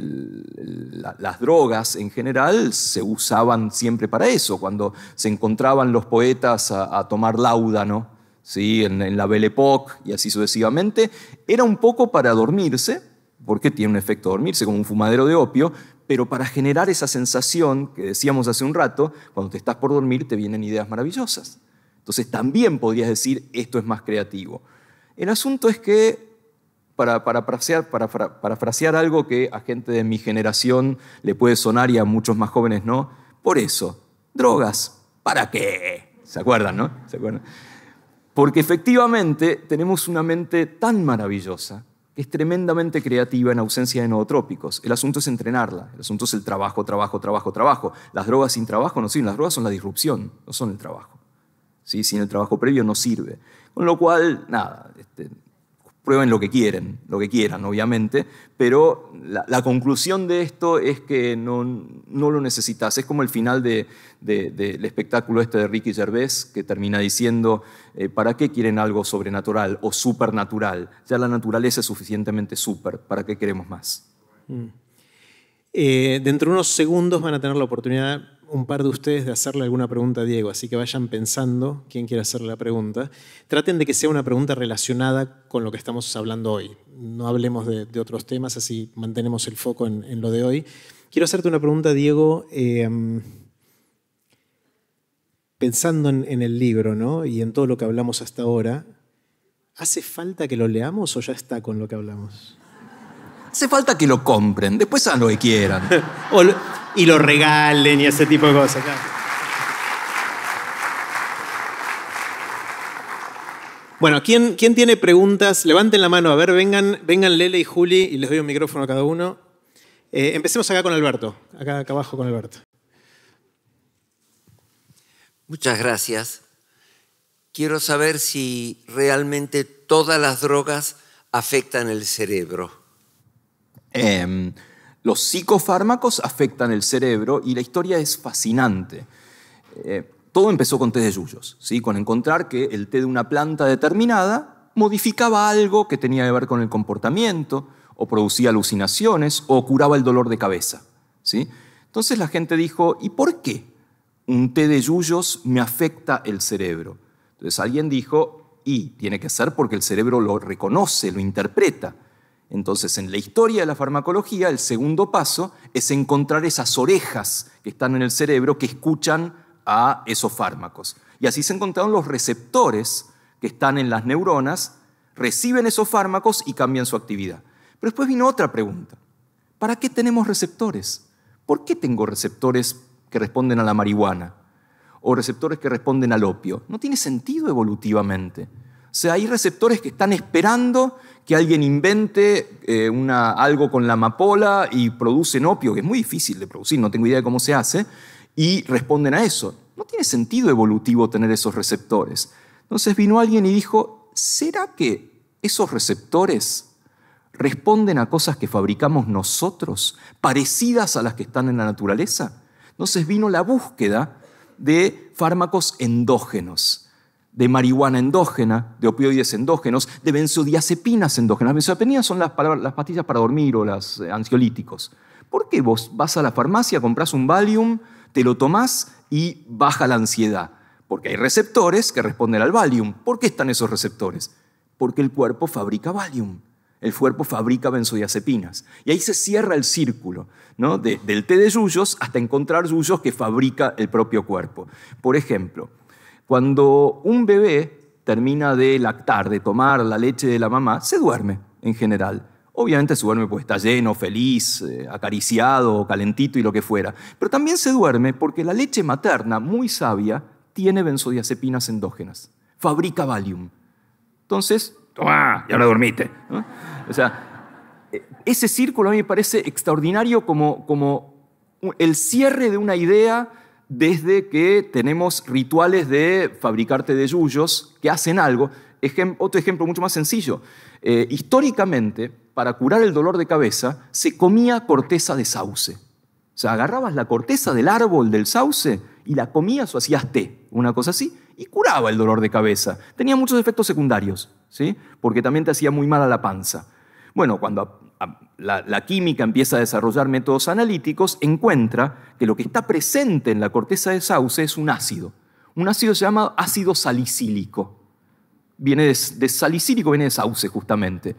las drogas en general se usaban siempre para eso, cuando se encontraban los poetas a, a tomar lauda, ¿no? ¿sí? en, la Belle Époque y así sucesivamente, era un poco para dormirse, porque tiene un efecto dormirse como un fumadero de opio, pero para generar esa sensación que decíamos hace un rato, cuando te estás por dormir te vienen ideas maravillosas. Entonces también podrías decir, esto es más creativo. El asunto es que, para, para, para algo que a gente de mi generación le puede sonar y a muchos más jóvenes no, por eso, drogas, ¿para qué? ¿Se acuerdan, no? ¿Se acuerdan? Porque efectivamente tenemos una mente tan maravillosa que es tremendamente creativa en ausencia de nootrópicos. El asunto es entrenarla, el asunto es el trabajo, trabajo, trabajo, trabajo. Las drogas sin trabajo no sirven, las drogas son la disrupción, no son el trabajo. ¿Sí? Sin el trabajo previo no sirve. Con lo cual, nada, este, prueben lo que quieren, lo que quieran, obviamente, pero la, conclusión de esto es que no, no, lo necesitas. Es como el final del de, de, espectáculo este de Ricky Gervais, que termina diciendo, eh, ¿para qué quieren algo sobrenatural o supernatural? Ya la naturaleza es suficientemente super, ¿para qué queremos más? Mm. Eh, dentro de unos segundos van a tener la oportunidad un par de ustedes de hacerle alguna pregunta a Diego, así que vayan pensando quién quiere hacerle la pregunta. Traten de que sea una pregunta relacionada con lo que estamos hablando hoy. No hablemos de, otros temas, así mantenemos el foco en, lo de hoy. Quiero hacerte una pregunta, Diego, eh, pensando en, el libro ¿no? y en todo lo que hablamos hasta ahora. ¿Hace falta que lo leamos o ya está con lo que hablamos? Hace falta que lo compren, después a lo que quieran. y lo regalen y ese tipo de cosas. Bueno, ¿quién, ¿quién, tiene preguntas? Levanten la mano. A ver, vengan, vengan Lele y Juli y les doy un micrófono a cada uno. Eh, empecemos acá con Alberto, acá, acá abajo con Alberto. Muchas gracias. Quiero saber si realmente todas las drogas afectan el cerebro. Em, los psicofármacos afectan el cerebro y la historia es fascinante. Eh, todo empezó con té de yuyos, ¿sí? con encontrar que el té de una planta determinada modificaba algo que tenía que ver con el comportamiento, o producía alucinaciones, o curaba el dolor de cabeza. ¿sí? Entonces la gente dijo, ¿y por qué un té de yuyos me afecta el cerebro? Entonces alguien dijo, y tiene que ser porque el cerebro lo reconoce, lo interpreta. Entonces, en la historia de la farmacología, el segundo paso es encontrar esas orejas que están en el cerebro que escuchan a esos fármacos. Y así se encontraron los receptores que están en las neuronas, reciben esos fármacos y cambian su actividad. Pero después vino otra pregunta. ¿Para qué tenemos receptores? ¿Por qué tengo receptores que responden a la marihuana? ¿O receptores que responden al opio? No tiene sentido evolutivamente sea, hay receptores que están esperando que alguien invente eh, algo con la amapola y producen opio, que es muy difícil de producir, no tengo idea de cómo se hace, y responden a eso. No tiene sentido evolutivo tener esos receptores. Entonces vino alguien y dijo, ¿será que esos receptores responden a cosas que fabricamos nosotros, parecidas a las que están en la naturaleza? Entonces vino la búsqueda de fármacos endógenos de marihuana endógena, de opioides endógenos, de benzodiazepinas endógenas. Las benzodiazepinas son las, pastillas para dormir o las eh, ansiolíticos. ¿Por qué vos vas a la farmacia, compras un Valium, te lo tomás y baja la ansiedad? Porque hay receptores que responden al Valium. ¿Por qué están esos receptores? Porque el cuerpo fabrica Valium. El cuerpo fabrica benzodiazepinas. Y ahí se cierra el círculo, del té de yuyos hasta encontrar yuyos que fabrica el propio cuerpo. Por ejemplo, cuando un bebé termina de lactar, de tomar la leche de la mamá, se duerme en general. Obviamente se duerme porque está lleno, feliz, eh, acariciado, calentito y lo que fuera. Pero también se duerme porque la leche materna, muy sabia, tiene benzodiazepinas endógenas. Fabrica Valium. Entonces, ¡ah! ya ahora dormite. O sea, eh, ese círculo a mí me parece extraordinario como, como el cierre de una idea desde que tenemos rituales de fabricarte de yuyos que hacen algo. otro ejemplo mucho más sencillo. Eh, históricamente, para curar el dolor de cabeza, se comía corteza de sauce. O sea, agarrabas la corteza del árbol del sauce y la comías o hacías té, una cosa así, y curaba el dolor de cabeza. Tenía muchos efectos secundarios, ¿sí? porque también te hacía muy mal a la panza. Bueno, cuando la, química empieza a desarrollar métodos analíticos, encuentra que lo que está presente en la corteza de sauce es un ácido. Un ácido se llama ácido salicílico. Viene de, salicílico, viene de sauce justamente.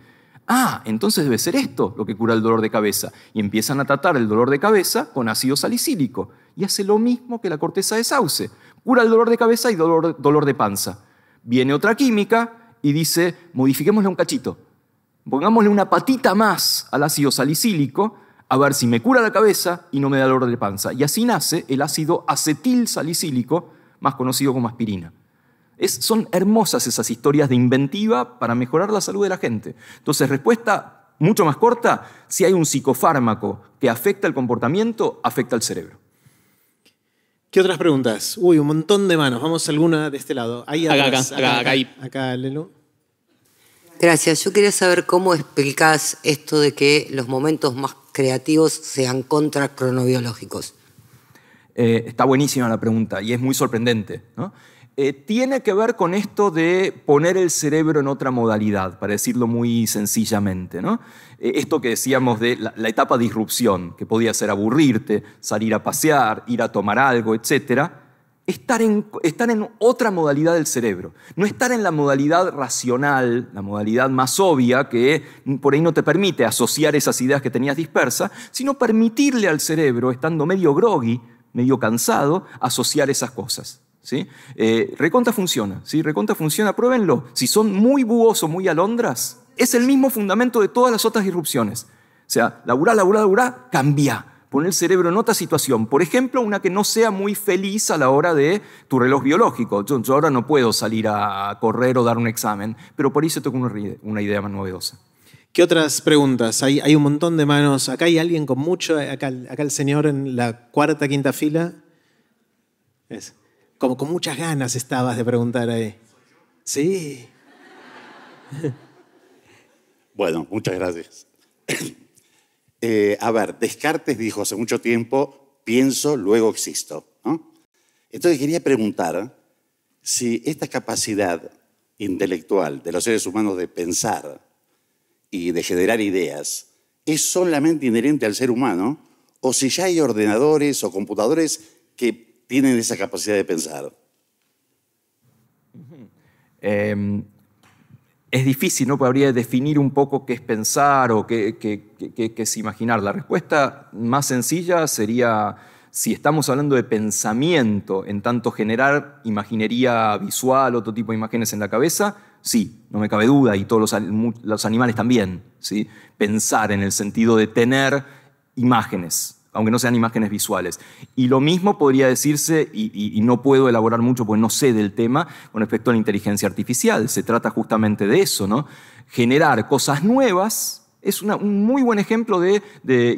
Ah, entonces debe ser esto lo que cura el dolor de cabeza. Y empiezan a tratar el dolor de cabeza con ácido salicílico. Y hace lo mismo que la corteza de sauce. Cura el dolor de cabeza y dolor, de panza. Viene otra química y dice, modifiquémosle un cachito pongámosle una patita más al ácido salicílico, a ver si me cura la cabeza y no me da dolor de panza. Y así nace el ácido acetil salicílico, más conocido como aspirina. son hermosas esas historias de inventiva para mejorar la salud de la gente. Entonces, respuesta mucho más corta, si hay un psicofármaco que afecta el comportamiento, afecta al cerebro. ¿Qué otras preguntas? Uy, un montón de manos. Vamos a alguna de este lado. acá, acá, acá, Gracias. Yo quería saber cómo explicás esto de que los momentos más creativos sean contracronobiológicos. Eh, está buenísima la pregunta y es muy sorprendente. Eh, tiene que ver con esto de poner el cerebro en otra modalidad, para decirlo muy sencillamente. Eh, esto que decíamos de la, etapa de disrupción, que podía ser aburrirte, salir a pasear, ir a tomar algo, etcétera estar en, en otra modalidad del cerebro, no estar en la modalidad racional, la modalidad más obvia, que por ahí no te permite asociar esas ideas que tenías dispersas, sino permitirle al cerebro, estando medio groggy, medio cansado, asociar esas cosas. ¿sí? Eh, reconta funciona, ¿sí? reconta funciona, pruébenlo. Si son muy búhos o muy alondras, es el mismo fundamento de todas las otras irrupciones. O sea, laburá, laburá, laburá, cambia, Pone el cerebro en otra situación, por ejemplo, una que no sea muy feliz a la hora de tu reloj biológico. Yo, ahora no puedo salir a correr o dar un examen, pero por ahí se toca una, idea más novedosa. ¿Qué otras preguntas? Hay, un montón de manos. Acá hay alguien con mucho. Acá, el señor en la cuarta, quinta fila. como con muchas ganas estabas de preguntar ahí. Sí. Bueno, muchas gracias. Eh, a ver, Descartes dijo hace mucho tiempo, pienso, luego existo. Entonces quería preguntar si esta capacidad intelectual de los seres humanos de pensar y de generar ideas es solamente inherente al ser humano o si ya hay ordenadores o computadores que tienen esa capacidad de pensar es difícil, ¿no? Habría que definir un poco qué es pensar o qué, es imaginar. La respuesta más sencilla sería, si estamos hablando de pensamiento, en tanto generar imaginería visual, otro tipo de imágenes en la cabeza, sí, no me cabe duda, y todos los, animales también, ¿sí? Pensar en el sentido de tener imágenes, aunque no sean imágenes visuales. Y lo mismo podría decirse, y, no puedo elaborar mucho porque no sé del tema, con respecto a la inteligencia artificial. Se trata justamente de eso, ¿no? Generar cosas nuevas es un muy buen ejemplo de,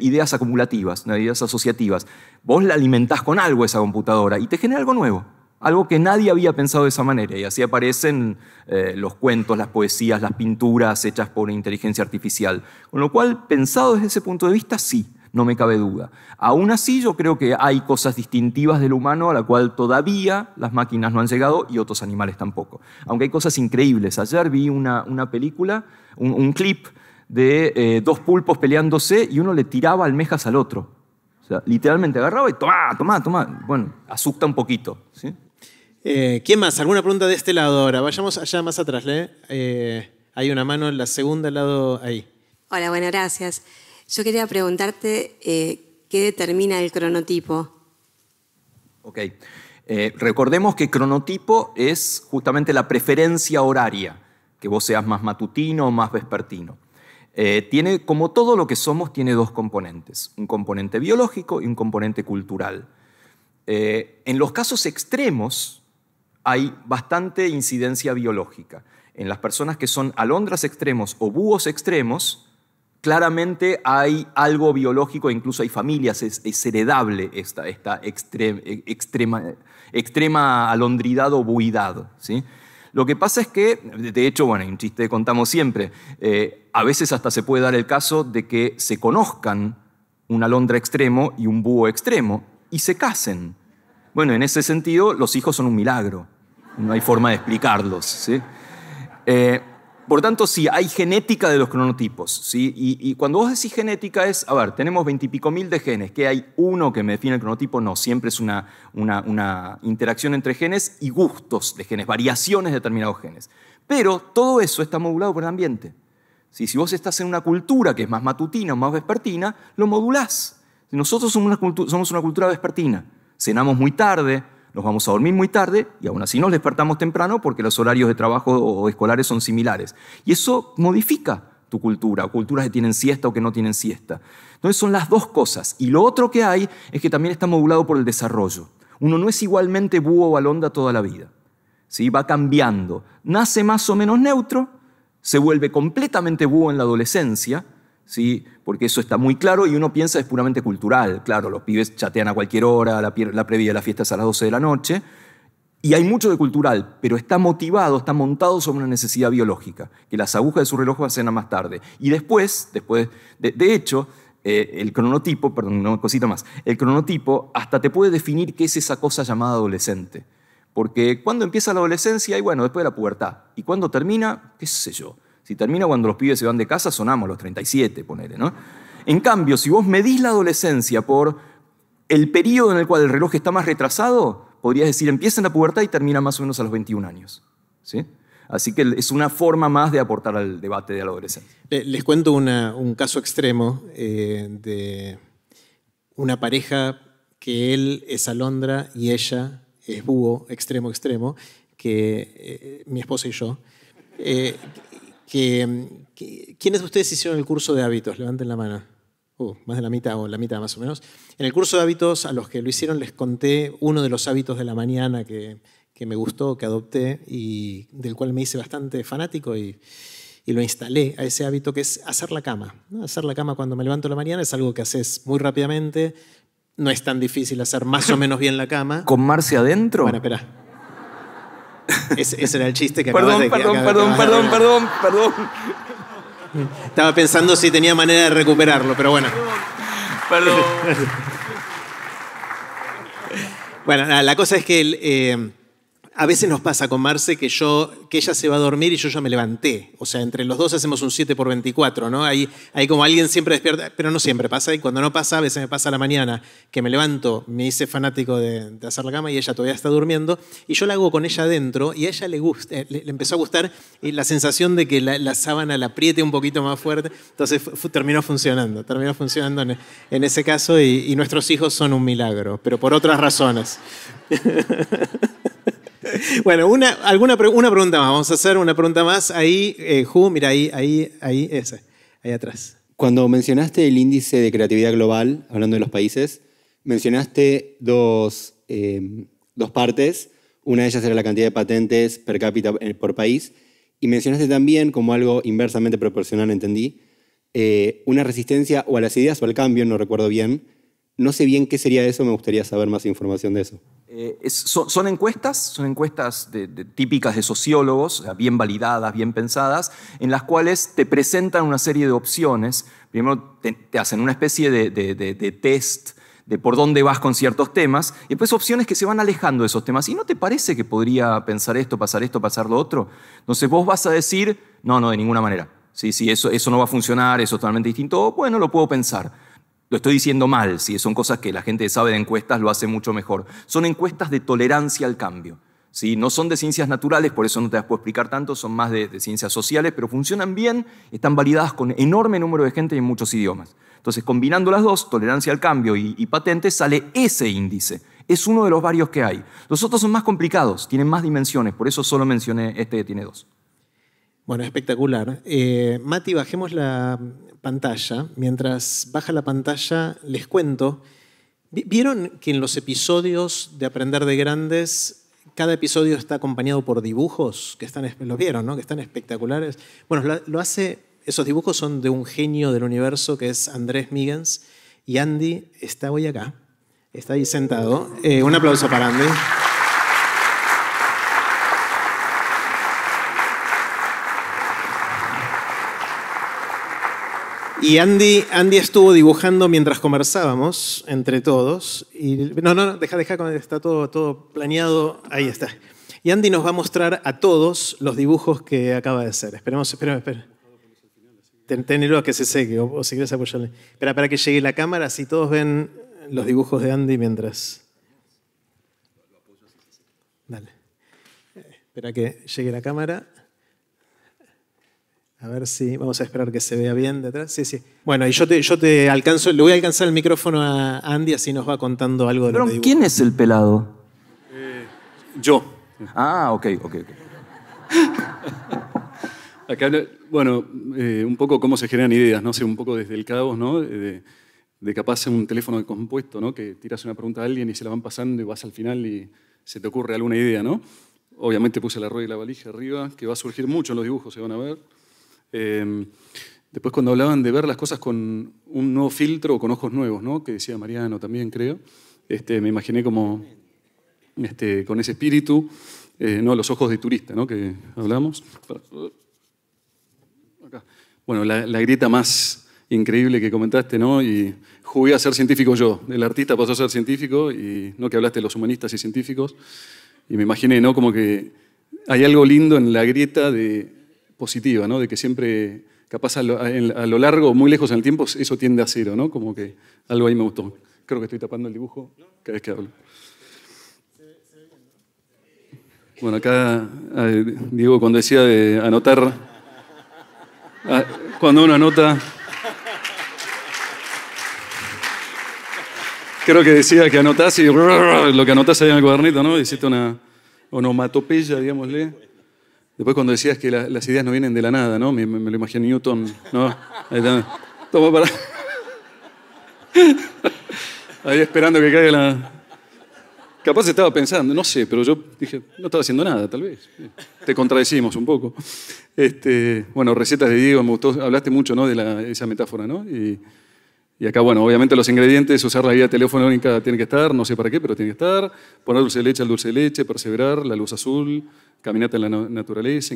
ideas acumulativas, de ideas asociativas. Vos la alimentás con algo esa computadora y te genera algo nuevo algo que nadie había pensado de esa manera. Y así aparecen eh, los cuentos, las poesías, las pinturas hechas por inteligencia artificial. Con lo cual, pensado desde ese punto de vista, sí no me cabe duda. Aún así, yo creo que hay cosas distintivas del humano a la cual todavía las máquinas no han llegado y otros animales tampoco. Aunque hay cosas increíbles. Ayer vi una, película, un, clip de eh, dos pulpos peleándose y uno le tiraba almejas al otro. O sea, literalmente agarraba y toma, toma, toma. Bueno, asusta un poquito. ¿sí? Eh, ¿Quién más? ¿Alguna pregunta de este lado ahora? Vayamos allá más atrás. Eh, hay una mano en la segunda lado ahí. Hola, bueno, gracias. Yo quería preguntarte eh, qué determina el cronotipo. Ok. Eh, recordemos que cronotipo es justamente la preferencia horaria, que vos seas más matutino o más vespertino. Eh, tiene, como todo lo que somos, tiene dos componentes, un componente biológico y un componente cultural. en los casos extremos hay bastante incidencia biológica. En las personas que son alondras extremos o búhos extremos, claramente hay algo biológico, incluso hay familias, es, heredable esta, esta eh, extrema, extrema, alondridad o buidad. ¿sí? Lo que pasa es que, de hecho, bueno, un chiste contamos siempre, eh, a veces hasta se puede dar el caso de que se conozcan un alondra extremo y un búho extremo y se casen. Bueno, en ese sentido, los hijos son un milagro, no hay forma de explicarlos. ¿sí? Eh, por tanto, sí, hay genética de los cronotipos. Y, cuando vos decís genética es, a ver, tenemos veintipico mil de genes, que hay uno que me define el cronotipo, no, siempre es una, interacción entre genes y gustos de genes, variaciones de determinados genes. Pero todo eso está modulado por el ambiente. Si vos estás en una cultura que es más matutina o más vespertina, lo modulás. Nosotros somos una, somos una cultura vespertina. Cenamos muy tarde, nos vamos a dormir muy tarde y aún así nos despertamos temprano porque los horarios de trabajo o escolares son similares. Y eso modifica tu cultura, culturas que tienen siesta o que no tienen siesta. Entonces son las dos cosas. Y lo otro que hay es que también está modulado por el desarrollo. Uno no es igualmente búho o alonda toda la vida. ¿sí? Va cambiando. Nace más o menos neutro, se vuelve completamente búho en la adolescencia, ¿sí? porque eso está muy claro y uno piensa es puramente cultural. Claro, los pibes chatean a cualquier hora, la, previa de la fiesta es a las 12 de la noche, y hay mucho de cultural, pero está motivado, está montado sobre una necesidad biológica, que las agujas de su reloj van a más tarde. Y después, después de, hecho, eh, el cronotipo, perdón, una cosita más, el cronotipo hasta te puede definir qué es esa cosa llamada adolescente. Porque cuando empieza la adolescencia, y bueno, después de la pubertad. Y cuando termina, qué sé yo, si termina cuando los pibes se van de casa, sonamos los 37, ponele, ¿no? En cambio, si vos medís la adolescencia por el periodo en el cual el reloj está más retrasado, podrías decir empieza en la pubertad y termina más o menos a los 21 años. ¿sí? Así que es una forma más de aportar al debate de la adolescencia. Les cuento un caso extremo eh, de una pareja que él es alondra y ella es búho, extremo, extremo, que eh, mi esposa y yo. Eh, que, ¿quiénes de ustedes hicieron el curso de hábitos? Levanten la mano. Uh, más de la mitad o la mitad más o menos. En el curso de hábitos, a los que lo hicieron les conté uno de los hábitos de la mañana que, que me gustó, que adopté y del cual me hice bastante fanático y, y lo instalé a ese hábito que es hacer la cama. Hacer la cama cuando me levanto la mañana es algo que haces muy rápidamente. No es tan difícil hacer más o menos bien la cama. ¿Con Marcia adentro? Bueno, espera. Ese, era el chiste que perdón, perdón, perdón, perdón, perdón, perdón, Estaba pensando si tenía manera de recuperarlo, pero bueno. Perdón. bueno, la cosa es que... El, eh, a veces nos pasa con Marce que yo, que ella se va a dormir y yo ya me levanté. O sea, entre los dos hacemos un 7 por 24, ¿no? Hay, hay como alguien siempre despierta, pero no siempre pasa. Y cuando no pasa, a veces me pasa a la mañana que me levanto, me hice fanático de, hacer la cama y ella todavía está durmiendo. Y yo la hago con ella adentro y a ella le, eh, le, empezó a gustar y la sensación de que la, sábana la apriete un poquito más fuerte. Entonces terminó funcionando, terminó funcionando en, ese caso y nuestros hijos son un milagro, pero por otras razones. bueno, una, alguna, una pregunta más. Vamos a hacer una pregunta más. Ahí, eh, Ju, mira, ahí, ahí, ahí, esa, ahí atrás. Cuando mencionaste el índice de creatividad global, hablando de los países, mencionaste dos, em, dos partes. Una de ellas era la cantidad de patentes per cápita eh, por país. Y mencionaste también, como algo inversamente proporcional, entendí, eh, una resistencia o a las ideas o al cambio, no recuerdo bien, no sé bien qué sería eso, me gustaría saber más información de eso. Eh, son, encuestas, son encuestas típicas de sociólogos, bien validadas, bien pensadas, en las cuales te presentan una serie de opciones. Primero te, hacen una especie de, test de por dónde vas con ciertos temas, y después opciones que se van alejando de esos temas. ¿Y no te parece que podría pensar esto, pasar esto, pasar lo otro? Entonces vos vas a decir, no, no, de ninguna manera. Sí, sí, eso, eso no va a funcionar, eso es totalmente distinto. Bueno, lo puedo pensar. Lo estoy diciendo mal, si son cosas que la gente sabe de encuestas, lo hace mucho mejor. Son encuestas de tolerancia al cambio. ¿sí? No son de ciencias naturales, por eso no te las puedo explicar tanto, son más de, ciencias sociales, pero funcionan bien, están validadas con enorme número de gente y en muchos idiomas. Entonces, combinando las dos, tolerancia al cambio y, patente, patentes, sale ese índice. Es uno de los varios que hay. Los otros son más complicados, tienen más dimensiones, por eso solo mencioné este que tiene dos. Bueno, espectacular. Eh, Mati, bajemos la, pantalla. Mientras baja la pantalla, les cuento. ¿Vieron que en los episodios de Aprender de Grandes, cada episodio está acompañado por dibujos? Que están, los vieron, ¿no? Que están espectaculares. Bueno, lo hace, esos dibujos son de un genio del universo que es Andrés Migans. Y Andy está hoy acá, está ahí sentado. Eh, un aplauso para Andy. Y Andy, Andy estuvo dibujando mientras conversábamos entre todos. Y, no, no, no, deja, deja, está todo, todo planeado. Ahí está. Y Andy nos va a mostrar a todos los dibujos que acaba de hacer. Esperemos, esperemos, esperemos. Ten, a que se seque o, si quieres apoyarle. Espera, para que llegue la cámara, si todos ven los dibujos de Andy mientras. Dale. Espera que llegue la cámara. A ver si. Vamos a esperar que se vea bien detrás. Sí, sí. Bueno, y yo te, yo te alcanzo. Le voy a alcanzar el micrófono a Andy así nos va contando algo de lo ¿Quién es el pelado? Eh, yo. Ah, ok, ok, ok. Acá, bueno, eh, un poco cómo se generan ideas, ¿no? un poco desde el caos, ¿no? Eh, de, de capaz un teléfono de compuesto, ¿no? Que tiras una pregunta a alguien y se la van pasando y vas al final y se te ocurre alguna idea, ¿no? Obviamente puse la rueda y la valija arriba, que va a surgir mucho en los dibujos, se van a ver. Em, después cuando hablaban de ver las cosas con un nuevo filtro o con ojos nuevos, ¿no? que decía Mariano también, creo, este, me imaginé como este, con ese espíritu, eh, no los ojos de turista ¿no? que hablamos. Bueno, la, grieta más increíble que comentaste, ¿no? Y jugué a ser científico yo. El artista pasó a ser científico y no que hablaste de los humanistas y científicos. Y me imaginé, ¿no? Como que hay algo lindo en la grieta de positiva, ¿no? de que siempre, capaz a lo, largo, muy lejos en el tiempo, eso tiende a cero, ¿no? como que algo ahí me gustó. Creo que estoy tapando el dibujo cada vez que hablo. Bueno, acá Diego cuando decía de anotar, ah, cuando uno anota, creo que decía que anotás y lo que anotás ahí en el cuadernito, ¿no? Hiciste una onomatopeya, digámosle. Después cuando decías que las ideas no vienen de la nada, ¿no? Me, lo imaginé Newton, ¿no? Toma para... Ahí esperando que caiga la... Capaz estaba pensando, no sé, pero yo dije, no estaba haciendo nada, tal vez. Te contradecimos un poco. Este, bueno, recetas de Diego, me gustó, hablaste mucho ¿no? de esa metáfora, ¿no? Y, y acá, bueno, obviamente los ingredientes, usar la guía telefónica tiene que estar, no sé para qué, pero tiene que estar. Poner dulce de leche al dulce de leche, perseverar, la luz azul, caminata en la naturaleza.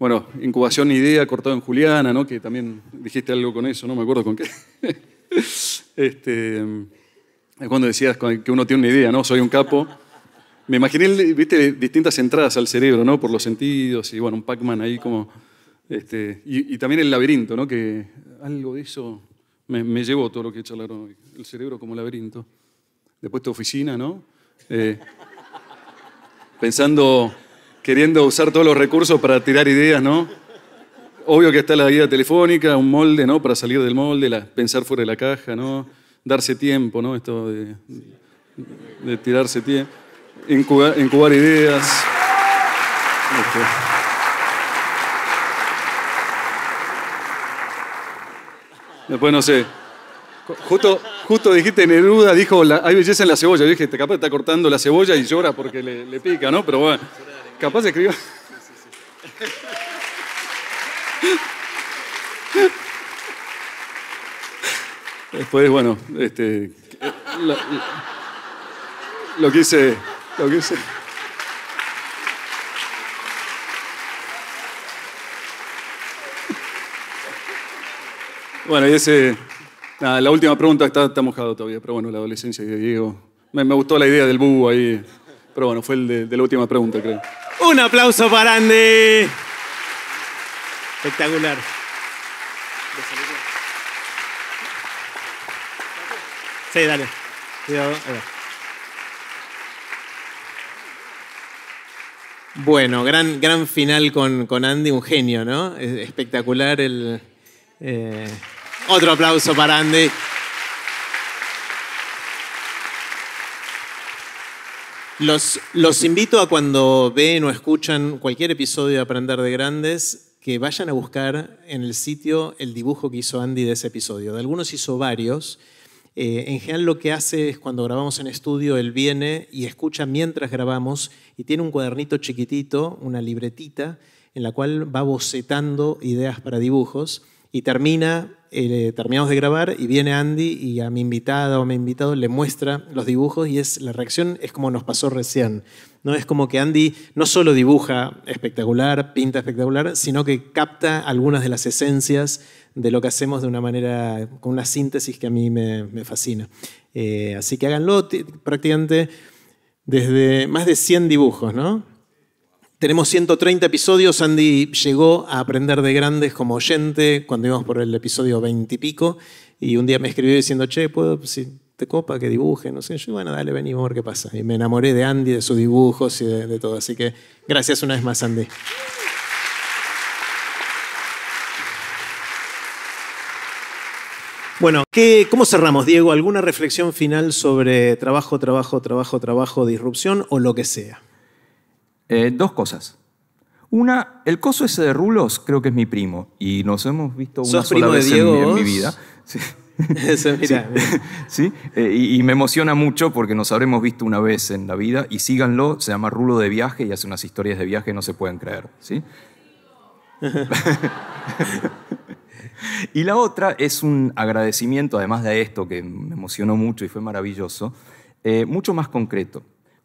bueno, incubación idea, cortado en Juliana, ¿no? Que también dijiste algo con eso, no me acuerdo con qué. este, es cuando decías que uno tiene una idea, ¿no? Soy un capo. Me imaginé, viste, distintas entradas al cerebro, ¿no? Por los sentidos y, bueno, un Pac-Man ahí como... Este, y, y también el laberinto, ¿no? Que algo de eso me, me llevó todo lo que charlaron hoy. El cerebro como laberinto. Después tu oficina, ¿no? Eh, pensando, queriendo usar todos los recursos para tirar ideas, ¿no? Obvio que está la guía telefónica, un molde, ¿no? Para salir del molde, pensar fuera de la caja, ¿no? Darse tiempo, ¿no? Esto de, tirarse tiempo. Incubar, ideas. Este. Después no sé. Justo, justo dijiste Neruda, dijo, la, hay belleza en la cebolla. Yo dije, capaz está cortando la cebolla y llora porque le, pica, ¿no? Pero bueno, capaz escribió... Después, bueno, este, lo, que hice... lo quise. Bueno, y ese. la última pregunta está, está, mojado todavía, pero bueno, la adolescencia de Diego. Me, gustó la idea del búho ahí. Pero bueno, fue el de, la última pregunta, creo. Un aplauso para Andy. Espectacular. Sí, dale. Bueno, gran, gran final con, Andy, un genio, ¿no? Espectacular el. Eh, otro aplauso para Andy. Los, invito a cuando ven o escuchan cualquier episodio de Aprender de Grandes, que vayan a buscar en el sitio el dibujo que hizo Andy de ese episodio. De algunos hizo varios. Eh, en general lo que hace es cuando grabamos en estudio, él viene y escucha mientras grabamos y tiene un cuadernito chiquitito, una libretita, en la cual va bocetando ideas para dibujos. Y termina, eh, terminamos de grabar y viene Andy y a mi invitada o a mi invitado le muestra los dibujos y es la reacción es como nos pasó recién. ¿no? Es como que Andy no solo dibuja espectacular, pinta espectacular, sino que capta algunas de las esencias de lo que hacemos de una manera, con una síntesis que a mí me, fascina. Eh, así que háganlo, prácticamente desde más de 100 dibujos, ¿no? Tenemos 130 episodios. Andy llegó a aprender de grandes como oyente cuando íbamos por el episodio 20 y pico. Y un día me escribió diciendo, che, ¿puedo, si te copa, que dibuje? No sé. Yo, bueno, dale, vení, vamos a ver qué pasa. Y me enamoré de Andy, de sus dibujos y de, todo. Así que gracias una vez más, Andy. Bueno, ¿cómo cerramos, Diego? ¿Alguna reflexión final sobre trabajo, trabajo, trabajo, trabajo, disrupción o lo que sea? Eh, dos cosas. Una, el coso ese de Rulos creo que es mi primo y nos hemos visto una vez en, mi vida. Sí. sí. Eh, y, me emociona mucho porque nos habremos visto una vez en la vida y síganlo, se llama Rulo de viaje y hace unas historias de viaje no se pueden creer, ¿sí? y la otra es un agradecimiento, además de esto que me emocionó mucho y fue maravilloso, eh, mucho más concreto.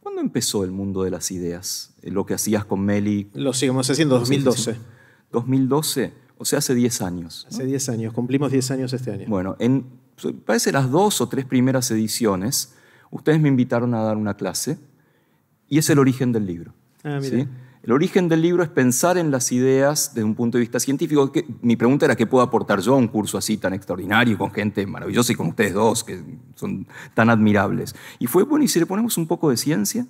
¿Cuándo empezó el mundo de las ideas? Eh, lo que hacías con Meli. Lo seguimos haciendo, 2012. 2012, o sea, hace 10 años. Hace 10 años, cumplimos 10 años este año. Bueno, en, parece las dos o tres primeras ediciones, ustedes me invitaron a dar una clase y es el origen del libro. Ah, ¿sí? El origen del libro es pensar en las ideas desde un punto de vista científico. mi pregunta era qué puedo aportar yo a un curso así tan extraordinario, con gente maravillosa y con ustedes dos, que son tan admirables. Y fue, bueno, ¿y si le ponemos un poco de ciencia?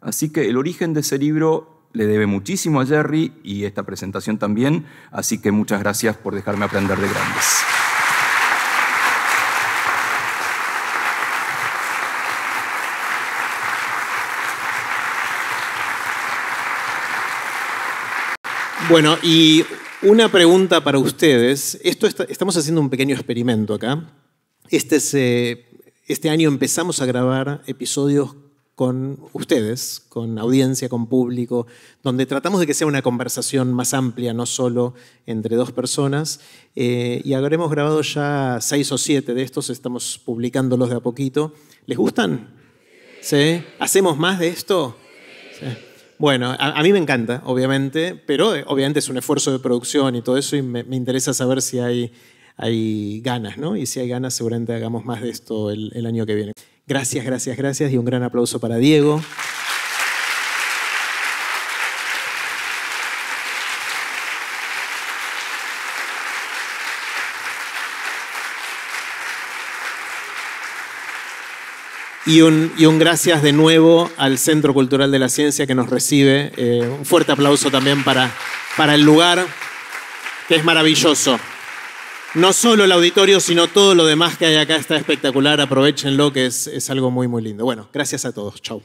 Así que el origen de ese libro le debe muchísimo a Jerry y esta presentación también, así que muchas gracias por dejarme aprender de grandes. Bueno, y una pregunta para ustedes. Esto estamos haciendo un pequeño experimento acá. Este, eh, este año empezamos a grabar episodios con ustedes, con audiencia, con público, donde tratamos de que sea una conversación más amplia, no solo entre dos personas. Eh, y habremos grabado ya seis o siete de estos, estamos publicándolos de a poquito. ¿Les gustan? ¿Sí? ¿Hacemos más de esto? Sí. Bueno, a, mí me encanta, obviamente, pero eh, obviamente es un esfuerzo de producción y todo eso y me, interesa saber si hay, ganas, ¿no? Y si hay ganas, seguramente hagamos más de esto el año que viene. Gracias, gracias, gracias y un gran aplauso para Diego. Y un, gracias de nuevo al Centro Cultural de la Ciencia que nos recibe. Eh, un fuerte aplauso también para, para el lugar, que es maravilloso. No solo el auditorio, sino todo lo demás que hay acá está espectacular. Aprovechenlo, que es, es algo muy, muy lindo. Bueno, gracias a todos. Chau.